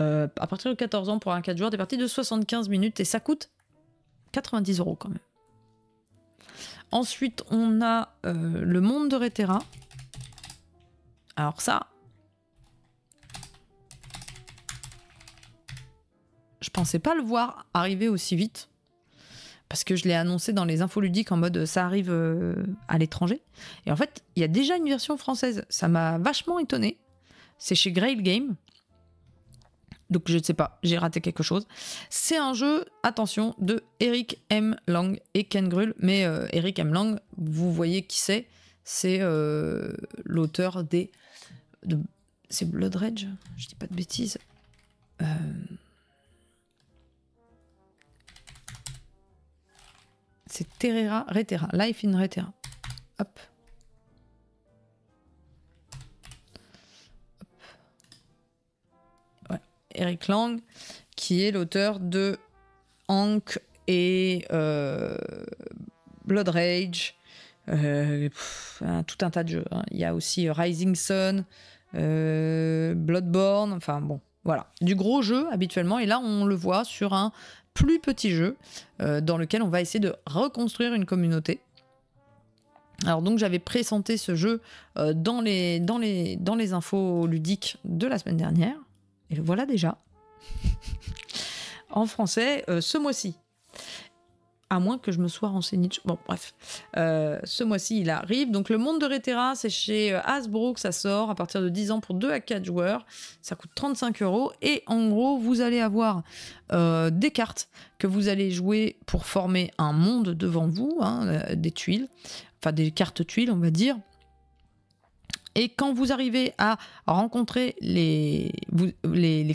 euh, à partir de 14 ans pour un 4 joueurs, des parties de 75 minutes et ça coûte 90 euros quand même. Ensuite, on a Le Monde de Retera. Alors ça, Je pensais pas le voir arriver aussi vite. Parce que je l'ai annoncé dans les infos ludiques en mode ça arrive euh, à l'étranger. Et en fait, il y a déjà une version française. Ça m'a vachement étonné. C'est chez Grail Game. Donc je ne sais pas, j'ai raté quelque chose. C'est un jeu, attention, de Eric M. Lang et Ken Grull. Mais euh, Eric M. Lang, vous voyez qui c'est. C'est euh, l'auteur des... De... c'est Blood Rage Je dis pas de bêtises. Euh... C'est Terrera Retera. Life in Retera. Eric Lang, qui est l'auteur de Hank et euh, Blood Rage. Euh, tout un tas de jeux. Hein. Il y a aussi euh, Rising Sun, Bloodborne, enfin bon, voilà. Du gros jeu habituellement, et là on le voit sur un plus petit jeu euh, dans lequel on va essayer de reconstruire une communauté. Alors donc j'avais présenté ce jeu euh, dans, les, dans, les, dans les infos ludiques de la semaine dernière, et le voilà déjà. en français euh, ce mois-ci à moins que je me sois renseigné. Bon, bref. Euh, ce mois-ci, il arrive. Donc, Le Monde de Retera, c'est chez euh, Hasbro que ça sort à partir de 10 ans pour 2 à 4 joueurs. Ça coûte 35 euros. Et en gros, vous allez avoir euh, des cartes que vous allez jouer pour former un monde devant vous, hein, des tuiles, enfin des cartes tuiles, on va dire. Et quand vous arrivez à rencontrer les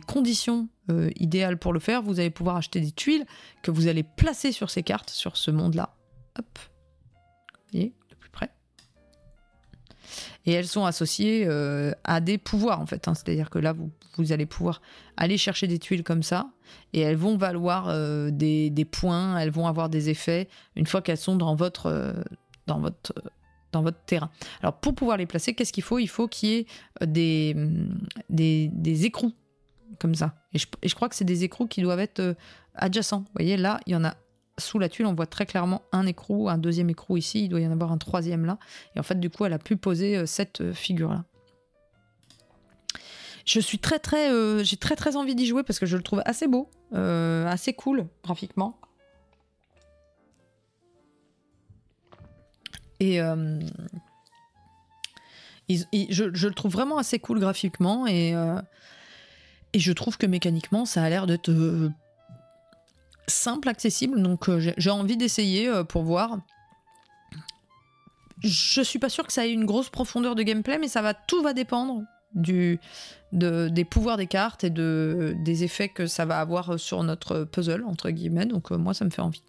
conditions euh, idéal pour le faire, vous allez pouvoir acheter des tuiles que vous allez placer sur ces cartes, sur ce monde-là. Hop. Vous voyez, de plus près. Et elles sont associées euh, à des pouvoirs, en fait. Hein. C'est-à-dire que là, vous, vous, allez pouvoir aller chercher des tuiles comme ça, et elles vont valoir euh, des, points, elles vont avoir des effets, une fois qu'elles sont dans votre... dans votre dans votre terrain. Alors pour pouvoir les placer, qu'est-ce qu'il faut Il faut qu'il y ait hum, des, des, des, comme ça. Et je, crois que c'est des écrous qui doivent être euh, adjacents. Vous voyez, là, il y en a sous la tuile, on voit très clairement un écrou, un deuxième écrou ici, il doit y en avoir un troisième là. Et en fait, du coup, elle a pu poser euh, cette euh, figure-là. Je suis très très, j'ai très très envie d'y jouer parce que je le trouve assez beau, assez cool graphiquement. Et, je, je, le trouve vraiment assez cool graphiquement et et je trouve que mécaniquement, ça a l'air d'être euh, simple, accessible. Donc euh, j'ai envie d'essayer euh, pour voir. Je suis pas sûre que ça ait une grosse profondeur de gameplay, mais ça va tout va dépendre du, des pouvoirs des cartes et de, des effets que ça va avoir sur notre puzzle, entre guillemets. Donc moi, ça me fait envie.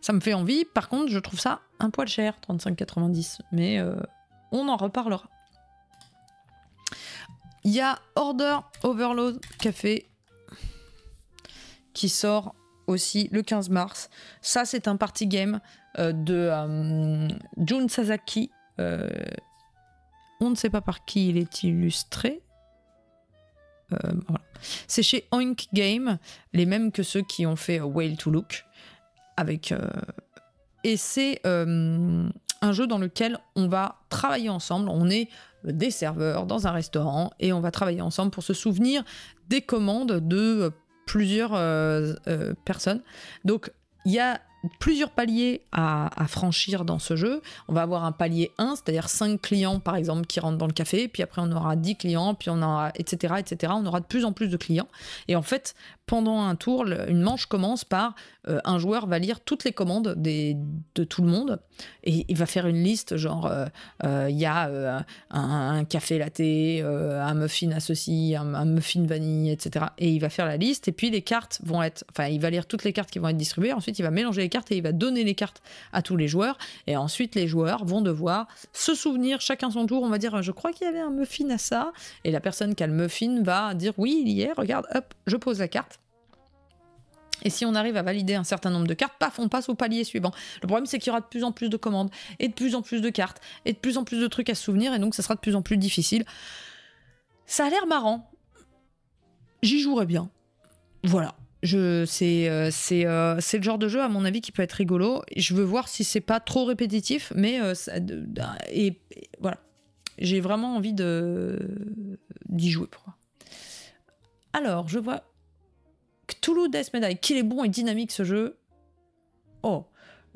Ça me fait envie. Par contre, je trouve ça un poil cher, 35,90. Mais on en reparlera. Il y a Order Overload Café qui sort aussi le 15 mars. Ça, c'est un party game euh, de euh, Jun Sasaki. Euh, on ne sait pas par qui il est illustré. C'est chez Oink Game, les mêmes que ceux qui ont fait Whale to Look. Avec, et c'est un jeu dans lequel on va travailler ensemble. On est des serveurs dans un restaurant et on va travailler ensemble pour se souvenir des commandes de euh, plusieurs euh, euh, personnes. Donc il y a plusieurs paliers à, franchir dans ce jeu. On va avoir un palier 1, c'est-à-dire 5 clients par exemple qui rentrent dans le café, puis après on aura 10 clients, puis on aura etc., etc. On aura de plus en plus de clients. Et en fait, pendant un tour, une manche commence par euh, un joueur va lire toutes les commandes de tout le monde et il va faire une liste genre euh, euh, il y a un, café latte, un muffin à ceci, un, un, muffin vanille, etc. Et il va faire la liste et puis les cartes vont être, enfin il va lire toutes les cartes qui vont être distribuées. Ensuite il va mélanger les cartes et il va donner les cartes à tous les joueurs et ensuite les joueurs vont devoir se souvenir chacun son tour. On va dire je crois qu'il y avait un muffin à ça et la personne qui a le muffin va dire oui il y est, regarde hop je pose la carte et si on arrive à valider un certain nombre de cartes, paf, on passe au palier suivant. Le problème, c'est qu'il y aura de plus en plus de commandes, et de plus en plus de cartes, et de plus en plus de trucs à se souvenir, et donc ça sera de plus en plus difficile. Ça a l'air marrant. J'y jouerai bien. Voilà. Je, c'est, euh, c'est, euh, c'est le genre de jeu, à mon avis, qui peut être rigolo. Je veux voir si c'est pas trop répétitif, mais. Euh, ça, et, voilà. J'ai vraiment envie de, d'y jouer. Alors, je vois Toulouse Death Medaille, qu'il est bon et dynamique ce jeu. Oh,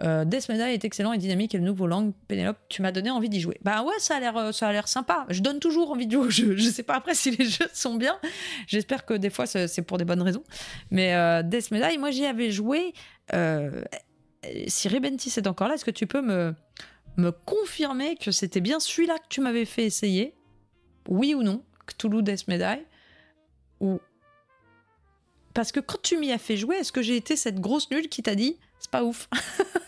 euh, Death Medaille est excellent et dynamique et le nouveau langue, Pénélope, tu m'as donné envie d'y jouer. Bah ouais, ça a l'air, euh, ça a l'air sympa. Je donne toujours envie de jouer au jeu. Je sais pas après si les jeux sont bien. J'espère que des fois c'est pour des bonnes raisons. Mais euh, Death Medaille, moi j'y avais joué. Euh, si Rebentis est encore là, est-ce que tu peux me, me confirmer que c'était bien celui-là que tu m'avais fait essayer Oui ou non Cthulhu Death Medaille Ou parce que quand tu m'y as fait jouer, est-ce que j'ai été cette grosse nulle qui t'a dit c'est pas ouf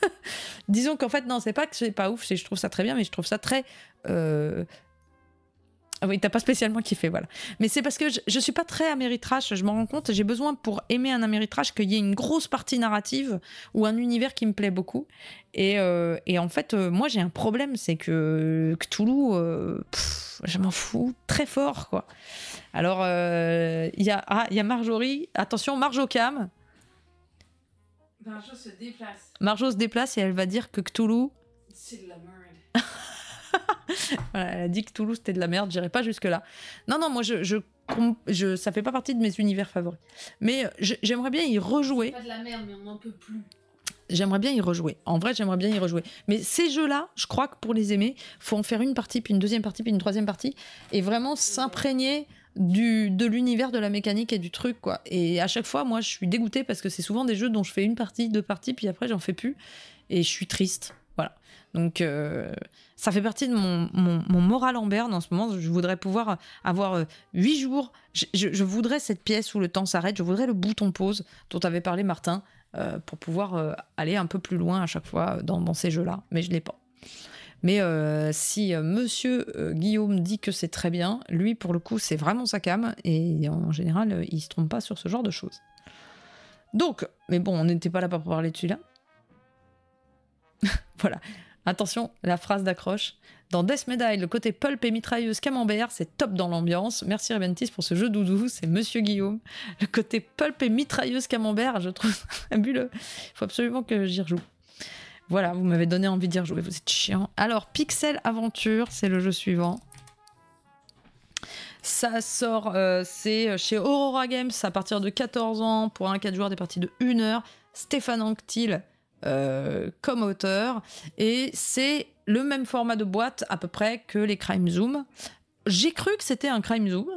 Disons qu'en fait, non, c'est pas que c'est pas ouf, c'est je trouve ça très bien, mais je trouve ça très. Euh, ah oui, t'as pas spécialement kiffé, voilà. Mais c'est parce que je, suis pas très améritrage je m'en rends compte, j'ai besoin pour aimer un améritrage qu'il y ait une grosse partie narrative ou un univers qui me plaît beaucoup. Et, euh, en fait, euh, moi j'ai un problème, c'est que Cthulhu, je m'en fous très fort, quoi. Alors, euh, ah, il y, a, Marjorie. Attention, Marjo Cam. Marjo se déplace. Marjo se déplace et elle va dire que Cthulhu. C'est de la merde. elle a dit que Cthulhu c'était de la merde, j'irai pas jusque-là. Non, non, moi je, je, ça fait pas partie de mes univers favoris. Mais euh, j'aimerais bien y rejouer. pas de la merde, mais on n'en peut plus. J'aimerais bien y rejouer. En vrai, j'aimerais bien y rejouer. Mais ces jeux-là, je crois que pour les aimer, faut en faire une partie, puis une deuxième partie, puis une troisième partie, et vraiment s'imprégner du, de l'univers de la mécanique et du truc, quoi. Et à chaque fois, moi, je suis dégoûtée parce que c'est souvent des jeux dont je fais une partie, deux parties, puis après, j'en fais plus. Et je suis triste. Voilà. Donc, euh, ça fait partie de mon, mon, moral en berne en ce moment. Je voudrais pouvoir avoir euh, huit jours. Je, voudrais cette pièce où le temps s'arrête. Je voudrais le bouton pause dont avait parlé Martin euh, pour pouvoir aller un peu plus loin à chaque fois dans, dans ces jeux-là. Mais je ne l'ai pas. Mais euh, si euh, Monsieur euh, Guillaume dit que c'est très bien, lui, pour le coup, c'est vraiment sa cam. Et en général, il se trompe pas sur ce genre de choses. Donc, mais bon, on n'était pas là pour parler de celui-là. voilà. Attention, la phrase d'accroche. Dans Death Medaille, le côté pulp et mitrailleuse camembert, c'est top dans l'ambiance. Merci Reventis pour ce jeu doudou, c'est Monsieur Guillaume. Le côté pulp et mitrailleuse camembert, je trouve fabuleux. Il faut absolument que j'y rejoue. Voilà, vous m'avez donné envie de dire jouer, vous êtes chiant. Alors, Pixel Aventure, c'est le jeu suivant. Ça sort, euh, c'est chez Aurora Games à partir de 14 ans pour un 4 joueurs des parties de 1 heure. Stéphane Anctil euh, comme auteur. Et c'est le même format de boîte à peu près que les Crime Zoom. J'ai cru que c'était un Crime Zoom.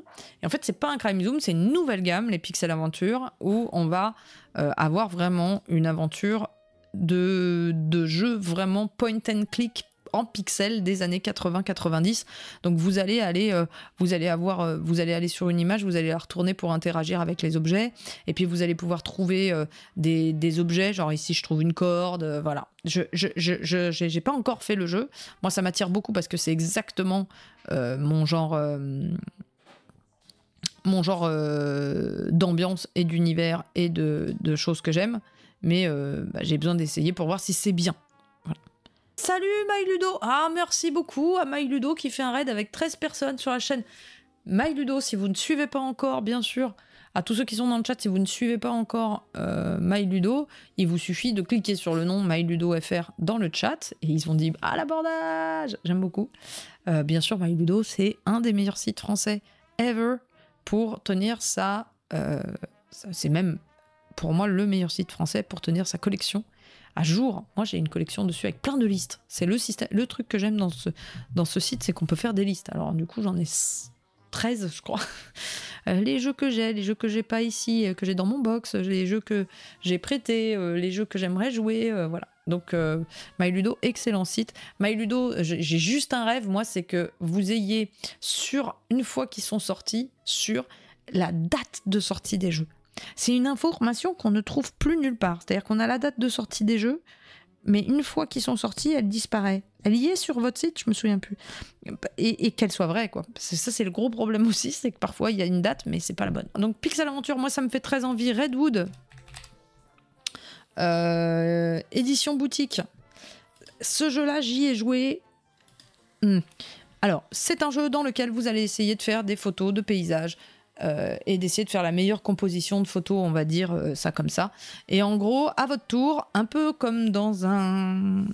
Et en fait, c'est pas un Crime Zoom, c'est une nouvelle gamme, les Pixel Aventure, où on va euh, avoir vraiment une aventure de, jeux vraiment point and click en pixels des années 80-90. Donc vous allez aller, euh, vous allez avoir, euh, vous allez aller sur une image, vous allez la retourner pour interagir avec les objets, et puis vous allez pouvoir trouver euh, des, objets. Genre ici, je trouve une corde, voilà. Je n'ai pas encore fait le jeu. Moi, ça m'attire beaucoup parce que c'est exactement mon genre. mon genre d'ambiance et d'univers et de, choses que j'aime mais euh, bah, j'ai besoin d'essayer pour voir si c'est bien. Salut MyLudo Ah, merci beaucoup à MyLudo qui fait un raid avec 13 personnes sur la chaîne. MyLudo, si vous ne suivez pas encore, bien sûr, à tous ceux qui sont dans le chat, si vous ne suivez pas encore euh, MyLudo, il vous suffit de cliquer sur le nom MyLudoFR dans le chat et ils vont dire « Ah, l'abordage !» J'aime beaucoup. Euh, bien sûr, MyLudo, c'est un des meilleurs sites français ever pour tenir sa... Euh, c'est même pour moi le meilleur site français pour tenir sa collection à jour. Moi, j'ai une collection dessus avec plein de listes. C'est le, système, le truc que j'aime dans ce, dans ce site, c'est qu'on peut faire des listes. Alors, du coup, j'en ai 13, je crois. Euh, les jeux que j'ai, les jeux que j'ai pas ici, euh, que j'ai dans mon box, euh, les jeux que j'ai prêtés, les jeux que j'aimerais jouer, voilà. Donc, MyLudo, excellent site. MyLudo, j'ai juste un rêve, moi, c'est que vous ayez, sur une fois qu'ils sont sortis, sur la date de sortie des jeux. C'est une information qu'on ne trouve plus nulle part. C'est-à-dire qu'on a la date de sortie des jeux, mais une fois qu'ils sont sortis, elle disparaît. Elle y est sur votre site, je me souviens plus. Et, qu'elle soit vraie, quoi. ça, c'est le gros problème aussi, c'est que parfois il y a une date, mais c'est pas la bonne. Donc Pixel Aventure, moi, ça me fait très envie. Redwood, euh, édition boutique. Ce jeu-là, j'y ai joué. Hmm. Alors, c'est un jeu dans lequel vous allez essayer de faire des photos de paysages euh, et d'essayer de faire la meilleure composition de photos, on va dire euh, ça comme ça. Et en gros, à votre tour, un peu comme dans un.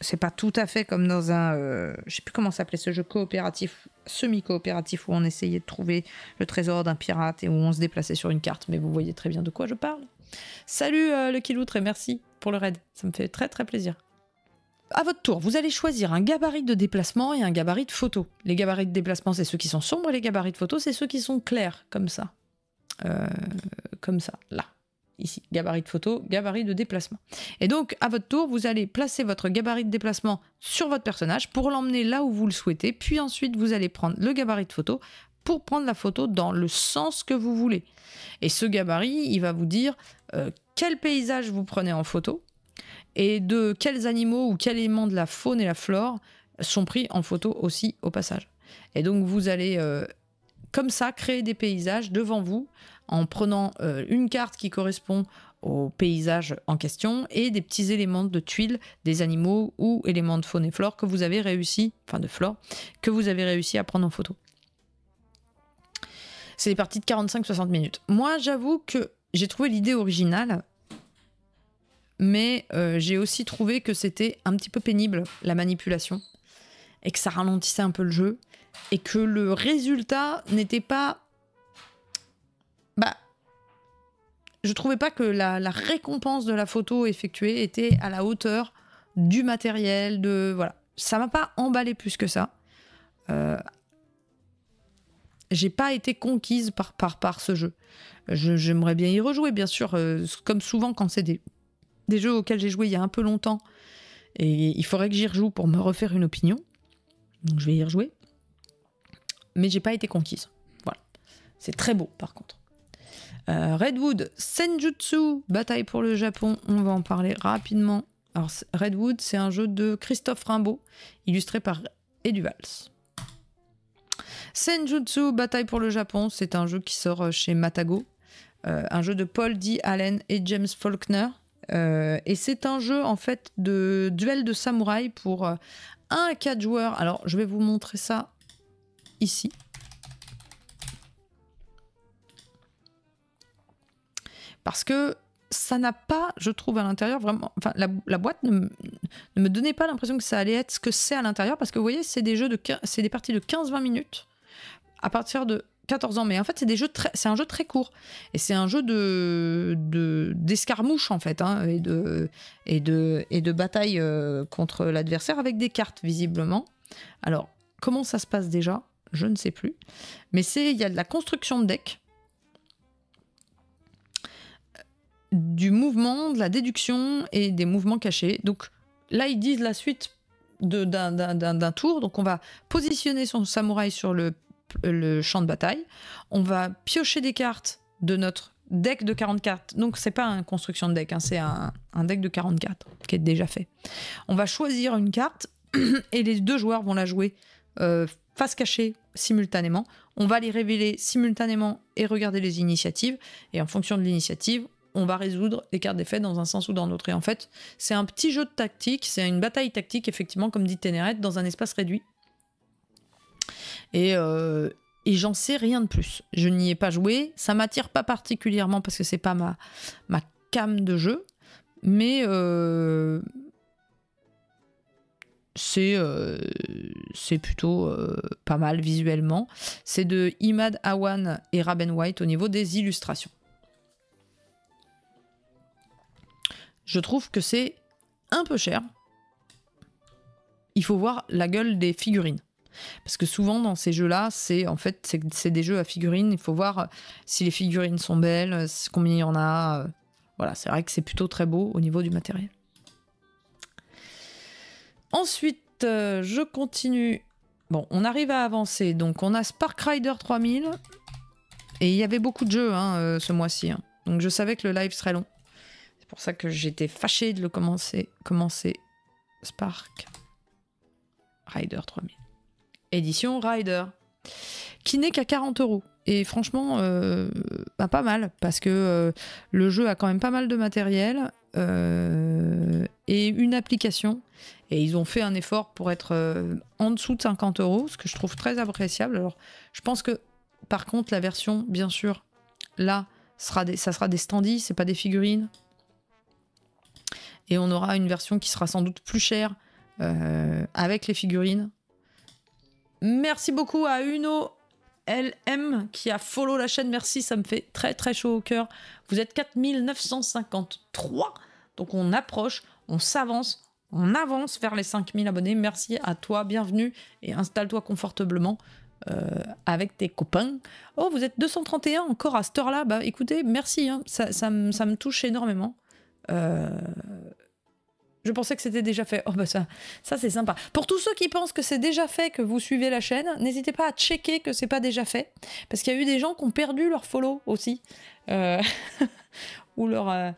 C'est pas tout à fait comme dans un. Euh, je sais plus comment s'appelait ce jeu coopératif, semi-coopératif, où on essayait de trouver le trésor d'un pirate et où on se déplaçait sur une carte, mais vous voyez très bien de quoi je parle. Salut le Kiloutre et merci pour le raid, ça me fait très très plaisir à votre tour, vous allez choisir un gabarit de déplacement et un gabarit de photo. Les gabarits de déplacement, c'est ceux qui sont sombres, et les gabarits de photo, c'est ceux qui sont clairs, comme ça. Euh, comme ça, là. Ici, gabarit de photo, gabarit de déplacement. Et donc, à votre tour, vous allez placer votre gabarit de déplacement sur votre personnage pour l'emmener là où vous le souhaitez, puis ensuite, vous allez prendre le gabarit de photo pour prendre la photo dans le sens que vous voulez. Et ce gabarit, il va vous dire euh, quel paysage vous prenez en photo, et de quels animaux ou quels éléments de la faune et la flore sont pris en photo aussi au passage. Et donc vous allez euh, comme ça créer des paysages devant vous en prenant euh, une carte qui correspond au paysage en question et des petits éléments de tuiles des animaux ou éléments de faune et flore que vous avez réussi, enfin de flore, que vous avez réussi à prendre en photo. C'est des parties de 45-60 minutes. Moi j'avoue que j'ai trouvé l'idée originale mais euh, j'ai aussi trouvé que c'était un petit peu pénible la manipulation et que ça ralentissait un peu le jeu et que le résultat n'était pas bah je trouvais pas que la, récompense de la photo effectuée était à la hauteur du matériel de voilà ça m'a pas emballé plus que ça euh, j'ai pas été conquise par, par, par ce jeu. J'aimerais bien y rejouer, bien sûr, euh, comme souvent quand c'est des des jeux auxquels j'ai joué il y a un peu longtemps. Et il faudrait que j'y rejoue pour me refaire une opinion. Donc je vais y rejouer. Mais j'ai pas été conquise. Voilà. C'est très beau par contre. Euh, Redwood, Senjutsu, bataille pour le Japon, on va en parler rapidement. Alors Redwood, c'est un jeu de Christophe Rimbaud, illustré par Eduvals. Senjutsu, bataille pour le Japon, c'est un jeu qui sort euh, chez Matago. Euh, un jeu de Paul D. Allen et James Faulkner. Euh, et c'est un jeu en fait de duel de samouraï pour 1 euh, à 4 joueurs. Alors je vais vous montrer ça ici. Parce que ça n'a pas, je trouve, à l'intérieur vraiment. Enfin, la, boîte ne, me donnait pas l'impression que ça allait être ce que c'est à l'intérieur, parce que vous voyez, c'est des jeux de, c'est des parties de 15-20 minutes à partir de 14 ans, mais en fait, c'est des jeux c'est un jeu très court et c'est un jeu de d'escarmouche en fait hein, et de et de et de bataille euh, contre l'adversaire avec des cartes visiblement. Alors comment ça se passe déjà Je ne sais plus, mais c'est il y a de la construction de deck, du mouvement, de la déduction et des mouvements cachés. Donc là, ils disent la suite d'un tour. Donc on va positionner son samouraï sur le, le champ de bataille. On va piocher des cartes de notre deck de 40 cartes. Donc c'est pas une construction de deck, hein, c'est un, deck de 44 qui est déjà fait. On va choisir une carte et les deux joueurs vont la jouer euh, face cachée simultanément. On va les révéler simultanément et regarder les initiatives. Et en fonction de l'initiative, on va résoudre les cartes d'effet dans un sens ou dans l'autre. Et en fait, c'est un petit jeu de tactique, c'est une bataille tactique, effectivement, comme dit Ténéret, dans un espace réduit. Euh, et, j'en sais rien de plus. Je n'y ai pas joué. Ça m'attire pas particulièrement parce que c'est pas ma, ma cam de jeu. Mais euh, euh, c'est plutôt pas mal visuellement. C'est de Imad Awan et Raben White au niveau des illustrations. Je trouve que c'est un peu cher. Il faut voir la gueule des figurines. Parce que souvent dans ces jeux-là, c'est en fait c'est des jeux à figurines. Il faut voir euh, si les figurines sont belles, euh, combien il y en a. Euh, voilà, c'est vrai que c'est plutôt très beau au niveau du matériel. Ensuite, je continue. Bon, on arrive à avancer. Donc on a Spark Rider 3000. Et il y avait beaucoup de jeux hein, ce mois-ci. Hein. Donc je savais que le live serait long. C'est pour ça que j'étais fâchée de le commencer. Commencer Spark Rider 3000 édition Rider, qui n'est qu'à 40 euros. Et franchement, euh, bah, pas mal, parce que euh, le jeu a quand même pas mal de matériel euh, et une application. Et ils ont fait un effort pour être en dessous de 50 euros, ce que je trouve très appréciable. Alors, je pense que, par contre, la version, bien sûr, là, ça sera des standees, c'est pas des figurines. Et on aura une version qui sera sans doute plus chère avec les figurines. Merci beaucoup à Uno LM qui a follow la chaîne. Merci, ça me fait très très chaud au cœur. Vous êtes 4953. Donc on approche, on s'avance, on avance vers les 5000 abonnés. Merci à toi, bienvenue et installe-toi confortablement. Euh, avec tes copains. Oh, vous êtes 231 encore à cette heure-là. Bah écoutez, merci, hein. ça, me touche énormément. Euh, je pensais que c'était déjà fait. Oh bah ça, ça c'est sympa. Pour tous ceux qui pensent que c'est déjà fait, que vous suivez la chaîne, n'hésitez pas à checker que c'est pas déjà fait, parce qu'il y a eu des gens qui ont perdu leur follow aussi, euh, ou leur euh,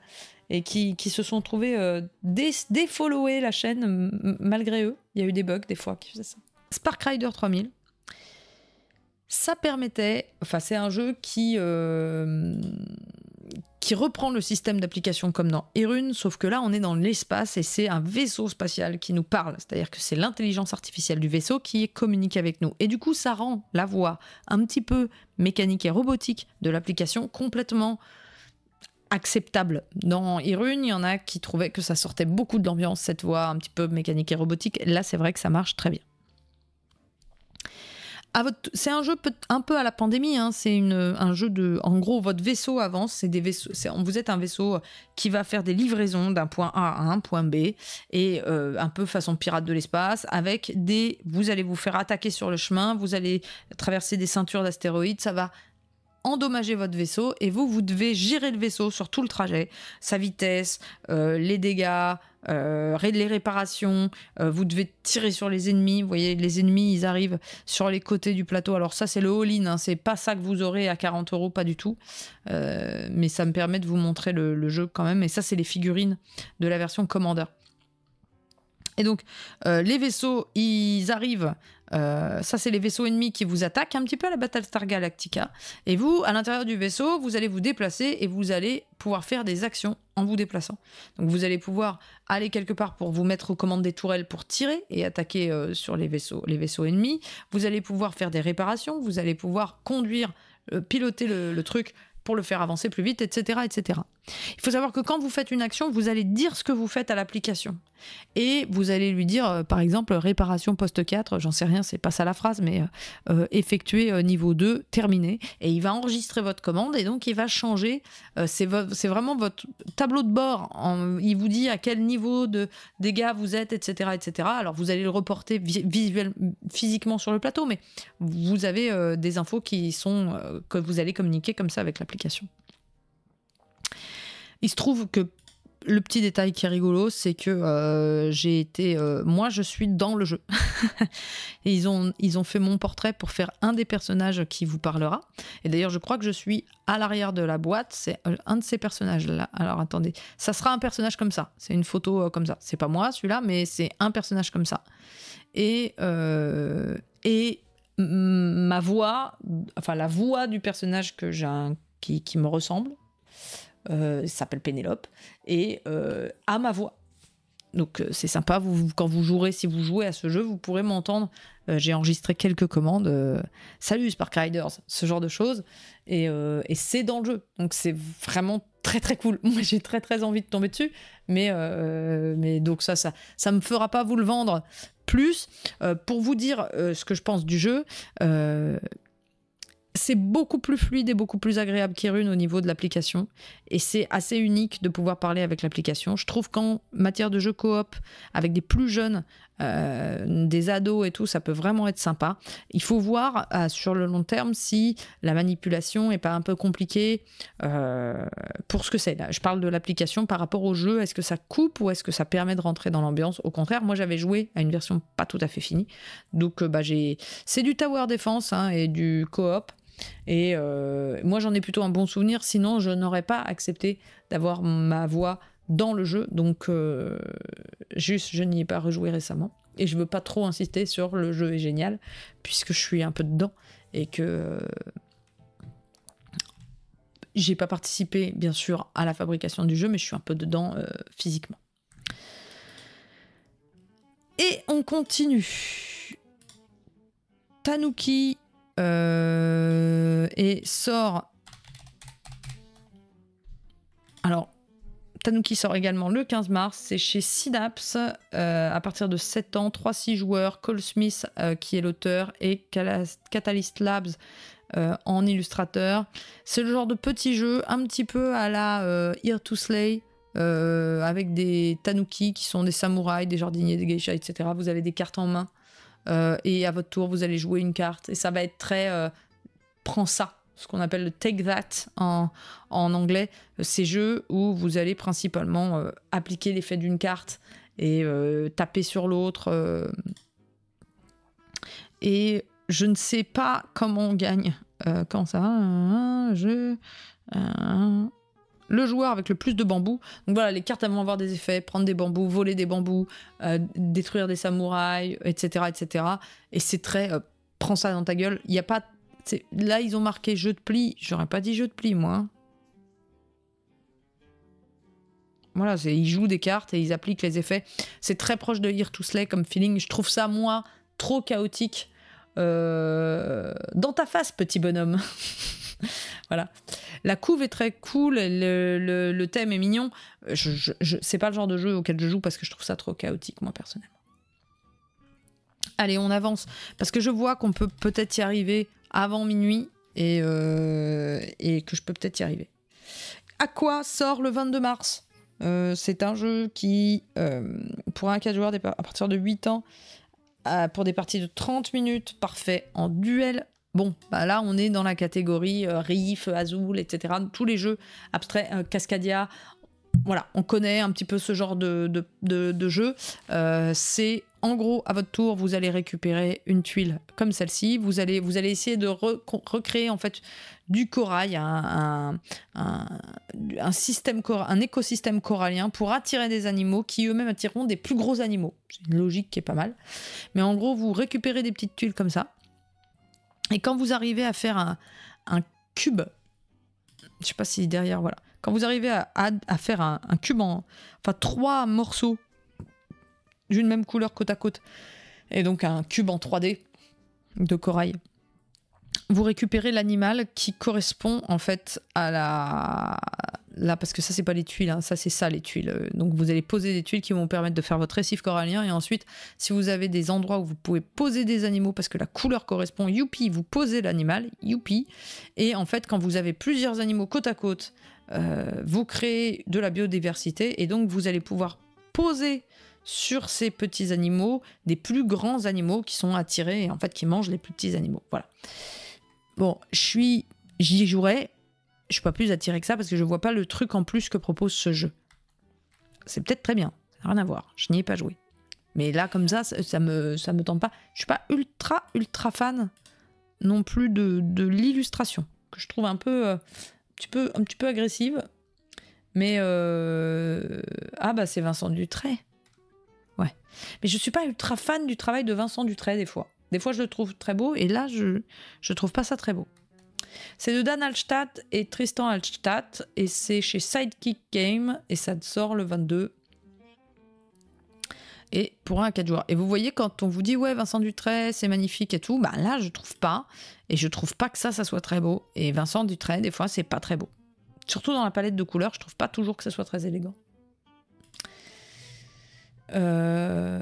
et qui, se sont trouvés euh, défollowés la chaîne malgré eux. Il y a eu des bugs des fois qui faisaient ça. Spark Rider 3000, ça permettait, enfin c'est un jeu qui qui reprend le système d'application comme dans Irune, sauf que là on est dans l'espace et c'est un vaisseau spatial qui nous parle, c'est-à-dire que c'est l'intelligence artificielle du vaisseau qui communique avec nous. Et du coup ça rend la voix un petit peu mécanique et robotique de l'application complètement acceptable. Dans Irune, il y en a qui trouvaient que ça sortait beaucoup de l'ambiance, cette voix un petit peu mécanique et robotique. Là, c'est vrai que ça marche très bien. Ah, c'est un jeu un peu à la pandémie. Hein, c'est un jeu de. En gros, votre vaisseau avance. C'est des vaisseaux. Vous êtes un vaisseau euh, qui va faire des livraisons d'un point A à un point B et euh, un peu façon pirate de l'espace. Avec des. Vous allez vous faire attaquer sur le chemin. Vous allez traverser des ceintures d'astéroïdes. Ça va endommager votre vaisseau et vous, vous devez gérer le vaisseau sur tout le trajet, sa vitesse, euh, les dégâts, euh, les réparations, euh, vous devez tirer sur les ennemis. Vous voyez, les ennemis, ils arrivent sur les côtés du plateau. Alors ça, c'est le all-in, hein. c'est pas ça que vous aurez à 40 euros, pas du tout. Euh, mais ça me permet de vous montrer le, le jeu quand même. Et ça, c'est les figurines de la version Commander. Et donc, les vaisseaux, ils arrivent euh, ça, c'est les vaisseaux ennemis qui vous attaquent, un petit peu à la Battlestar Galactica. Et vous, à l'intérieur du vaisseau, vous allez vous déplacer et vous allez pouvoir faire des actions en vous déplaçant. Donc vous allez pouvoir aller quelque part pour vous mettre aux commandes des tourelles pour tirer et attaquer euh, sur les vaisseaux, les vaisseaux ennemis. Vous allez pouvoir faire des réparations, vous allez pouvoir conduire, euh, piloter le, le truc pour le faire avancer plus vite, etc. etc. Il faut savoir que quand vous faites une action, vous allez dire ce que vous faites à l'application. Et vous allez lui dire, euh, par exemple, réparation poste 4, j'en sais rien, c'est pas ça la phrase, mais euh, euh, effectuer niveau 2, terminé. Et il va enregistrer votre commande et donc il va changer. c'est vraiment votre tableau de bord. il vous dit à quel niveau de dégâts vous êtes, etc. etc. Alors vous allez le reporter visuellement, physiquement sur le plateau, mais vous avez des infos qui sont, que vous allez communiquer comme ça avec l'application. Il se trouve que le petit détail qui est rigolo, c'est que euh, j'ai été. Euh, moi, je suis dans le jeu. et ils ont, ils ont fait mon portrait pour faire un des personnages qui vous parlera. Et d'ailleurs, je crois que je suis à l'arrière de la boîte. C'est euh, un de ces personnages-là. Alors attendez, ça sera un personnage comme ça. C'est une photo comme ça. C'est pas moi celui-là, mais c'est un personnage comme ça. Et. et ma voix, enfin la voix du personnage que j'ai qui me ressemble, euh, il s'appelle Pénélope, et euh, à ma voix. Donc euh, c'est sympa, vous, quand vous jouerez, si vous jouez à ce jeu, vous pourrez m'entendre. J'ai enregistré quelques commandes. Salut Spark Riders, ce genre de choses. Et, c'est dans le jeu. Donc c'est vraiment très très cool. Moi j'ai très très envie de tomber dessus. Mais, mais donc ça, ça, ça me fera pas vous le vendre plus. pour vous dire ce que je pense du jeu, c'est beaucoup plus fluide et beaucoup plus agréable qu'Irune au niveau de l'application. Et c'est assez unique de pouvoir parler avec l'application. Je trouve qu'en matière de jeu coop, avec des plus jeunes, euh, des ados et tout, ça peut vraiment être sympa. Il faut voir euh, sur le long terme si la manipulation n'est pas un peu compliquée euh, pour ce que c'est. Je parle de l'application par rapport au jeu. Est-ce que ça coupe ou est-ce que ça permet de rentrer dans l'ambiance Au contraire, moi j'avais joué à une version pas tout à fait finie. Donc bah, c'est du Tower Defense hein, et du coop. Et euh, moi, j'en ai plutôt un bon souvenir, sinon je n'aurais pas accepté d'avoir ma voix dans le jeu. Donc, euh, juste, je n'y ai pas rejoué récemment. Et je veux pas trop insister sur le jeu est génial, puisque je suis un peu dedans et que j'ai pas participé, bien sûr, à la fabrication du jeu, mais je suis un peu dedans euh, physiquement. Et on continue. Tanuki euh, et sort... Alors, Tanuki sort également le 15 mars. C'est chez Synapse, euh, à partir de 7 ans, 3-6 joueurs, Cole Smith euh, qui est l'auteur et Catalyst Labs en illustrateur. C'est le genre de petit jeu un petit peu à la Here to Slay. avec des tanuki qui sont des samouraïs, des jardiniers, des geishas, etc. Vous avez des cartes en main euh, et à votre tour, vous allez jouer une carte. Et ça va être très euh, prends ça, ce qu'on appelle le take that en, en anglais. Ces jeux où vous allez principalement euh, appliquer l'effet d'une carte et taper sur l'autre. Et je ne sais pas comment on gagne. comment ça Un jeu le joueur avec le plus de bambous. Donc voilà, les cartes vont avoir des effets, prendre des bambous, voler des bambous, euh, détruire des samouraïs, etc. etc. Et c'est très euh, prends ça dans ta gueule. Il a pas. Là, ils ont marqué jeu de pli. J'aurais pas dit jeu de pli, moi. Voilà, ils jouent des cartes et ils appliquent les effets. C'est très proche de lire to Slay comme feeling. Je trouve ça, moi, trop chaotique euh, dans ta face, petit bonhomme. voilà. La couve est très cool, le, thème est mignon. Je, c'est pas le genre de jeu auquel je joue parce que je trouve ça trop chaotique, moi, personnellement. Allez, on avance. Parce que je vois qu'on peut peut-être y arriver avant minuit et, euh, que je peux peut-être y arriver. À quoi sort le 22 mars euh, C'est un jeu qui, pour un 4 joueurs à partir de 8 ans, euh, pour des parties de 30 minutes, parfait, en duel. Bon, bah là, on est dans la catégorie euh, Riff, Azul, etc. Tous les jeux abstraits, euh, Cascadia. Voilà, on connaît un petit peu ce genre de, de, de, de jeu. c'est en gros, à votre tour, vous allez récupérer une tuile comme celle-ci. Vous allez, vous allez essayer de recréer en fait du corail, un, un écosystème corallien pour attirer des animaux qui eux-mêmes attireront des plus gros animaux. C'est une logique qui est pas mal. Mais en gros, vous récupérez des petites tuiles comme ça. Et quand vous arrivez à faire un, cube, je sais pas si derrière, voilà. Quand vous arrivez à, faire un, un cube en, enfin trois morceaux d'une même couleur côte à côte, et donc un cube en 3D de corail. Vous récupérez l'animal qui correspond en fait à la... Là, parce que ça, c'est pas les tuiles, hein. ça, c'est ça, les tuiles. Donc, vous allez poser des tuiles qui vont vous permettre de faire votre récif corallien. Et ensuite, si vous avez des endroits où vous pouvez poser des animaux parce que la couleur correspond, youpi, vous posez l'animal, youpi. Et en fait, quand vous avez plusieurs animaux côte à côte, euh, vous créez de la biodiversité. Et donc, vous allez pouvoir poser sur ces petits animaux des plus grands animaux qui sont attirés et en fait qui mangent les plus petits animaux. Voilà. Bon, je suis, j'y jouerai. Je suis pas plus attiré que ça parce que je vois pas le truc en plus que propose ce jeu. C'est peut-être très bien, ça rien à voir. Je n'y ai pas joué. Mais là, comme ça, ça, me, ça me tente pas. Je suis pas ultra, ultra fan non plus de, l'illustration que je trouve un peu, euh, un petit peu, un petit peu agressive. Mais euh, ah bah c'est Vincent Dutray. Ouais. Mais je suis pas ultra fan du travail de Vincent Dutray, des fois. Des fois, je le trouve très beau, et là, je, je trouve pas ça très beau. C'est de Dan Alstadt et Tristan Alstadt, et c'est chez Sidekick Game, et ça sort le 22. Et pour un à 4 joueurs. Et vous voyez, quand on vous dit, ouais, Vincent Dutray, c'est magnifique et tout, bah là, je trouve pas. Et je trouve pas que ça, ça soit très beau. Et Vincent Dutray, des fois, c'est pas très beau. Surtout dans la palette de couleurs, je trouve pas toujours que ça soit très élégant. Euh,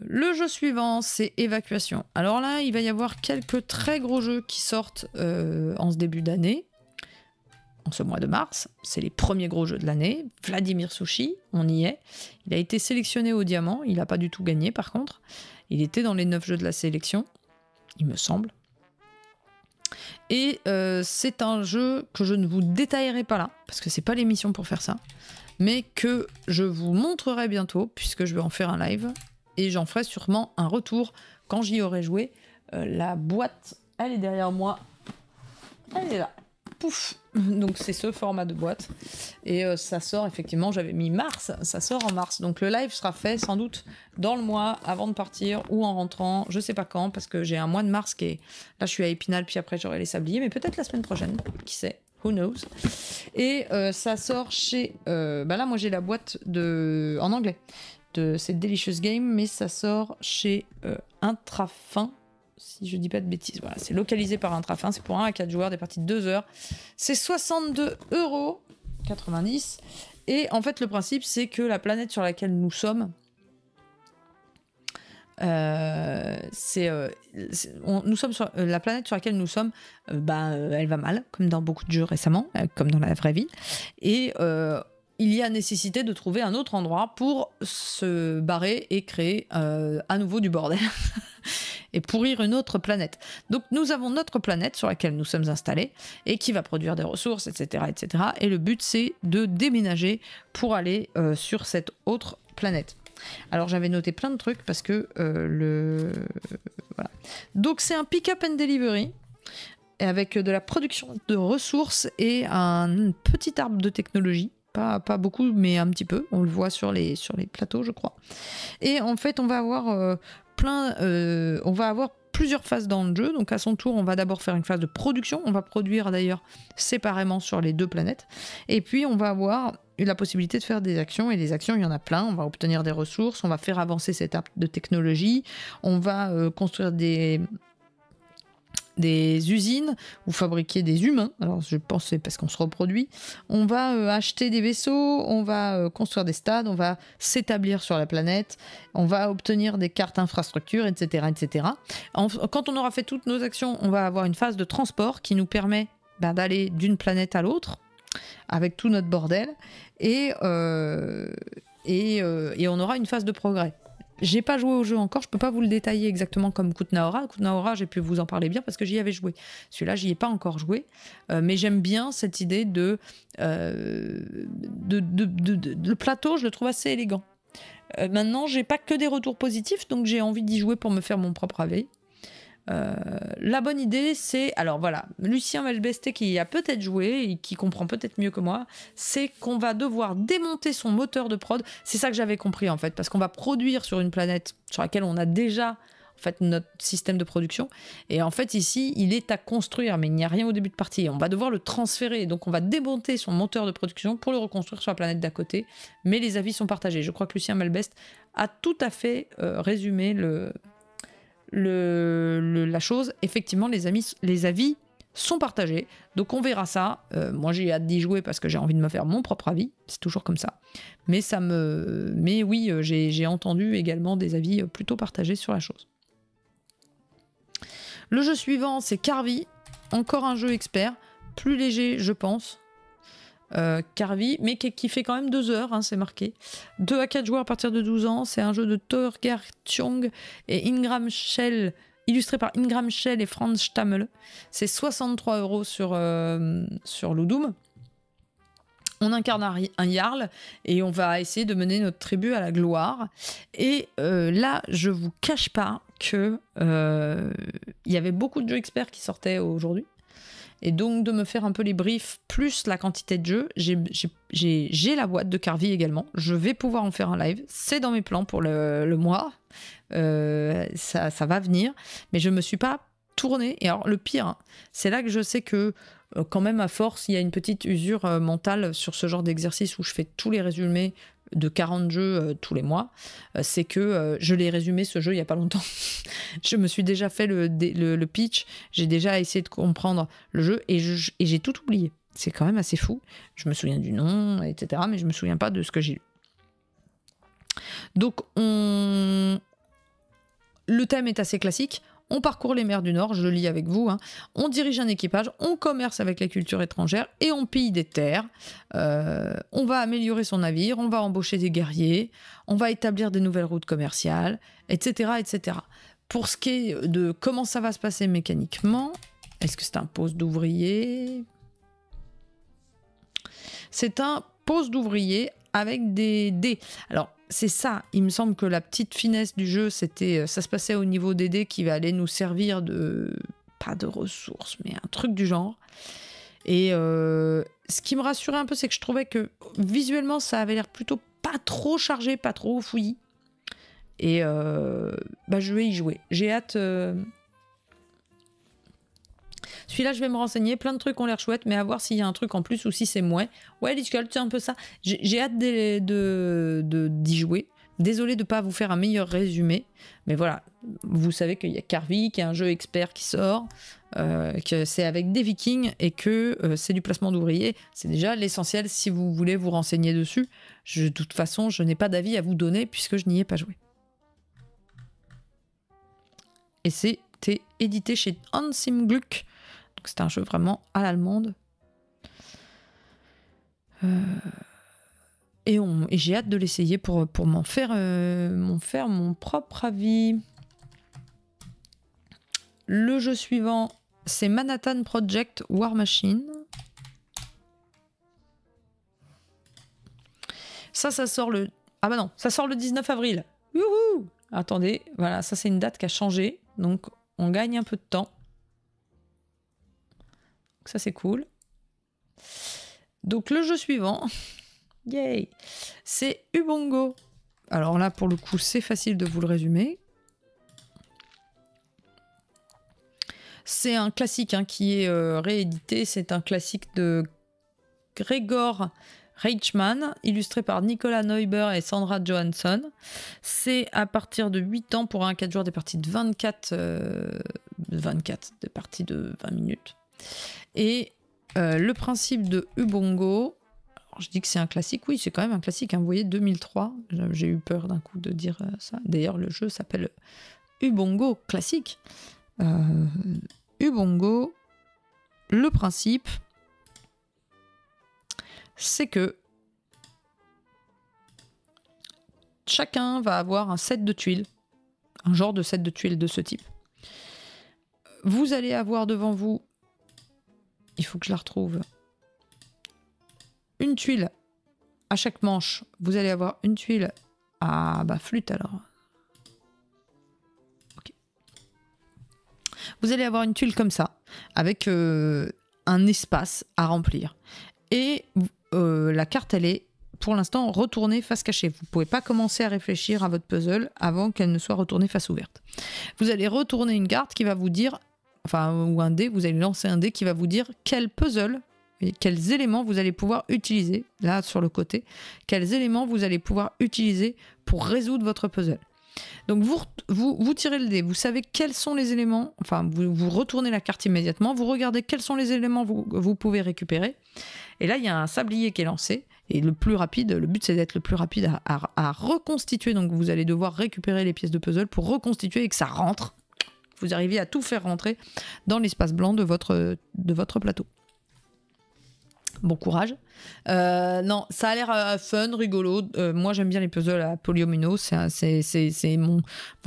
le jeu suivant, c'est Évacuation. Alors là, il va y avoir quelques très gros jeux qui sortent euh, en ce début d'année, en ce mois de mars. C'est les premiers gros jeux de l'année. Vladimir Sushi, on y est. Il a été sélectionné au diamant. Il n'a pas du tout gagné, par contre. Il était dans les 9 jeux de la sélection, il me semble. Et euh, c'est un jeu que je ne vous détaillerai pas là, parce que c'est pas l'émission pour faire ça mais que je vous montrerai bientôt, puisque je vais en faire un live, et j'en ferai sûrement un retour quand j'y aurai joué. Euh, la boîte, elle est derrière moi. Elle est là. Pouf Donc c'est ce format de boîte. Et euh, ça sort effectivement, j'avais mis mars, ça sort en mars. Donc le live sera fait sans doute dans le mois avant de partir ou en rentrant, je sais pas quand, parce que j'ai un mois de mars qui est... Là je suis à Épinal, puis après j'aurai les sabliers, mais peut-être la semaine prochaine, qui sait. Who knows Et euh, ça sort chez... Euh, bah là, moi, j'ai la boîte de... en anglais de cette Delicious Game, mais ça sort chez euh, Intrafin, si je dis pas de bêtises. Voilà, c'est localisé par Intrafin, c'est pour 1 à 4 joueurs, des parties de 2 heures. C'est 62 euros Et en fait, le principe, c'est que la planète sur laquelle nous sommes, euh, euh, nous sommes sur euh, la planète sur laquelle nous sommes, bah, elle va mal, comme dans beaucoup de jeux récemment, comme dans la vraie vie. Et il y a nécessité de trouver un autre endroit pour se barrer et créer à nouveau du bordel. et pourrir une autre planète. Donc nous avons notre planète sur laquelle nous sommes installés et qui va produire des ressources, etc. etc. et le but c'est de déménager pour aller sur cette autre planète. Alors j'avais noté plein de trucs parce que euh, le... Voilà. Donc c'est un pick-up and delivery avec euh, de la production de ressources et un petit arbre de technologie. Pas, pas beaucoup, mais un petit peu. On le voit sur les, sur les plateaux, je crois. Et en fait, on va avoir euh, plein... on va avoir plusieurs phases dans le jeu. Donc à son tour, on va d'abord faire une phase de production. On va produire d'ailleurs séparément sur les deux planètes. Et puis on va avoir la possibilité de faire des actions et les actions, il y en a plein. On va obtenir des ressources, on va faire avancer cette app de technologie, on va euh, construire des des usines ou fabriquer des humains. Alors je pense c'est parce qu'on se reproduit. On va euh, acheter des vaisseaux, on va euh, construire des stades, on va s'établir sur la planète, on va obtenir des cartes infrastructures, etc., etc. quand on aura fait toutes nos actions, on va avoir une phase de transport qui nous permet bah, d'aller d'une planète à l'autre avec tout notre bordel, et, euh, euh, et, on aura une phase de progrès. J'ai pas joué au jeu encore, je peux pas vous le détailler exactement comme Kutnaora. Kutnaora, j'ai pu vous en parler bien parce que j'y avais joué. Celui-là, j'y ai pas encore joué, euh, mais j'aime bien cette idée de, de, de, plateau, je le trouve assez élégant. maintenant, j'ai pas que des retours positifs, donc j'ai envie d'y jouer pour me faire mon propre avis. Euh, la bonne idée, c'est. Alors voilà, Lucien Malbesté qui a peut-être joué et qui comprend peut-être mieux que moi, c'est qu'on va devoir démonter son moteur de prod. C'est ça que j'avais compris en fait, parce qu'on va produire sur une planète sur laquelle on a déjà en fait notre système de production. Et en fait, ici, il est à construire, mais il n'y a rien au début de partie. On va devoir le transférer. Donc, on va démonter son moteur de production pour le reconstruire sur la planète d'à côté. Mais les avis sont partagés. Je crois que Lucien Malbest a tout à fait euh, résumé le, le, la chose. Effectivement, les, amis, les avis sont partagés. Donc on verra ça. Euh, moi j'ai hâte d'y jouer parce que j'ai envie de me faire mon propre avis. C'est toujours comme ça. Mais ça me. Mais oui, euh, j'ai entendu également des avis euh, plutôt partagés sur la chose. Le jeu suivant, c'est Carvi. Encore un jeu expert. Plus léger, je pense. Euh, Carvi, mais qui, fait quand même 2 heures, hein, c'est marqué. 2 à 4 joueurs à partir de 12 ans, c'est un jeu de Thorger Chung et Ingram Shell, illustré par Ingram Shell et Franz Stammel. C'est 63 euros sur, euh, sur Ludum. On incarne un, Jarl et on va essayer de mener notre tribu à la gloire. Et euh, là, je vous cache pas que il y avait beaucoup de jeux experts qui sortaient aujourd'hui et donc de me faire un peu les briefs plus la quantité de jeux. J'ai la boîte de Carvi également, je vais pouvoir en faire un live, c'est dans mes plans pour le, mois, euh, ça, va venir, mais je me suis pas tournée. Et alors le pire, hein, c'est là que je sais que euh, quand même à force, il y a une petite usure euh, mentale sur ce genre d'exercice où je fais tous les résumés, de 40 jeux euh, tous les mois, euh, c'est que euh, je l'ai résumé ce jeu il n'y a pas longtemps. je me suis déjà fait le, pitch, j'ai déjà essayé de comprendre le jeu et j'ai tout oublié. C'est quand même assez fou. Je me souviens du nom, etc., mais je me souviens pas de ce que j'ai lu. Donc, on... le thème est assez classique on parcourt les mers du Nord, je le lis avec vous, hein. on dirige un équipage, on commerce avec la culture étrangère et on pille des terres, euh, on va améliorer son navire, on va embaucher des guerriers, on va établir des nouvelles routes commerciales, etc. etc. Pour ce qui est de comment ça va se passer mécaniquement, est-ce que c'est un poste d'ouvrier C'est un poste d'ouvrier avec des dés. Alors, c'est ça. Il me semble que la petite finesse du jeu, c'était euh, ça se passait au niveau des dés qui va aller nous servir de pas de ressources, mais un truc du genre. Et euh, ce qui me rassurait un peu, c'est que je trouvais que visuellement, ça avait l'air plutôt pas trop chargé, pas trop fouillis. Et euh, bah, je vais y jouer. J'ai hâte. Celui-là, je vais me renseigner. Plein de trucs ont l'air chouettes, mais à voir s'il y a un truc en plus ou si c'est moins. Ouais, Lich c'est un peu ça. J'ai hâte d'y de, de, jouer. Désolé de ne pas vous faire un meilleur résumé, mais voilà, vous savez qu'il y a Carvi, qui est un jeu expert qui sort, euh, que c'est avec des vikings et que euh, c'est du placement d'ouvriers. C'est déjà l'essentiel si vous voulez vous renseigner dessus. de toute façon, je n'ai pas d'avis à vous donner puisque je n'y ai pas joué. Et c'était édité chez Hansim Gluck, c'est un jeu vraiment à l'allemande. Euh, et, j'ai hâte de l'essayer pour, euh, m'en faire, mon propre avis. Le jeu suivant, c'est Manhattan Project War Machine. Ça, ça sort le... Ah bah non, ça sort le 19 avril. Attendez, voilà, ça c'est une date qui a changé. Donc on gagne un peu de temps. Donc ça c'est cool. Donc le jeu suivant, yay, c'est Ubongo. Alors là pour le coup c'est facile de vous le résumer. C'est un classique hein, qui est euh, réédité, c'est un classique de Gregor Reichmann, illustré par Nicolas Neuber et Sandra Johansson. C'est à partir de 8 ans pour un 4 joueurs des parties de 24, 24 euh, des parties de 20 minutes. Et euh, le principe de Ubongo, je dis que c'est un classique, oui, c'est quand même un classique. Hein. Vous voyez, 2003, j'ai eu peur d'un coup de dire euh, ça. D'ailleurs, le jeu s'appelle Ubongo classique. Euh, Ubongo, le principe, c'est que chacun va avoir un set de tuiles, un genre de set de tuiles de ce type. Vous allez avoir devant vous il faut que je la retrouve. Une tuile. À chaque manche, vous allez avoir une tuile. à bah flûte alors. Vous allez avoir une tuile comme ça, avec euh, un espace à remplir. Et euh, la carte, elle est pour l'instant retournée face cachée. Vous ne pouvez pas commencer à réfléchir à votre puzzle avant qu'elle ne soit retournée face ouverte. Vous allez retourner une carte qui va vous dire enfin, ou un dé, vous allez lancer un dé qui va vous dire quel puzzle, quels éléments vous allez pouvoir utiliser, là sur le côté, quels éléments vous allez pouvoir utiliser pour résoudre votre puzzle. Donc vous, vous, tirez le dé, vous savez quels sont les éléments, enfin vous, retournez la carte immédiatement, vous regardez quels sont les éléments vous, vous pouvez récupérer. Et là, il y a un sablier qui est lancé. Et le plus rapide, le but c'est d'être le plus rapide à, reconstituer. Donc vous allez devoir récupérer les pièces de puzzle pour reconstituer et que ça rentre vous arrivez à tout faire rentrer dans l'espace blanc de votre, de votre plateau. Bon courage. Euh, non, ça a l'air euh, fun, rigolo. Euh, moi, j'aime bien les puzzles à Polyomino. C'est mon,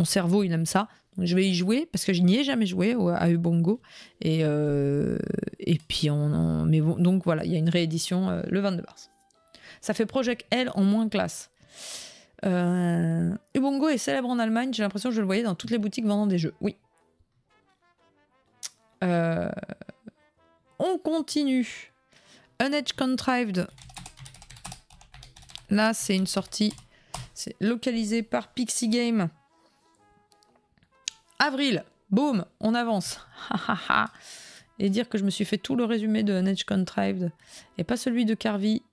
cerveau, il aime ça. je vais y jouer parce que je n'y ai jamais joué à Ubongo. Et, et puis, on, mais donc voilà, il y a une réédition le 22 mars. Ça fait Project L en moins classe. Ubongo est célèbre en Allemagne. J'ai l'impression que je le voyais dans toutes les boutiques vendant des jeux. Oui, euh, on continue. Un Contrived. Là, c'est une sortie. C'est localisé par Pixie Game. Avril. Boum, on avance. et dire que je me suis fait tout le résumé de Unedge Contrived et pas celui de Carvi.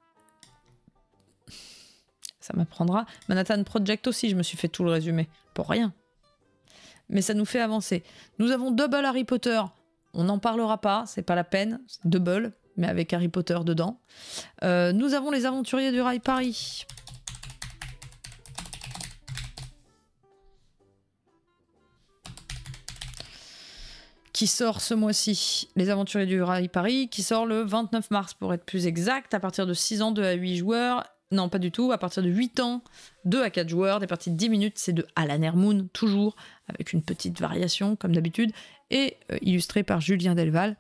Ça m'apprendra. Manhattan Project aussi, je me suis fait tout le résumé. Pour rien. Mais ça nous fait avancer. Nous avons Double Harry Potter. On n'en parlera pas, c'est pas la peine, double, mais avec Harry Potter dedans. Euh, nous avons les aventuriers du rail Paris. Qui sort ce mois-ci Les Aventuriers du Rail Paris, qui sort le 29 mars pour être plus exact, à partir de 6 ans, 2 à 8 joueurs, non pas du tout, à partir de 8 ans, 2 à 4 joueurs, des parties de 10 minutes, c'est de Alan Moon, toujours, avec une petite variation comme d'habitude, et euh, illustré par Julien Delval.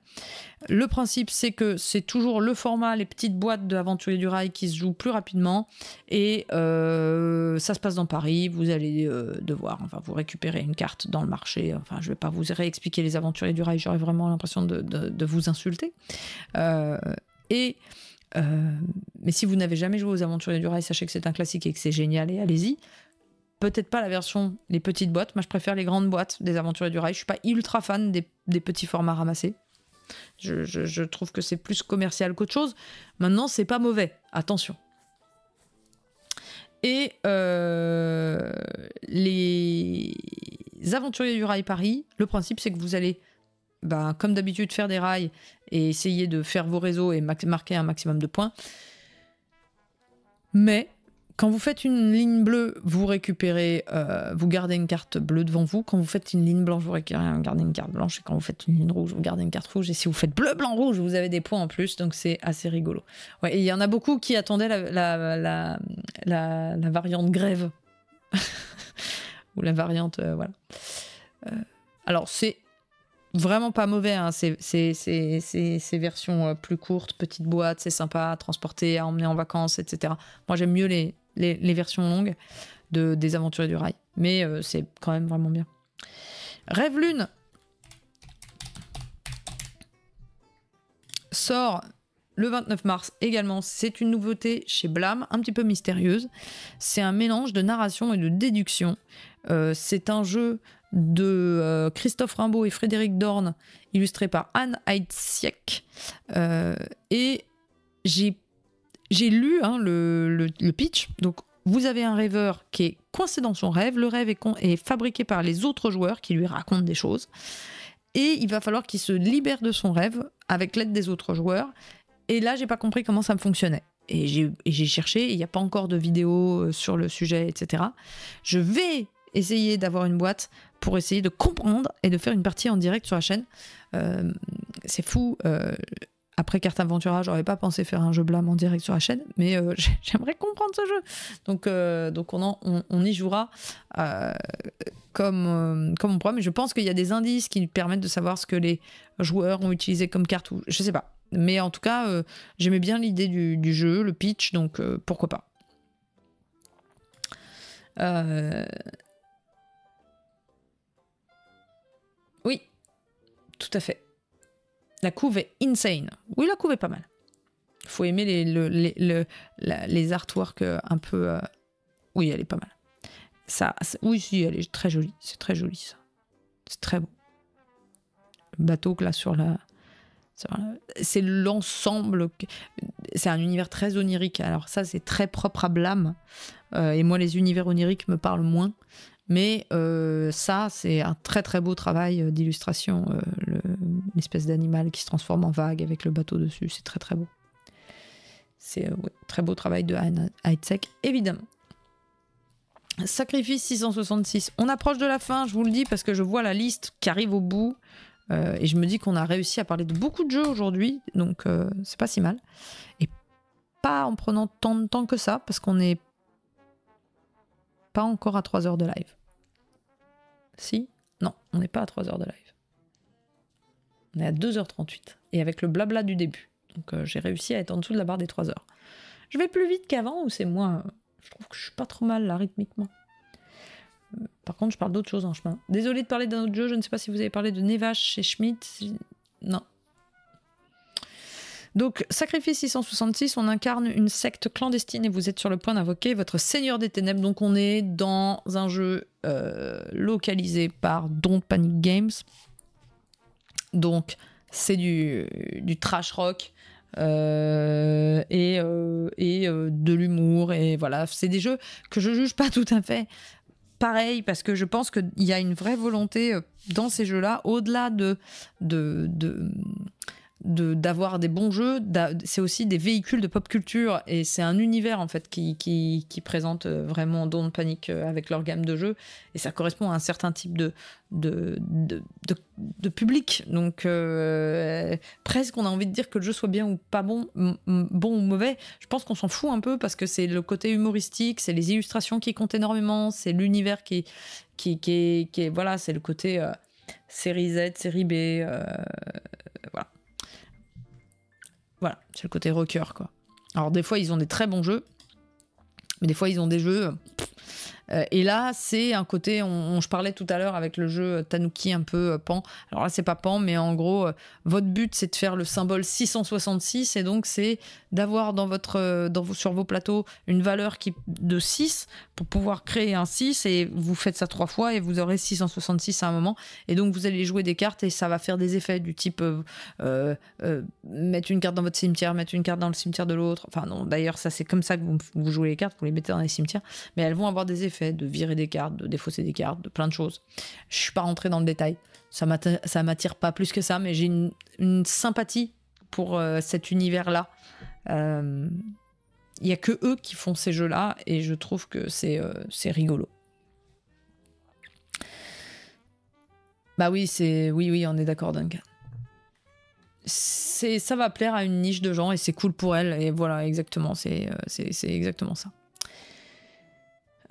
Le principe, c'est que c'est toujours le format, les petites boîtes de du Rail qui se jouent plus rapidement, et euh, ça se passe dans Paris, vous allez euh, devoir, enfin vous récupérer une carte dans le marché, enfin je ne vais pas vous réexpliquer les Aventuriers du Rail, j'aurais vraiment l'impression de, vous insulter. et euh, mais si vous n'avez jamais joué aux Aventuriers du Rail, sachez que c'est un classique et que c'est génial et allez-y. Peut-être pas la version les petites boîtes, moi je préfère les grandes boîtes des Aventuriers du Rail. Je suis pas ultra fan des, petits formats ramassés. Je, trouve que c'est plus commercial qu'autre chose. Maintenant, c'est pas mauvais, attention. Et euh, les Aventuriers du Rail Paris, le principe c'est que vous allez ben, comme d'habitude, faire des rails et essayer de faire vos réseaux et marquer un maximum de points. Mais quand vous faites une ligne bleue, vous récupérez, euh, vous gardez une carte bleue devant vous. Quand vous faites une ligne blanche, vous gardez une carte blanche. Et quand vous faites une ligne rouge, vous gardez une carte rouge. Et si vous faites bleu, blanc, rouge, vous avez des points en plus. Donc c'est assez rigolo. Ouais, il y en a beaucoup qui attendaient la, la, la, variante grève. Ou la variante. Euh, voilà. Euh, alors c'est vraiment pas mauvais, hein, ces, versions euh, plus courtes, petites boîtes, c'est sympa à transporter, à emmener en vacances, etc. Moi, j'aime mieux les, les, versions longues de, des aventures du rail, mais euh, c'est quand même vraiment bien. Rêve Lune sort le 29 mars également. C'est une nouveauté chez Blam, un petit peu mystérieuse. C'est un mélange de narration et de déduction. Euh, c'est un jeu de euh, Christophe Rimbaud et Frédéric Dorn, illustré par Anne Heitziek euh, et j'ai lu hein, le, pitch. Donc, vous avez un rêveur qui est coincé dans son rêve. Le rêve est, est fabriqué par les autres joueurs qui lui racontent des choses. Et il va falloir qu'il se libère de son rêve avec l'aide des autres joueurs. Et là, j'ai pas compris comment ça me fonctionnait et j'ai cherché, il n'y a pas encore de vidéo euh, sur le sujet, etc. Je vais essayer d'avoir une boîte pour essayer de comprendre et de faire une partie en direct sur la chaîne. Euh, c'est fou. Euh, après Carte Aventura, j'aurais pas pensé faire un jeu blâme en direct sur la chaîne, mais euh, j'aimerais comprendre ce jeu. Donc, donc on, on, y jouera comme, comme on pourra. Mais je pense qu'il y a des indices qui permettent de savoir ce que les joueurs ont utilisé comme carte ou je sais pas. Mais en tout cas, j'aimais bien l'idée du, du, jeu, le pitch, donc pourquoi pas. Euh, Tout à fait. La couve est insane. Oui, la couve est pas mal. Faut aimer les, les, artworks euh, un peu... Euh, oui, elle est pas mal. Ça, oui, si, elle est très jolie. C'est très joli, ça. C'est très beau. Le bateau, là, sur la... C'est l'ensemble, c'est un univers très onirique. Alors ça, c'est très propre à Blâme. Euh, et moi, les univers oniriques me parlent moins. Mais ça, c'est un très très beau travail d'illustration espèce d'animal qui se transforme en vague avec le bateau dessus. C'est très très beau. C'est euh, très beau travail de Heitzek, évidemment. Sacrifice 666. On approche de la fin, je vous le dis, parce que je vois la liste qui arrive au bout. Euh, et je me dis qu'on a réussi à parler de beaucoup de jeux aujourd'hui, donc euh, c'est pas si mal. Et pas en prenant tant de temps que ça, parce qu'on n'est pas encore à 3 heures de live. Si Non, on n'est pas à 3 heures de live. On est à 2h38. Et avec le blabla du début. Donc euh, j'ai réussi à être en dessous de la barre des 3 heures. Je vais plus vite qu'avant ou c'est moins. Euh, je trouve que je suis pas trop mal là rythmiquement. Euh, par contre, je parle d'autres choses en chemin. Désolée de parler d'un autre jeu, je ne sais pas si vous avez parlé de Nevash chez Schmidt. Non. Donc, Sacrifice 666, on incarne une secte clandestine et vous êtes sur le point d'invoquer votre Seigneur des Ténèbres. Donc, on est dans un jeu localisé par Don't Panic Games. Donc, c'est du, trash rock. Euh, et, euh, euh, de l'humour et voilà c'est des jeux que je juge pas tout à fait pareil parce que je pense qu'il y a une vraie volonté dans ces jeux là au-delà de, de d'avoir des bons jeux, c'est aussi des véhicules de pop culture et c'est un univers en fait qui, qui, présente euh, vraiment Don't Panic euh, avec leur gamme de jeux et ça correspond à un certain type de, de, de, de, public. Donc euh, presque on a envie de dire que le jeu soit bien ou pas bon, bon ou mauvais. Je pense qu'on s'en fout un peu parce que c'est le côté humoristique, c'est les illustrations qui comptent énormément, c'est l'univers qui, qui, qui, qui, est, voilà, c'est le côté série Z, série B, voilà. Voilà, c'est le côté rocker, quoi. Alors, des fois, ils ont des très bons jeux, mais des fois, ils ont des jeux. Euh, et là, c'est un côté, on, je parlais tout à l'heure avec le jeu Tanuki un peu euh, pan. Alors là, c'est pas pan, mais en gros, euh, votre but, c'est de faire le symbole 666. Et donc, c'est d'avoir dans votre, dans sur vos plateaux une valeur qui, de 6 pour pouvoir créer un 6. Et vous faites ça trois fois et vous aurez 666 à un moment. Et donc, vous allez jouer des cartes et ça va faire des effets du type mettre une carte dans votre cimetière, mettre une carte dans le cimetière de l'autre. Enfin, non, d'ailleurs, ça, c'est comme ça que vous jouez les cartes, vous les mettez dans les cimetières. Mais elles vont avoir des effets de virer des cartes, de défausser des cartes, de plein de choses. Je suis pas rentré dans le détail. Ça m'attire pas plus que ça, mais j'ai une, sympathie pour euh, cet univers-là. Il euh, y a que eux qui font ces jeux-là et je trouve que c'est euh, rigolo. Bah oui, c'est oui, oui, on est d'accord, Duncan ça va plaire à une niche de gens et c'est cool pour elle et voilà exactement c'est exactement ça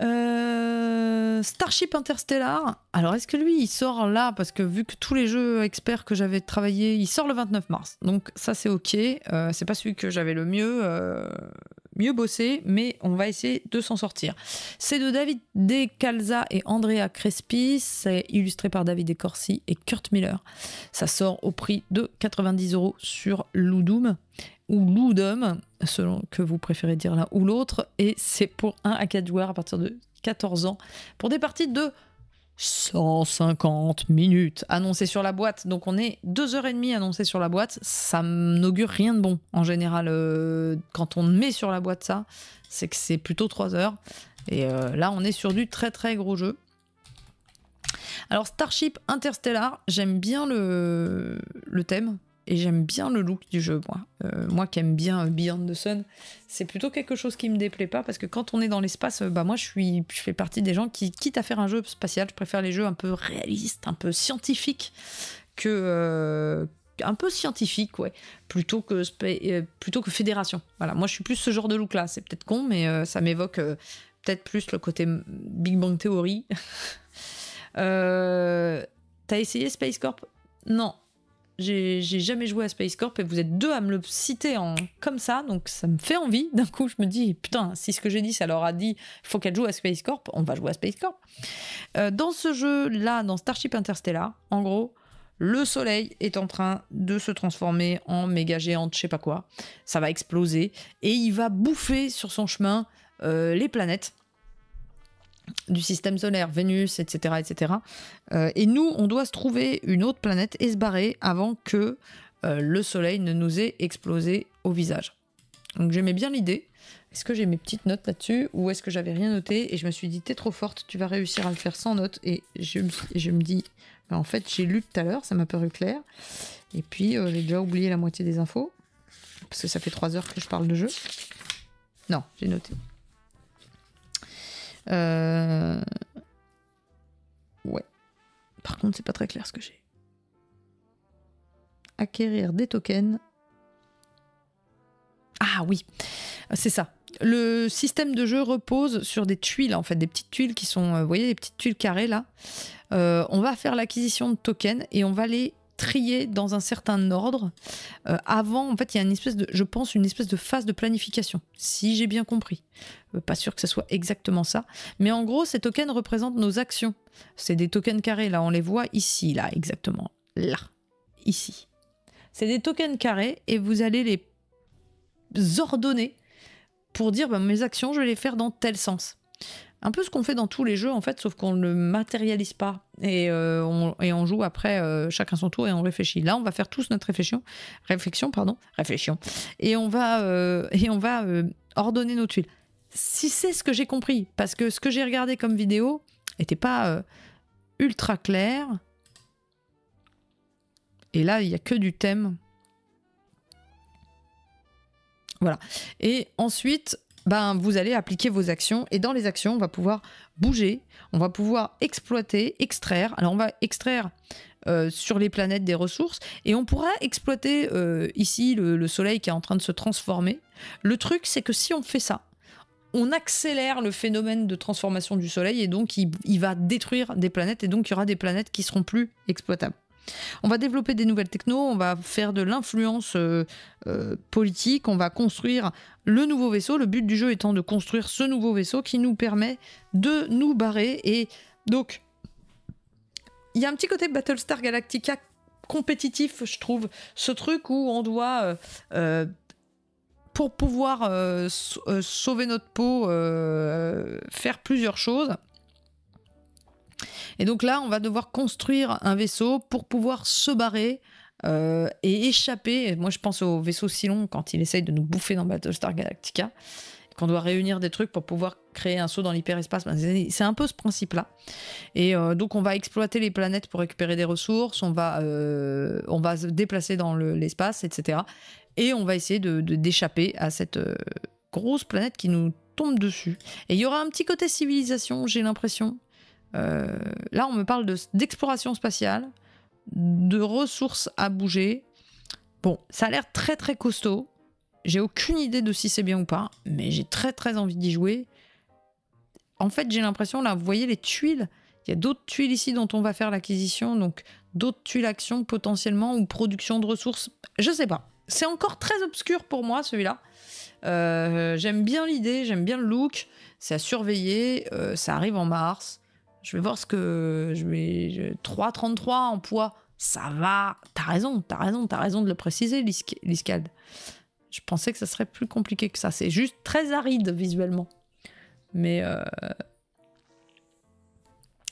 euh, Starship Interstellar. Alors, est-ce que lui, il sort là Parce que vu que tous les jeux experts que j'avais travaillé, il sort le 29 mars. Donc, ça, c'est OK. Euh, c'est pas celui que j'avais le mieux, euh, mieux bossé, mais on va essayer de s'en sortir. C'est de David De et Andrea Crespi. C'est illustré par David Decorsi et Kurt Miller. Ça sort au prix de 90 euros sur Ludum ou loup d'homme, selon que vous préférez dire l'un ou l'autre, et c'est pour 1 à 4 joueurs à partir de 14 ans, pour des parties de 150 minutes annoncées sur la boîte. Donc on est 2h30 annoncées sur la boîte, ça n'augure rien de bon. En général, euh, quand on met sur la boîte ça, c'est que c'est plutôt 3 h Et euh, là, on est sur du très très gros jeu. Alors Starship Interstellar, j'aime bien le thème. Et j'aime bien le look du jeu, moi. Euh, moi qui aime bien Beyond the Sun, c'est plutôt quelque chose qui me déplaît pas parce que quand on est dans l'espace, euh, bah moi je suis, je fais partie des gens qui, quitte à faire un jeu spatial, je préfère les jeux un peu réalistes, un peu scientifiques que euh, un peu scientifique, ouais, plutôt que, plutôt que fédération. Voilà, moi je suis plus ce genre de look là. C'est peut-être con, mais ça m'évoque peut-être plus le côté Big Bang Theory. T'as essayé Space Corp Non, j'ai jamais joué à Space Corp et vous êtes deux à me le citer en comme ça, donc ça me fait envie. D'un coup, je me dis, putain, si ce que j'ai dit, ça leur a dit, faut qu'elle joue à Space Corp, on va jouer à Space Corp. Euh, dans ce jeu-là, dans Starship Interstellar, en gros, le soleil est en train de se transformer en méga géante, je sais pas quoi. Ça va exploser et il va bouffer sur son chemin euh, les planètes du système solaire, Vénus, etc. etc. Euh, et nous, on doit se trouver une autre planète et se barrer avant que euh, le Soleil ne nous ait explosé au visage. Donc j'aimais bien l'idée. Est-ce que j'ai mes petites notes là-dessus ou est-ce que j'avais rien noté et je me suis dit t'es trop forte, tu vas réussir à le faire sans notes et je me, dis bah, en fait j'ai lu tout à l'heure, ça m'a paru clair et puis euh, j'ai déjà oublié la moitié des infos parce que ça fait trois heures que je parle de jeu. Non, j'ai noté. Euh, ouais. Par contre, c'est pas très clair ce que j'ai. Acquérir des tokens. Ah oui, c'est ça. Le système de jeu repose sur des tuiles, en fait, des petites tuiles qui sont, euh, vous voyez, des petites tuiles carrées là. Euh, on va faire l'acquisition de tokens et on va les Trier dans un certain ordre. Euh, avant, en fait, il y a une espèce de, je pense, une espèce de phase de planification, si j'ai bien compris. Euh, pas sûr que ce soit exactement ça, mais en gros, ces tokens représentent nos actions. C'est des tokens carrés, là, on les voit ici, là, exactement, là, ici. C'est des tokens carrés et vous allez les ordonner pour dire ben, mes actions, je vais les faire dans tel sens un peu ce qu'on fait dans tous les jeux en fait, sauf qu'on ne le matérialise pas et, euh, on, joue après euh, chacun son tour et on réfléchit. Là, on va faire tous notre réflexion, réflexion pardon, réflexion, et on va euh, et on va ordonner nos tuiles. Si c'est ce que j'ai compris, parce que ce que j'ai regardé comme vidéo n'était pas ultra clair. Et là, il n'y a que du thème. Voilà. Et ensuite, ben, vous allez appliquer vos actions. Et dans les actions, on va pouvoir bouger, on va pouvoir exploiter, extraire. Alors on va extraire euh, sur les planètes des ressources et on pourra exploiter euh, ici le, soleil qui est en train de se transformer. Le truc, c'est que si on fait ça, on accélère le phénomène de transformation du Soleil et donc il, il, va détruire des planètes et donc il y aura des planètes qui seront plus exploitables. On va développer des nouvelles technos, on va faire de l'influence euh, euh, politique, on va construire le nouveau vaisseau. Le but du jeu étant de construire ce nouveau vaisseau qui nous permet de nous barrer. Et donc, il y a un petit côté Battlestar Galactica compétitif, je trouve. Ce truc où on doit... Euh, pour pouvoir sauver notre peau, faire plusieurs choses. Et donc là, on va devoir construire un vaisseau pour pouvoir se barrer euh, et échapper. Moi, je pense au vaisseau Silon quand il essaye de nous bouffer dans Battlestar Galactica, qu'on doit réunir des trucs pour pouvoir créer un saut dans l'hyperespace. Ben, c'est un peu ce principe-là. Et euh, donc, on va exploiter les planètes pour récupérer des ressources, on va, euh, on va se déplacer dans l'espace, etc. Et on va essayer d'échapper de, d'échapper à cette grosse planète qui nous tombe dessus. Et il y aura un petit côté civilisation, j'ai l'impression. Euh, là, on me parle d'exploration spatiale, de ressources à bouger. Bon, ça a l'air très très costaud. J'ai aucune idée de si c'est bien ou pas, mais j'ai très très envie d'y jouer. En fait, j'ai l'impression, là, vous voyez les tuiles Il y a d'autres tuiles ici dont on va faire l'acquisition, donc d'autres tuiles action potentiellement, ou production de ressources, je sais pas. C'est encore très obscur pour moi, celui-là. Euh, j'aime bien l'idée, j'aime bien le look, c'est à surveiller, euh, ça arrive en mars. Je vais voir ce que. Je vais. 3,33 en poids. Ça va. T'as raison, t'as raison, t'as raison de le préciser, l'iscade. Je pensais que ça serait plus compliqué que ça. C'est juste très aride visuellement. Mais. Euh,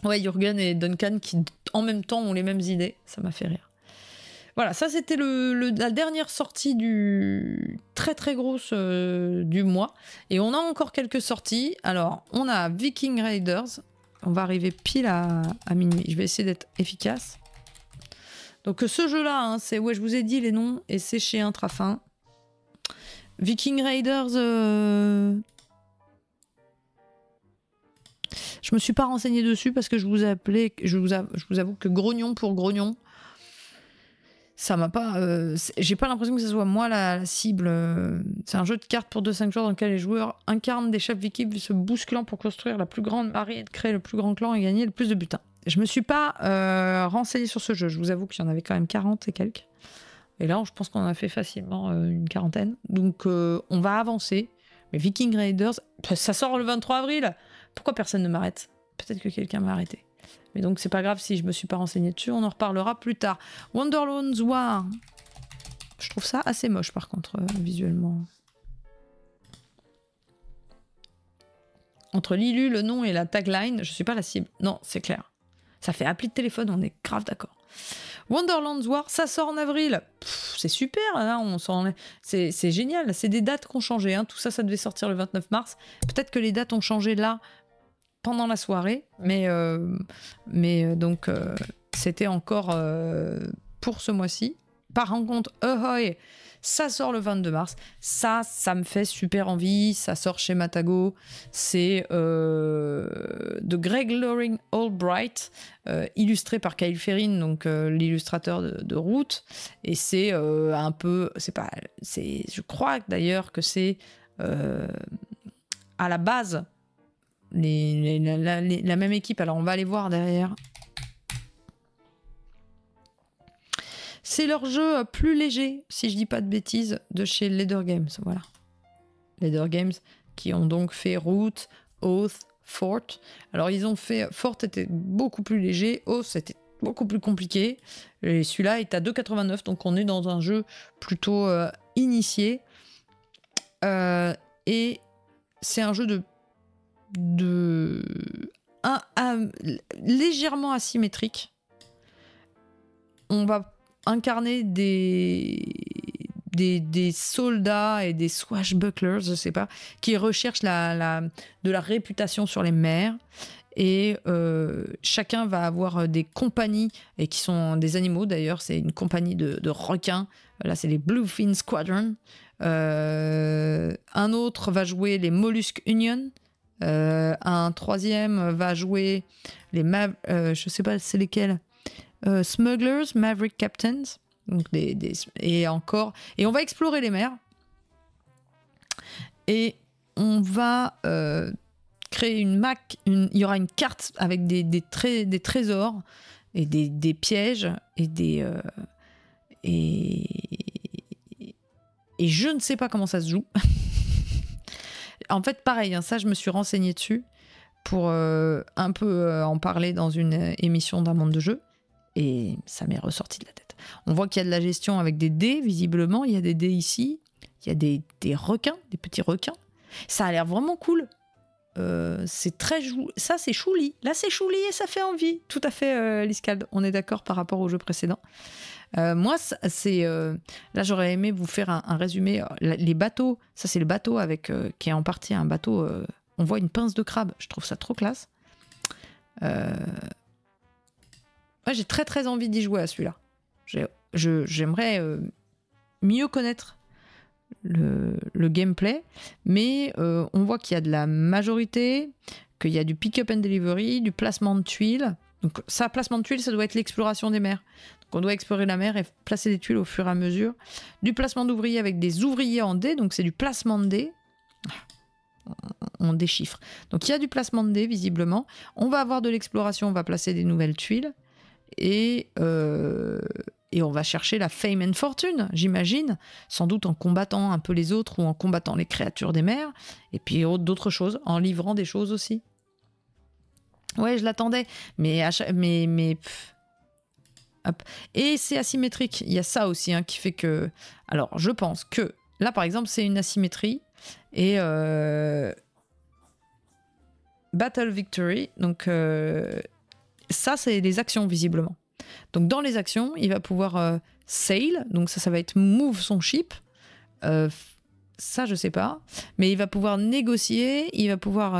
ouais, Jürgen et Duncan qui en même temps ont les mêmes idées. Ça m'a fait rire. Voilà, ça c'était la dernière sortie du très très grosse euh, du mois. Et on a encore quelques sorties. Alors, on a Viking Raiders, on va arriver pile à, minuit. Je vais essayer d'être efficace. Donc ce jeu-là, hein, c'est ouais, je vous ai dit les noms et c'est chez Intrafin. Viking Raiders. Je euh, Je me suis pas renseigné dessus parce que je vous appelais, je je vous avoue que grognon pour grognon, ça m'a pas. Euh, j'ai pas l'impression que ce soit moi la, cible. Euh. C'est un jeu de cartes pour 2-5 joueurs dans lequel les joueurs incarnent des chefs vikings se bousculant pour construire la plus grande marée, créer le plus grand clan et gagner le plus de butins. Hein. Je me suis pas euh, renseigné sur ce jeu. Je vous avoue qu'il y en avait quand même 40 et quelques. Et là, je pense qu'on en a fait facilement une quarantaine. Donc, on va avancer. Mais Viking Raiders, ça sort le 23 avril. Pourquoi personne ne m'arrête Peut-être que quelqu'un m'a arrêté donc c'est pas grave si je me suis pas renseigné dessus, on en reparlera plus tard. Wonderlands War. Je trouve ça assez moche par contre, euh, visuellement. Entre l'ILU, le nom et la tagline, je suis pas la cible. Non, c'est clair. Ça fait appli de téléphone, on est grave d'accord. Wonderlands War, ça sort en avril. C'est super, hein, on C'est, génial, c'est des dates qui ont changé. Hein. Tout ça, ça devait sortir le 29 mars. Peut-être que les dates ont changé là, pendant la soirée, mais, euh, mais euh, donc euh, c'était encore pour ce mois-ci. Par rencontre, Ahoy, ça sort le 22 mars. Ça, ça me fait super envie. Ça sort chez Matago. C'est de Greg Loring Albright, illustré par Kyle Ferrin, donc l'illustrateur de, de, Route. Et c'est un peu, c'est pas, c'est, je crois d'ailleurs que c'est à la base la, même équipe. Alors, on va aller voir derrière. C'est leur jeu plus léger, si je dis pas de bêtises, de chez Leader Games. Voilà. Leader Games, qui ont donc fait Root, Oath, Fort. Alors, ils ont fait. Fort était beaucoup plus léger, Oath était beaucoup plus compliqué. Et celui-là est à 2,89, donc on est dans un jeu plutôt euh, initié. Euh, et c'est un jeu de de légèrement asymétrique. On va incarner des, des, soldats et des swashbucklers, je sais pas, qui recherchent la, de la réputation sur les mers. Et euh, chacun va avoir des compagnies, et qui sont des animaux d'ailleurs, c'est une compagnie de, requins. Là, c'est les Bluefin Squadron. Euh, un autre va jouer les Mollusques Union. Euh, un troisième va jouer les euh, je sais pas c'est lesquels euh, Smugglers, Maverick Captains, et encore. Et on va explorer les mers et on va créer une MAC. il y aura une carte avec des, des, trésors et des, pièges et des et je ne sais pas comment ça se joue. En fait, pareil, hein, ça, je me suis renseignée dessus pour euh, un peu euh, en parler dans une euh, émission d'un monde de jeu. Et ça m'est ressorti de la tête. On voit qu'il y a de la gestion avec des dés, visiblement. Il y a des dés ici. Il y a des, requins, des petits requins. Ça a l'air vraiment cool. c'est très ça c'est chouli là c'est chouli et ça fait envie tout à fait euh, on est d'accord par rapport au jeu précédent euh, moi, c'est euh, là j'aurais aimé vous faire un, résumé. Les bateaux, ça c'est le bateau avec euh, qui est en partie un bateau. on voit une pince de crabe. Je trouve ça trop classe. j'ai très très envie d'y jouer à celui-là. J'aimerais mieux connaître le, le gameplay, mais on voit qu'il y a de la majorité, qu'il y a du pick-up and delivery, du placement de tuiles. Donc ça, placement de tuiles, ça doit être l'exploration des mers qu'on doit explorer la mer et placer des tuiles au fur et à mesure. Du placement d'ouvriers avec des ouvriers en dés, donc c'est du placement de dés. On déchiffre. Donc il y a du placement de dés, visiblement. On va avoir de l'exploration, on va placer des nouvelles tuiles. Et, euh, et on va chercher la fame and fortune, j'imagine, sans doute en combattant un peu les autres ou en combattant les créatures des mers, et puis d'autres choses, en livrant des choses aussi. Ouais, je l'attendais, mais, mais, et c'est asymétrique. Il y a ça aussi hein, qui fait que... Alors, je pense que... Là, par exemple, c'est une asymétrie. Et... Euh, battle Victory. Donc, euh, ça, c'est les actions, visiblement. Donc, dans les actions, il va pouvoir euh, sail. Donc, ça, ça va être move son ship. ça, je sais pas. Mais il va pouvoir négocier. Il va pouvoir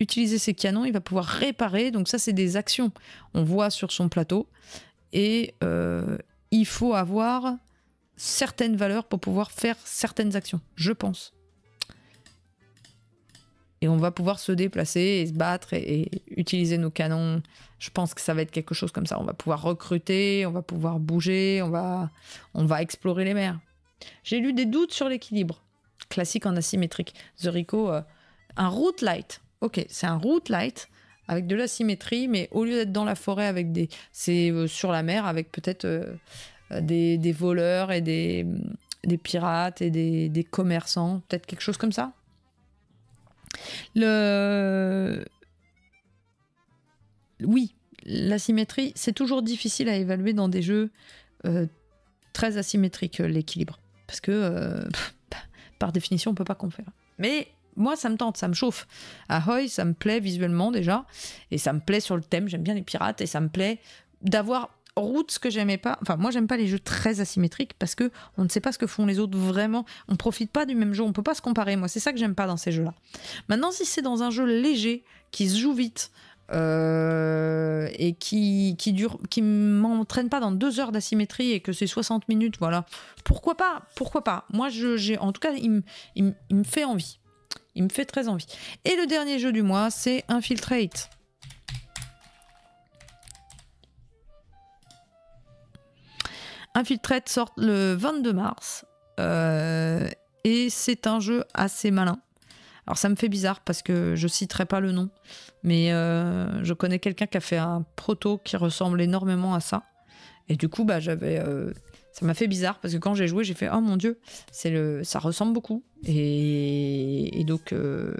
utiliser ses canons, il va pouvoir réparer. Donc ça, c'est des actions. On voit sur son plateau et euh, il faut avoir certaines valeurs pour pouvoir faire certaines actions, je pense. Et on va pouvoir se déplacer et se battre et, utiliser nos canons. Je pense que ça va être quelque chose comme ça. On va pouvoir recruter, on va pouvoir bouger, on va, on va explorer les mers. J'ai lu des doutes sur l'équilibre. Classique en asymétrique. The Rico, euh, un route light. Ok, c'est un route light avec de l'asymétrie, mais au lieu d'être dans la forêt avec des, c'est euh, sur la mer avec peut-être euh, des, voleurs et des, mm, pirates et des, commerçants, peut-être quelque chose comme ça. Le... Oui, l'asymétrie, c'est toujours difficile à évaluer dans des jeux euh, très asymétriques, l'équilibre. Parce que, par définition, on ne peut pas confaire. Mais moi, ça me tente, ça me chauffe. Ahoy, ça me plaît visuellement déjà, et ça me plaît sur le thème, j'aime bien les pirates, et ça me plaît d'avoir ce que j'aimais pas. Enfin, moi, j'aime pas les jeux très asymétriques parce que on ne sait pas ce que font les autres vraiment. On profite pas du même jeu, on peut pas se comparer. Moi, c'est ça que j'aime pas dans ces jeux-là. Maintenant, si c'est dans un jeu léger qui se joue vite. Euh, et qui qui dure qui m'entraîne pas dans deux heures d'asymétrie et que c'est 60 minutes voilà pourquoi pas pourquoi pas moi je j'ai en tout cas il me fait envie il me fait très envie. Et le dernier jeu du mois, c'est Infiltrate. Infiltrate sort le 22 mars. Euh, et c'est un jeu assez malin. Alors ça me fait bizarre parce que je citerai pas le nom, mais euh, je connais quelqu'un qui a fait un proto qui ressemble énormément à ça. Et du coup, bah, j'avais, euh, ça m'a fait bizarre parce que quand j'ai joué, j'ai fait oh mon dieu, c'est le, ça ressemble beaucoup. Et, donc, euh,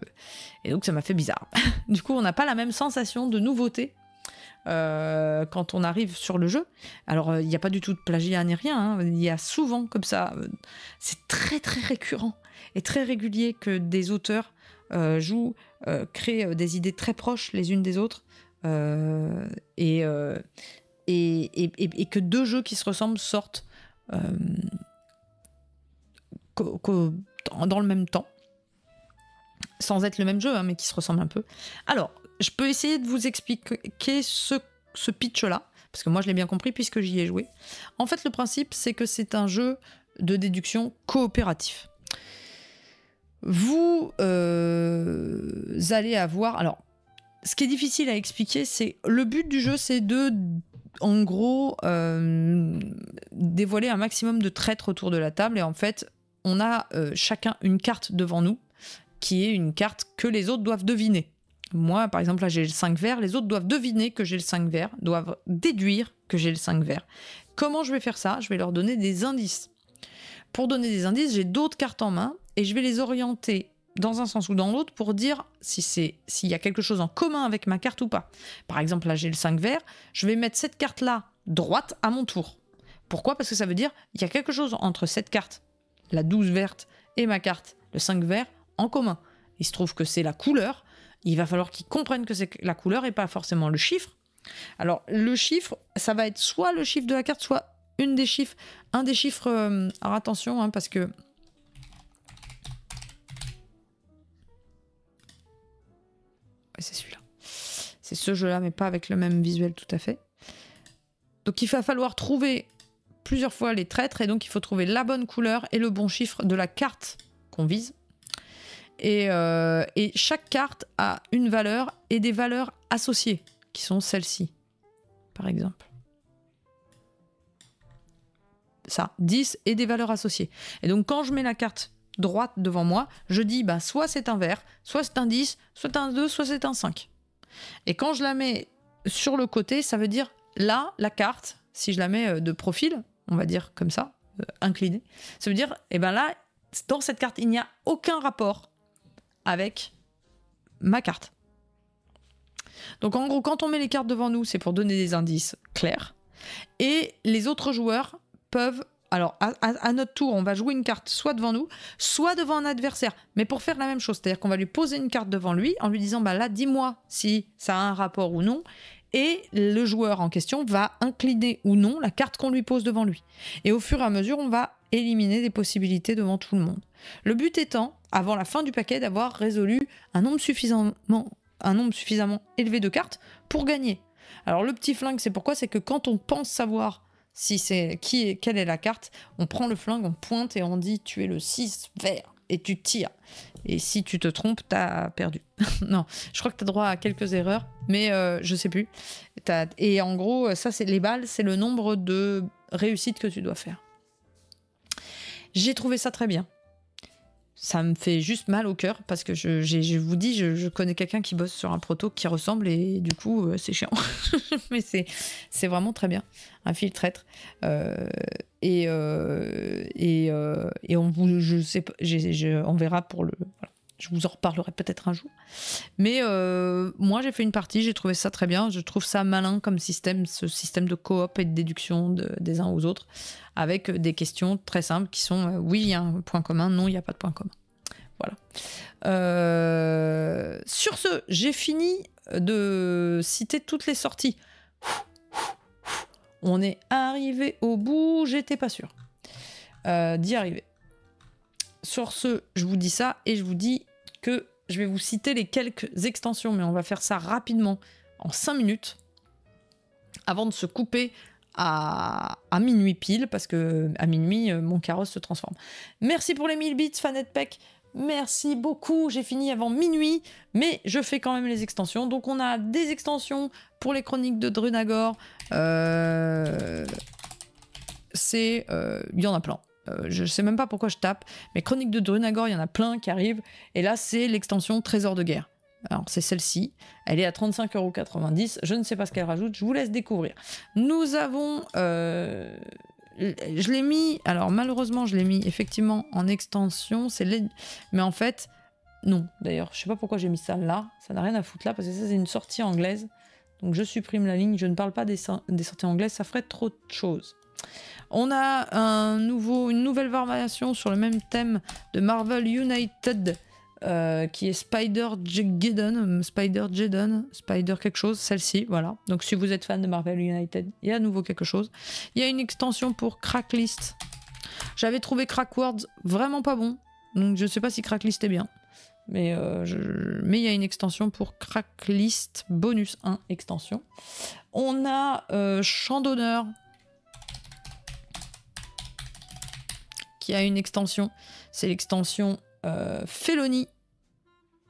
et donc ça m'a fait bizarre. du coup, on n'a pas la même sensation de nouveauté. Euh, quand on arrive sur le jeu. Alors, il n'y a pas du tout de plagiat ni rien. Hein. Il y a souvent comme ça. c'est très, très récurrent et très régulier que des auteurs jouent, créent des idées très proches les unes des autres. et et, que deux jeux qui se ressemblent sortent euh, dans le même temps, sans être le même jeu, hein, mais qui se ressemblent un peu. Alors, je peux essayer de vous expliquer ce, pitch-là, parce que moi je l'ai bien compris puisque j'y ai joué. En fait, le principe, c'est que c'est un jeu de déduction coopératif. Vous euh, allez avoir... Alors, ce qui est difficile à expliquer, c'est le but du jeu, c'est de en gros, euh, dévoiler un maximum de traîtres autour de la table. Et en fait, on a euh, chacun une carte devant nous, qui est une carte que les autres doivent deviner. Moi, par exemple, là, j'ai le 5 vert. Les autres doivent deviner que j'ai le 5 vert, doivent déduire que j'ai le 5 vert. Comment je vais faire ça Je vais leur donner des indices. Pour donner des indices, j'ai d'autres cartes en main et je vais les orienter dans un sens ou dans l'autre pour dire si c'est s'il y a quelque chose en commun avec ma carte ou pas. Par exemple, là j'ai le 5 vert, je vais mettre cette carte là droite à mon tour. Pourquoi Parce que ça veut dire il y a quelque chose entre cette carte, la 12 verte et ma carte, le 5 vert en commun. Il se trouve que c'est la couleur, il va falloir qu'ils comprennent que c'est la couleur et pas forcément le chiffre. Alors le chiffre, ça va être soit le chiffre de la carte, soit une des chiffres, un des chiffres. Euh, alors attention, hein, parce que c'est celui-là. C'est ce jeu-là, mais pas avec le même visuel tout à fait. Donc il va falloir trouver plusieurs fois les traîtres, et donc il faut trouver la bonne couleur et le bon chiffre de la carte qu'on vise. et, euh, chaque carte a une valeur et des valeurs associées, qui sont celles-ci, par exemple. Ça, 10 et des valeurs associées. Et donc quand je mets la carte droite devant moi, je dis bah, soit c'est un vert, soit c'est un 10, soit un 2, soit c'est un 5. Et quand je la mets sur le côté, ça veut dire là, la carte, si je la mets euh, de profil, on va dire comme ça, euh, inclinée, ça veut dire, et eh ben là, dans cette carte, il n'y a aucun rapport avec ma carte. Donc en gros, quand on met les cartes devant nous, c'est pour donner des indices clairs. Et les autres joueurs peuvent alors à, notre tour, on va jouer une carte soit devant nous, soit devant un adversaire, mais pour faire la même chose, c'est-à-dire qu'on va lui poser une carte devant lui en lui disant bah là, dis-moi si ça a un rapport ou non, et le joueur en question va incliner ou non la carte qu'on lui pose devant lui. Et au fur et à mesure, on va éliminer des possibilités devant tout le monde. Le but étant, avant la fin du paquet, d'avoir résolu un un nombre suffisamment élevé de cartes pour gagner. Alors le petit flingue, c'est pourquoi C'est que quand on pense savoir si c'est qui quelle est la carte, on prend le flingue, on pointe et on dit tu es le 6 vert et tu tires. Et si tu te trompes, t'as perdu. non, je crois que tu as droit à quelques erreurs, mais euh, je sais plus. Et en gros, ça c'est les balles, c'est le nombre de réussites que tu dois faire. J'ai trouvé ça très bien ça me fait juste mal au cœur parce que je, vous dis, je, connais quelqu'un qui bosse sur un proto qui ressemble et du coup, euh, c'est chiant. Mais c'est vraiment très bien, un filtre traître. Euh, et, euh, et, on, je sais, on verra pour le. Je vous en reparlerai peut-être un jour. Mais euh, moi, j'ai fait une partie, j'ai trouvé ça très bien. Je trouve ça malin comme système, ce système de coop et de déduction des uns aux autres, avec des questions très simples qui sont euh, oui, il y a un point commun, non, il n'y a pas de point commun. Voilà. Euh, sur ce, j'ai fini de citer toutes les sorties. On est arrivé au bout, j'étais pas sûr d'y arriver. Sur ce, je vous dis ça et je vous dis que je vais vous citer les quelques extensions, mais on va faire ça rapidement, en 5 minutes, avant de se couper à, minuit pile, parce que à minuit, euh, mon carrosse se transforme. Merci pour les 1000 bits, Fanette Peck. Merci beaucoup, j'ai fini avant minuit, mais je fais quand même les extensions. Donc on a des extensions pour les chroniques de Drunagor. Euh, c'est... Euh, il y en a plein. Euh, je sais même pas pourquoi je tape, mais Chronique de Drunagor, il y en a plein qui arrivent. Et là, c'est l'extension Trésor de guerre. Alors, c'est celle-ci. Elle est à 35,90€. Je ne sais pas ce qu'elle rajoute. Je vous laisse découvrir. Nous avons. Euh, je l'ai mis. Alors, malheureusement, je l'ai mis effectivement en extension. C'est Mais en fait, non. D'ailleurs, je sais pas pourquoi j'ai mis ça là. Ça n'a rien à foutre là, parce que ça, c'est une sortie anglaise. Donc, je supprime la ligne. Je ne parle pas des sorties anglaises. Ça ferait trop de choses. On a un nouveau, une nouvelle variation sur le même thème de Marvel United euh, qui est Spider Geddon, Spider jedon Spider quelque chose, celle-ci, voilà. Donc si vous êtes fan de Marvel United, il y a à nouveau quelque chose. Il y a une extension pour Cracklist. J'avais trouvé Crackwords vraiment pas bon, donc je sais pas si Cracklist est bien. Mais euh, il y a une extension pour Cracklist, bonus 1 extension. On a euh, Chant d'honneur, qui a une extension. C'est l'extension euh, Felony,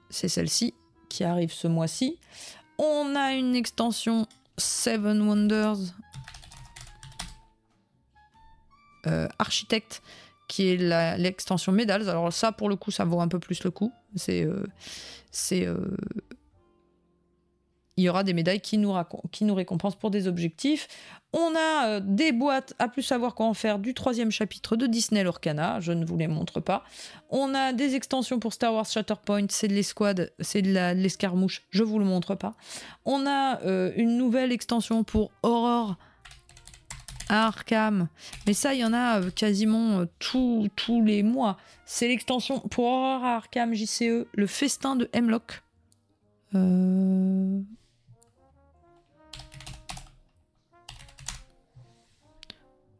C'est celle-ci qui arrive ce mois-ci. On a une extension Seven Wonders euh, Architect qui est l'extension Medals. Alors ça, pour le coup, ça vaut un peu plus le coup. C'est euh, c'est il y aura des médailles qui nous, qui récompensent pour des objectifs. On a euh, des boîtes à plus savoir quoi en faire du troisième chapitre de Disney Lorcana, je ne vous les montre pas. On a des extensions pour Star Wars Shatterpoint, c'est de l'escouade, c'est de l'escarmouche, je vous le montre pas. On a euh, une nouvelle extension pour Aurore Arkham, mais ça il y en a euh, quasiment tous les mois. C'est l'extension pour Horror Arkham JCE, le festin de Hemlock. Euh...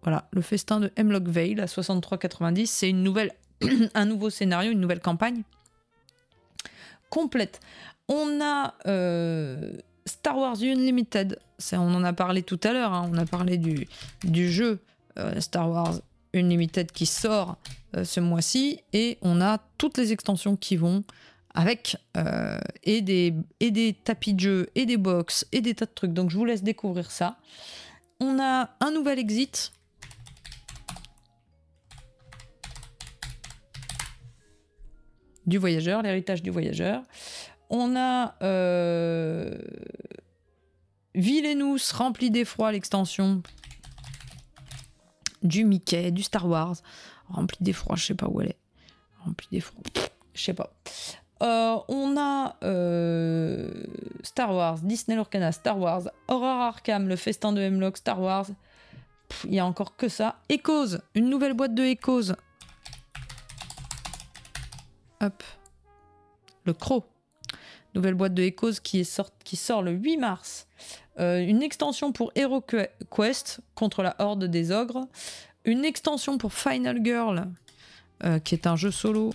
Voilà, le festin de Hemlock Vale à 63,90. C'est une nouvelle, un nouveau scénario, une nouvelle campagne complète. On a euh, Star Wars Unlimited. on en a parlé tout à l'heure. Hein. On a parlé du, jeu euh, Star Wars Unlimited qui sort euh, ce mois-ci. Et on a toutes les extensions qui vont avec et, des, et des tapis de jeu, et des box, et des tas de trucs. Donc je vous laisse découvrir ça. On a un nouvel exit du voyageur, l'héritage du voyageur. On a euh, Villenous rempli d'effroi, l'extension du Mickey, du Star Wars. Rempli d'effroi, je sais pas où elle est. Rempli d'effroi, je sais pas. Euh, on a euh, Star Wars, Disney l'Orcana, Star Wars, Horror Arkham, le festin de Hemlock, Star Wars. Il y a encore que ça. Echoes, une nouvelle boîte de Echoes le Crow. Nouvelle boîte de Echoes qui, sort, le 8 mars. Euh, une extension pour Hero Quest contre la horde des ogres. Une extension pour Final Girl, euh, qui est un jeu solo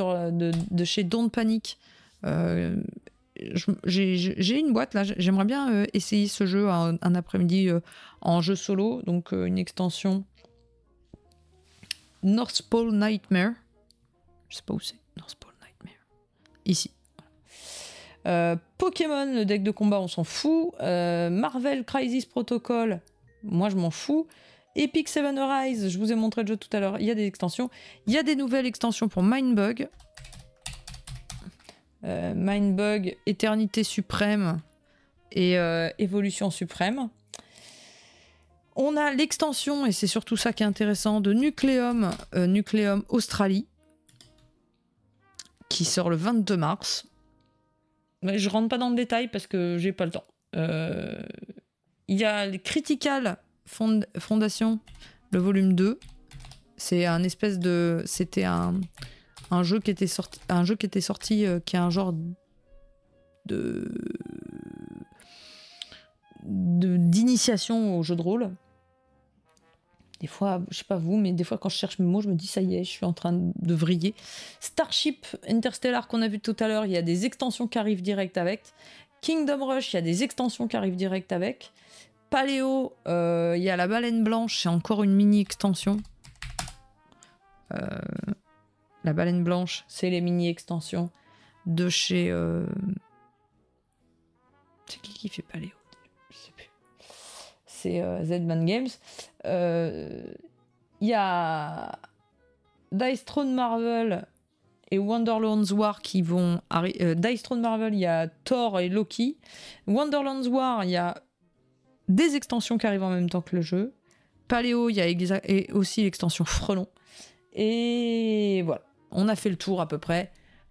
euh, de, chez Don't Panic. j'ai une boîte là, j'aimerais bien essayer ce jeu un, un après-midi en jeu solo, donc une extension North Pole Nightmare. Je sais pas où c'est. Non, c'est pas Nightmare. Ici. Euh, Pokémon, le deck de combat, on s'en fout. Euh, Marvel Crisis Protocol, moi je m'en fous. Epic Seven Rise, je vous ai montré le jeu tout à l'heure, il y a des extensions. Il y a des nouvelles extensions pour Mindbug. Euh, Mindbug, Éternité Suprême et Évolution Suprême. On a l'extension, et c'est surtout ça qui est intéressant, de Nucleum, Nucleum Australie qui sort le 22 mars. Mais je rentre pas dans le détail parce que j'ai pas le temps. Euh, il y a le Critical Fond Fondation, le volume 2. C'est un espèce de. C'était un, jeu qui était sorti, un jeu qui était sorti euh, qui est un genre de d'initiation au jeu de rôle des fois, je sais pas vous, mais des fois quand je cherche mes mots, je me dis ça y est, je suis en train de vriller. Starship Interstellar qu'on a vu tout à l'heure, il y a des extensions qui arrivent direct avec. Kingdom Rush, il y a des extensions qui arrivent direct avec. Paléo, euh, il y a la baleine blanche, c'est encore une mini extension. Euh, la baleine blanche, c'est les mini extensions de chez. Euh, c'est qui qui fait Paléo sais plus. C'est Zedman Games. Il euh, y a Dice Throne Marvel et Wonderlands War qui vont arriver euh, Dice Throne Marvel, il y a Thor et Loki. Wonderlands War, il y a des extensions qui arrivent en même temps que le jeu. Paléo, il y a et aussi l'extension Frelon. Et voilà, on a fait le tour à peu près.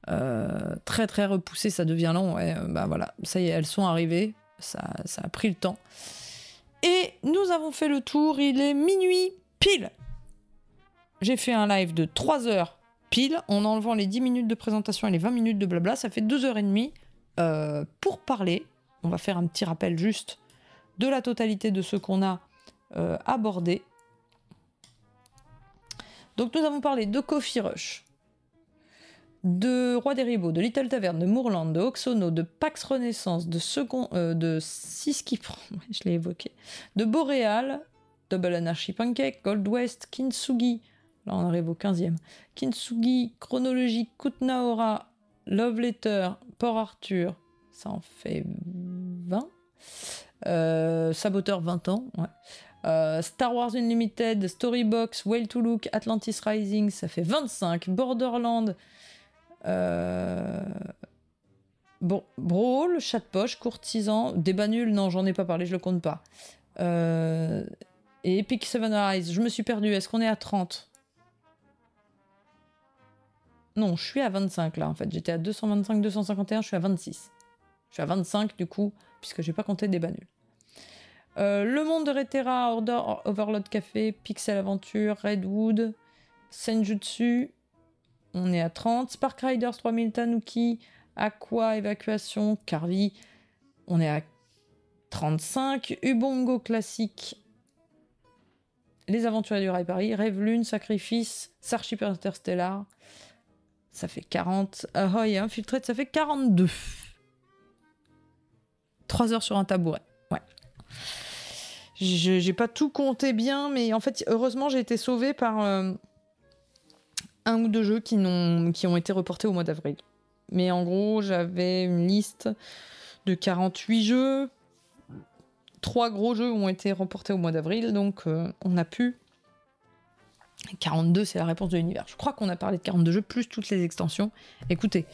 Euh, très très repoussé, ça devient long. Ouais, bah voilà, ça y est, elles sont arrivées. Ça, ça a pris le temps. Et nous avons fait le tour, il est minuit pile. J'ai fait un live de 3 heures pile, en enlevant les 10 minutes de présentation et les 20 minutes de blabla, ça fait 2h30 euh, pour parler. On va faire un petit rappel juste de la totalité de ce qu'on a euh, abordé. Donc nous avons parlé de Coffee Rush, de Roi des Ribots, de Little Taverne, de Mourland, de Oxono, de Pax Renaissance, de Second, euh, de je l'ai évoqué, de Boréal, Double Anarchy Pancake, Gold West, Kintsugi, là on arrive au 15e, Kintsugi, Chronologie, koutnaora, Love Letter, Port Arthur, ça en fait 20. Euh, Saboteur 20 ans, euh, Star Wars Unlimited, Storybox, Whale to Look, Atlantis Rising, ça fait 25. Borderland, euh, bon, Brawl, chat de poche, courtisan, débat nul, non, j'en ai pas parlé, je le compte pas. Euh, et Epic Seven Eyes, je me suis perdu, est-ce qu'on est à 30 Non, je suis à 25 là en fait, j'étais à 225, 251, je suis à 26. Je suis à 25 du coup, puisque j'ai pas compté débat nul. Euh, le monde de Retera, Order, Overload Café, Pixel Aventure, Redwood, Senjutsu, on est à 30. Spark Riders 3000 Tanuki, Aqua Évacuation, Carvi, on est à 35. Ubongo Classique, Les aventures du Rail Paris, Rêve Lune, Sacrifice, Sarchi Interstellar, ça fait 40. Ahoy Infiltrate, ça fait 42. 3 heures sur un tabouret, ouais. J'ai pas tout compté bien, mais en fait, heureusement, j'ai été sauvé par... Euh, un ou deux jeux qui, ont, été reportés au mois d'avril. Mais en gros, j'avais une liste de 48 jeux. Trois gros jeux ont été reportés au mois d'avril, donc euh, on a pu. 42, c'est la réponse de l'univers. Je crois qu'on a parlé de 42 jeux plus toutes les extensions. Écoutez,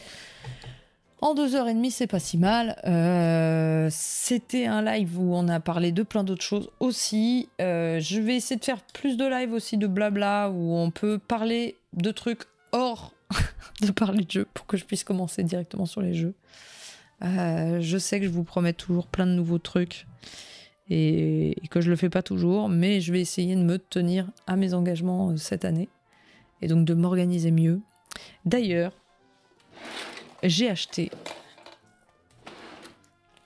en deux heures et demie, c'est pas si mal. Euh, c'était un live où on a parlé de plein d'autres choses aussi. Euh, je vais essayer de faire plus de live aussi de blabla où on peut parler de trucs hors de parler de jeux pour que je puisse commencer directement sur les jeux. Euh, je sais que je vous promets toujours plein de nouveaux trucs et, et que je le fais pas toujours, mais je vais essayer de me tenir à mes engagements cette année et donc de m'organiser mieux. D'ailleurs, j'ai acheté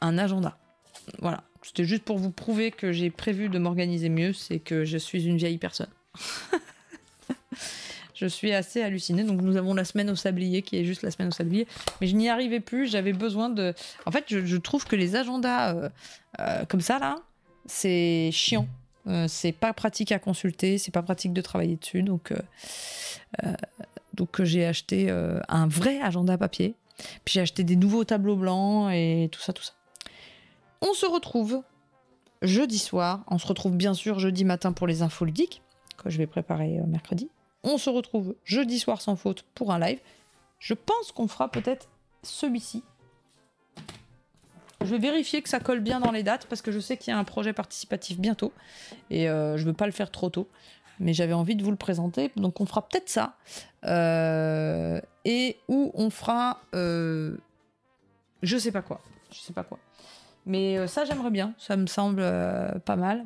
un agenda. Voilà, c'était juste pour vous prouver que j'ai prévu de m'organiser mieux, c'est que je suis une vieille personne. je suis assez hallucinée. Donc nous avons la semaine au sablier qui est juste la semaine au sablier. Mais je n'y arrivais plus, j'avais besoin de... En fait, je, trouve que les agendas euh, euh, comme ça, là, c'est chiant. Euh, c'est pas pratique à consulter, c'est pas pratique de travailler dessus. Donc, donc j'ai acheté un vrai agenda papier puis j'ai acheté des nouveaux tableaux blancs et tout ça, tout ça. On se retrouve jeudi soir. On se retrouve bien sûr jeudi matin pour les infos ludiques, que je vais préparer euh, mercredi. On se retrouve jeudi soir sans faute pour un live. Je pense qu'on fera peut-être celui-ci. Je vais vérifier que ça colle bien dans les dates parce que je sais qu'il y a un projet participatif bientôt et euh, je ne veux pas le faire trop tôt. Mais j'avais envie de vous le présenter, donc on fera peut-être ça. Euh, et où on fera euh, je sais pas quoi. Je sais pas quoi. Mais euh, ça, j'aimerais bien. Ça me semble euh, pas mal.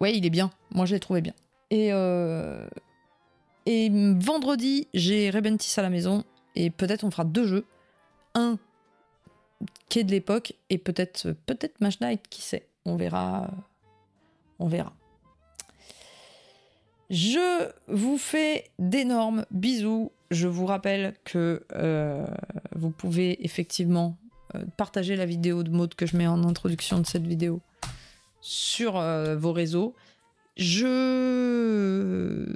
Ouais, il est bien. Moi, je l'ai trouvé bien. Et, et vendredi, j'ai Rebentis à la maison. Et peut-être on fera deux jeux. Un qui est de l'époque. Et peut-être peut-être Match Night, qui sait. On verra. On verra. Je vous fais d'énormes bisous. Je vous rappelle que euh, vous pouvez effectivement euh, partager la vidéo de mode que je mets en introduction de cette vidéo sur euh, vos réseaux. Je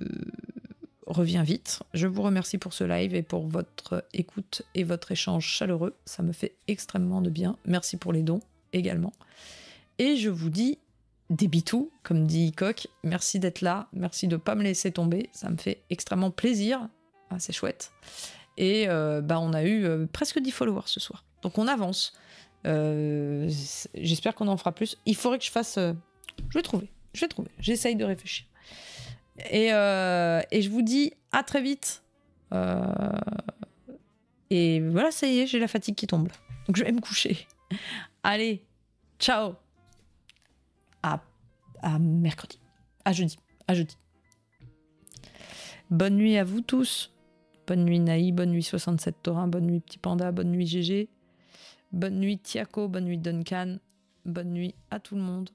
reviens vite. Je vous remercie pour ce live et pour votre écoute et votre échange chaleureux. Ça me fait extrêmement de bien. Merci pour les dons également. Et je vous dis des bitous, comme dit Coq. Merci d'être là, merci de pas me laisser tomber, ça me fait extrêmement plaisir, ah, c'est chouette. Et euh, bah, on a eu euh, presque 10 followers ce soir, donc on avance. Euh, j'espère qu'on en fera plus. Il faudrait que je fasse... je vais trouver, je vais trouver, j'essaye de réfléchir. Et, et, je vous dis à très vite. Et voilà, ça y est, j'ai la fatigue qui tombe. Donc je vais me coucher. Allez, ciao à, mercredi, à jeudi, à jeudi. Bonne nuit à vous tous. Bonne nuit Naï, bonne nuit 67 Taurin, bonne nuit Petit Panda, bonne nuit GG, bonne nuit Tiako, bonne nuit Duncan, bonne nuit à tout le monde.